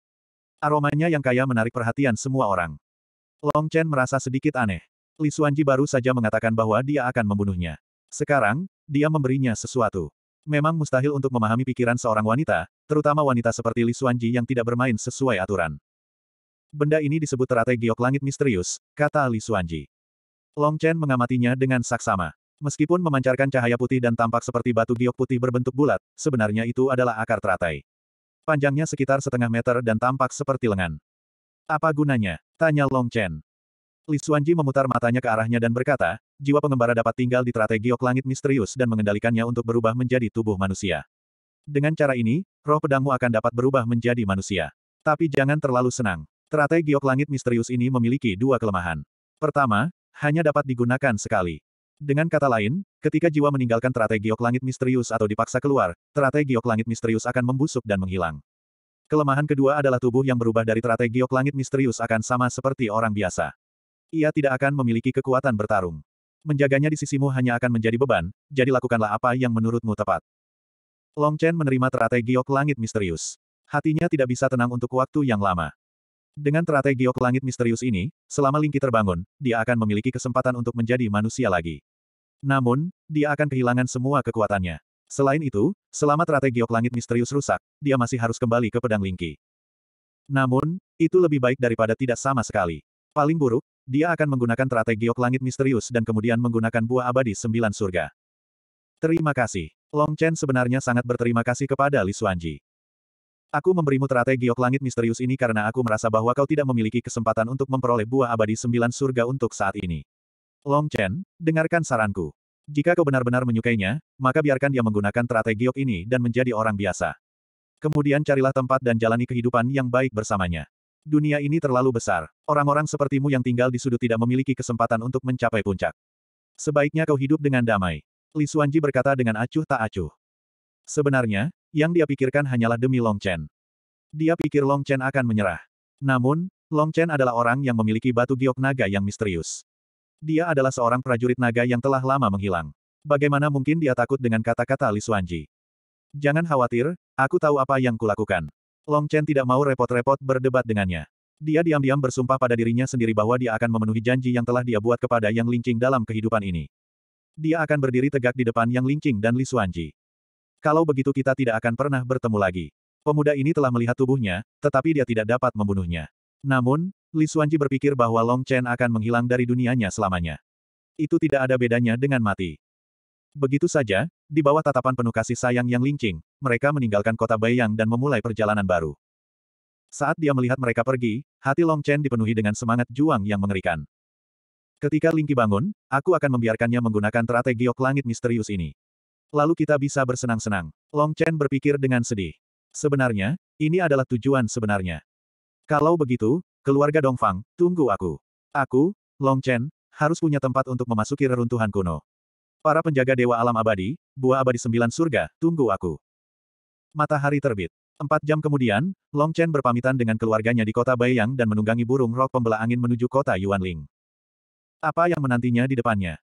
Speaker 1: Aromanya yang kaya menarik perhatian semua orang. Long Chen merasa sedikit aneh. Li Xuanji baru saja mengatakan bahwa dia akan membunuhnya. Sekarang, dia memberinya sesuatu. Memang mustahil untuk memahami pikiran seorang wanita, terutama wanita seperti Li Xuanji yang tidak bermain sesuai aturan. Benda ini disebut teratai giok langit misterius, kata Li Xuanji. Long Chen mengamatinya dengan saksama. Meskipun memancarkan cahaya putih dan tampak seperti batu giok putih berbentuk bulat, sebenarnya itu adalah akar teratai. Panjangnya sekitar setengah meter dan tampak seperti lengan. Apa gunanya? Tanya Long Chen. Li Xuanji memutar matanya ke arahnya dan berkata, jiwa pengembara dapat tinggal di teratai giok langit misterius dan mengendalikannya untuk berubah menjadi tubuh manusia. Dengan cara ini, roh pedangmu akan dapat berubah menjadi manusia. Tapi jangan terlalu senang. Teratai giok langit misterius ini memiliki dua kelemahan. Pertama, hanya dapat digunakan sekali. Dengan kata lain, ketika jiwa meninggalkan teratai giok langit misterius atau dipaksa keluar, teratai giok langit misterius akan membusuk dan menghilang. Kelemahan kedua adalah tubuh yang berubah dari teratai giok langit misterius akan sama seperti orang biasa. Ia tidak akan memiliki kekuatan bertarung. Menjaganya di sisimu hanya akan menjadi beban, jadi lakukanlah apa yang menurutmu tepat. Long Chen menerima teratai giok langit misterius. Hatinya tidak bisa tenang untuk waktu yang lama. Dengan teratai giok langit misterius ini, selama Lingki terbangun, dia akan memiliki kesempatan untuk menjadi manusia lagi. Namun, dia akan kehilangan semua kekuatannya. Selain itu, selama teratai giok langit misterius rusak, dia masih harus kembali ke pedang Lingki. Namun, itu lebih baik daripada tidak sama sekali. Paling buruk, dia akan menggunakan teratai giok langit misterius dan kemudian menggunakan buah abadi sembilan surga. Terima kasih. Long Chen sebenarnya sangat berterima kasih kepada Li Suanji. Aku memberimu teratai giok langit misterius ini karena aku merasa bahwa kau tidak memiliki kesempatan untuk memperoleh buah abadi sembilan surga untuk saat ini. Long Chen, dengarkan saranku. Jika kau benar-benar menyukainya, maka biarkan dia menggunakan teratai giok ini dan menjadi orang biasa. Kemudian carilah tempat dan jalani kehidupan yang baik bersamanya. Dunia ini terlalu besar. Orang-orang sepertimu yang tinggal di sudut tidak memiliki kesempatan untuk mencapai puncak. Sebaiknya kau hidup dengan damai. Li Suanji berkata dengan acuh tak acuh. Sebenarnya, yang dia pikirkan hanyalah demi Long Chen. Dia pikir Long Chen akan menyerah. Namun, Long Chen adalah orang yang memiliki batu giok naga yang misterius. Dia adalah seorang prajurit naga yang telah lama menghilang. Bagaimana mungkin dia takut dengan kata-kata Li Xuanji? Jangan khawatir, aku tahu apa yang kulakukan. Long Chen tidak mau repot-repot berdebat dengannya. Dia diam-diam bersumpah pada dirinya sendiri bahwa dia akan memenuhi janji yang telah dia buat kepada Yang Lingqing dalam kehidupan ini. Dia akan berdiri tegak di depan Yang Lingqing dan Li Xuanji. Kalau begitu kita tidak akan pernah bertemu lagi. Pemuda ini telah melihat tubuhnya, tetapi dia tidak dapat membunuhnya. Namun, Li Xuanji berpikir bahwa Long Chen akan menghilang dari dunianya selamanya. Itu tidak ada bedanya dengan mati. Begitu saja, di bawah tatapan penuh kasih sayang yang lincing, mereka meninggalkan kota Bayang dan memulai perjalanan baru. Saat dia melihat mereka pergi, hati Long Chen dipenuhi dengan semangat juang yang mengerikan. Ketika Lingqi bangun, aku akan membiarkannya menggunakan teratai giok langit misterius ini. Lalu kita bisa bersenang-senang. Long Chen berpikir dengan sedih. Sebenarnya, ini adalah tujuan sebenarnya. Kalau begitu, keluarga Dongfang, tunggu aku. Aku, Long Chen, harus punya tempat untuk memasuki reruntuhan kuno. Para penjaga Dewa Alam Abadi, buah abadi sembilan surga, tunggu aku. Matahari terbit. Empat jam kemudian, Long Chen berpamitan dengan keluarganya di kota Baiyang dan menunggangi burung rok pembela angin menuju kota Yuanling. Apa yang menantinya di depannya?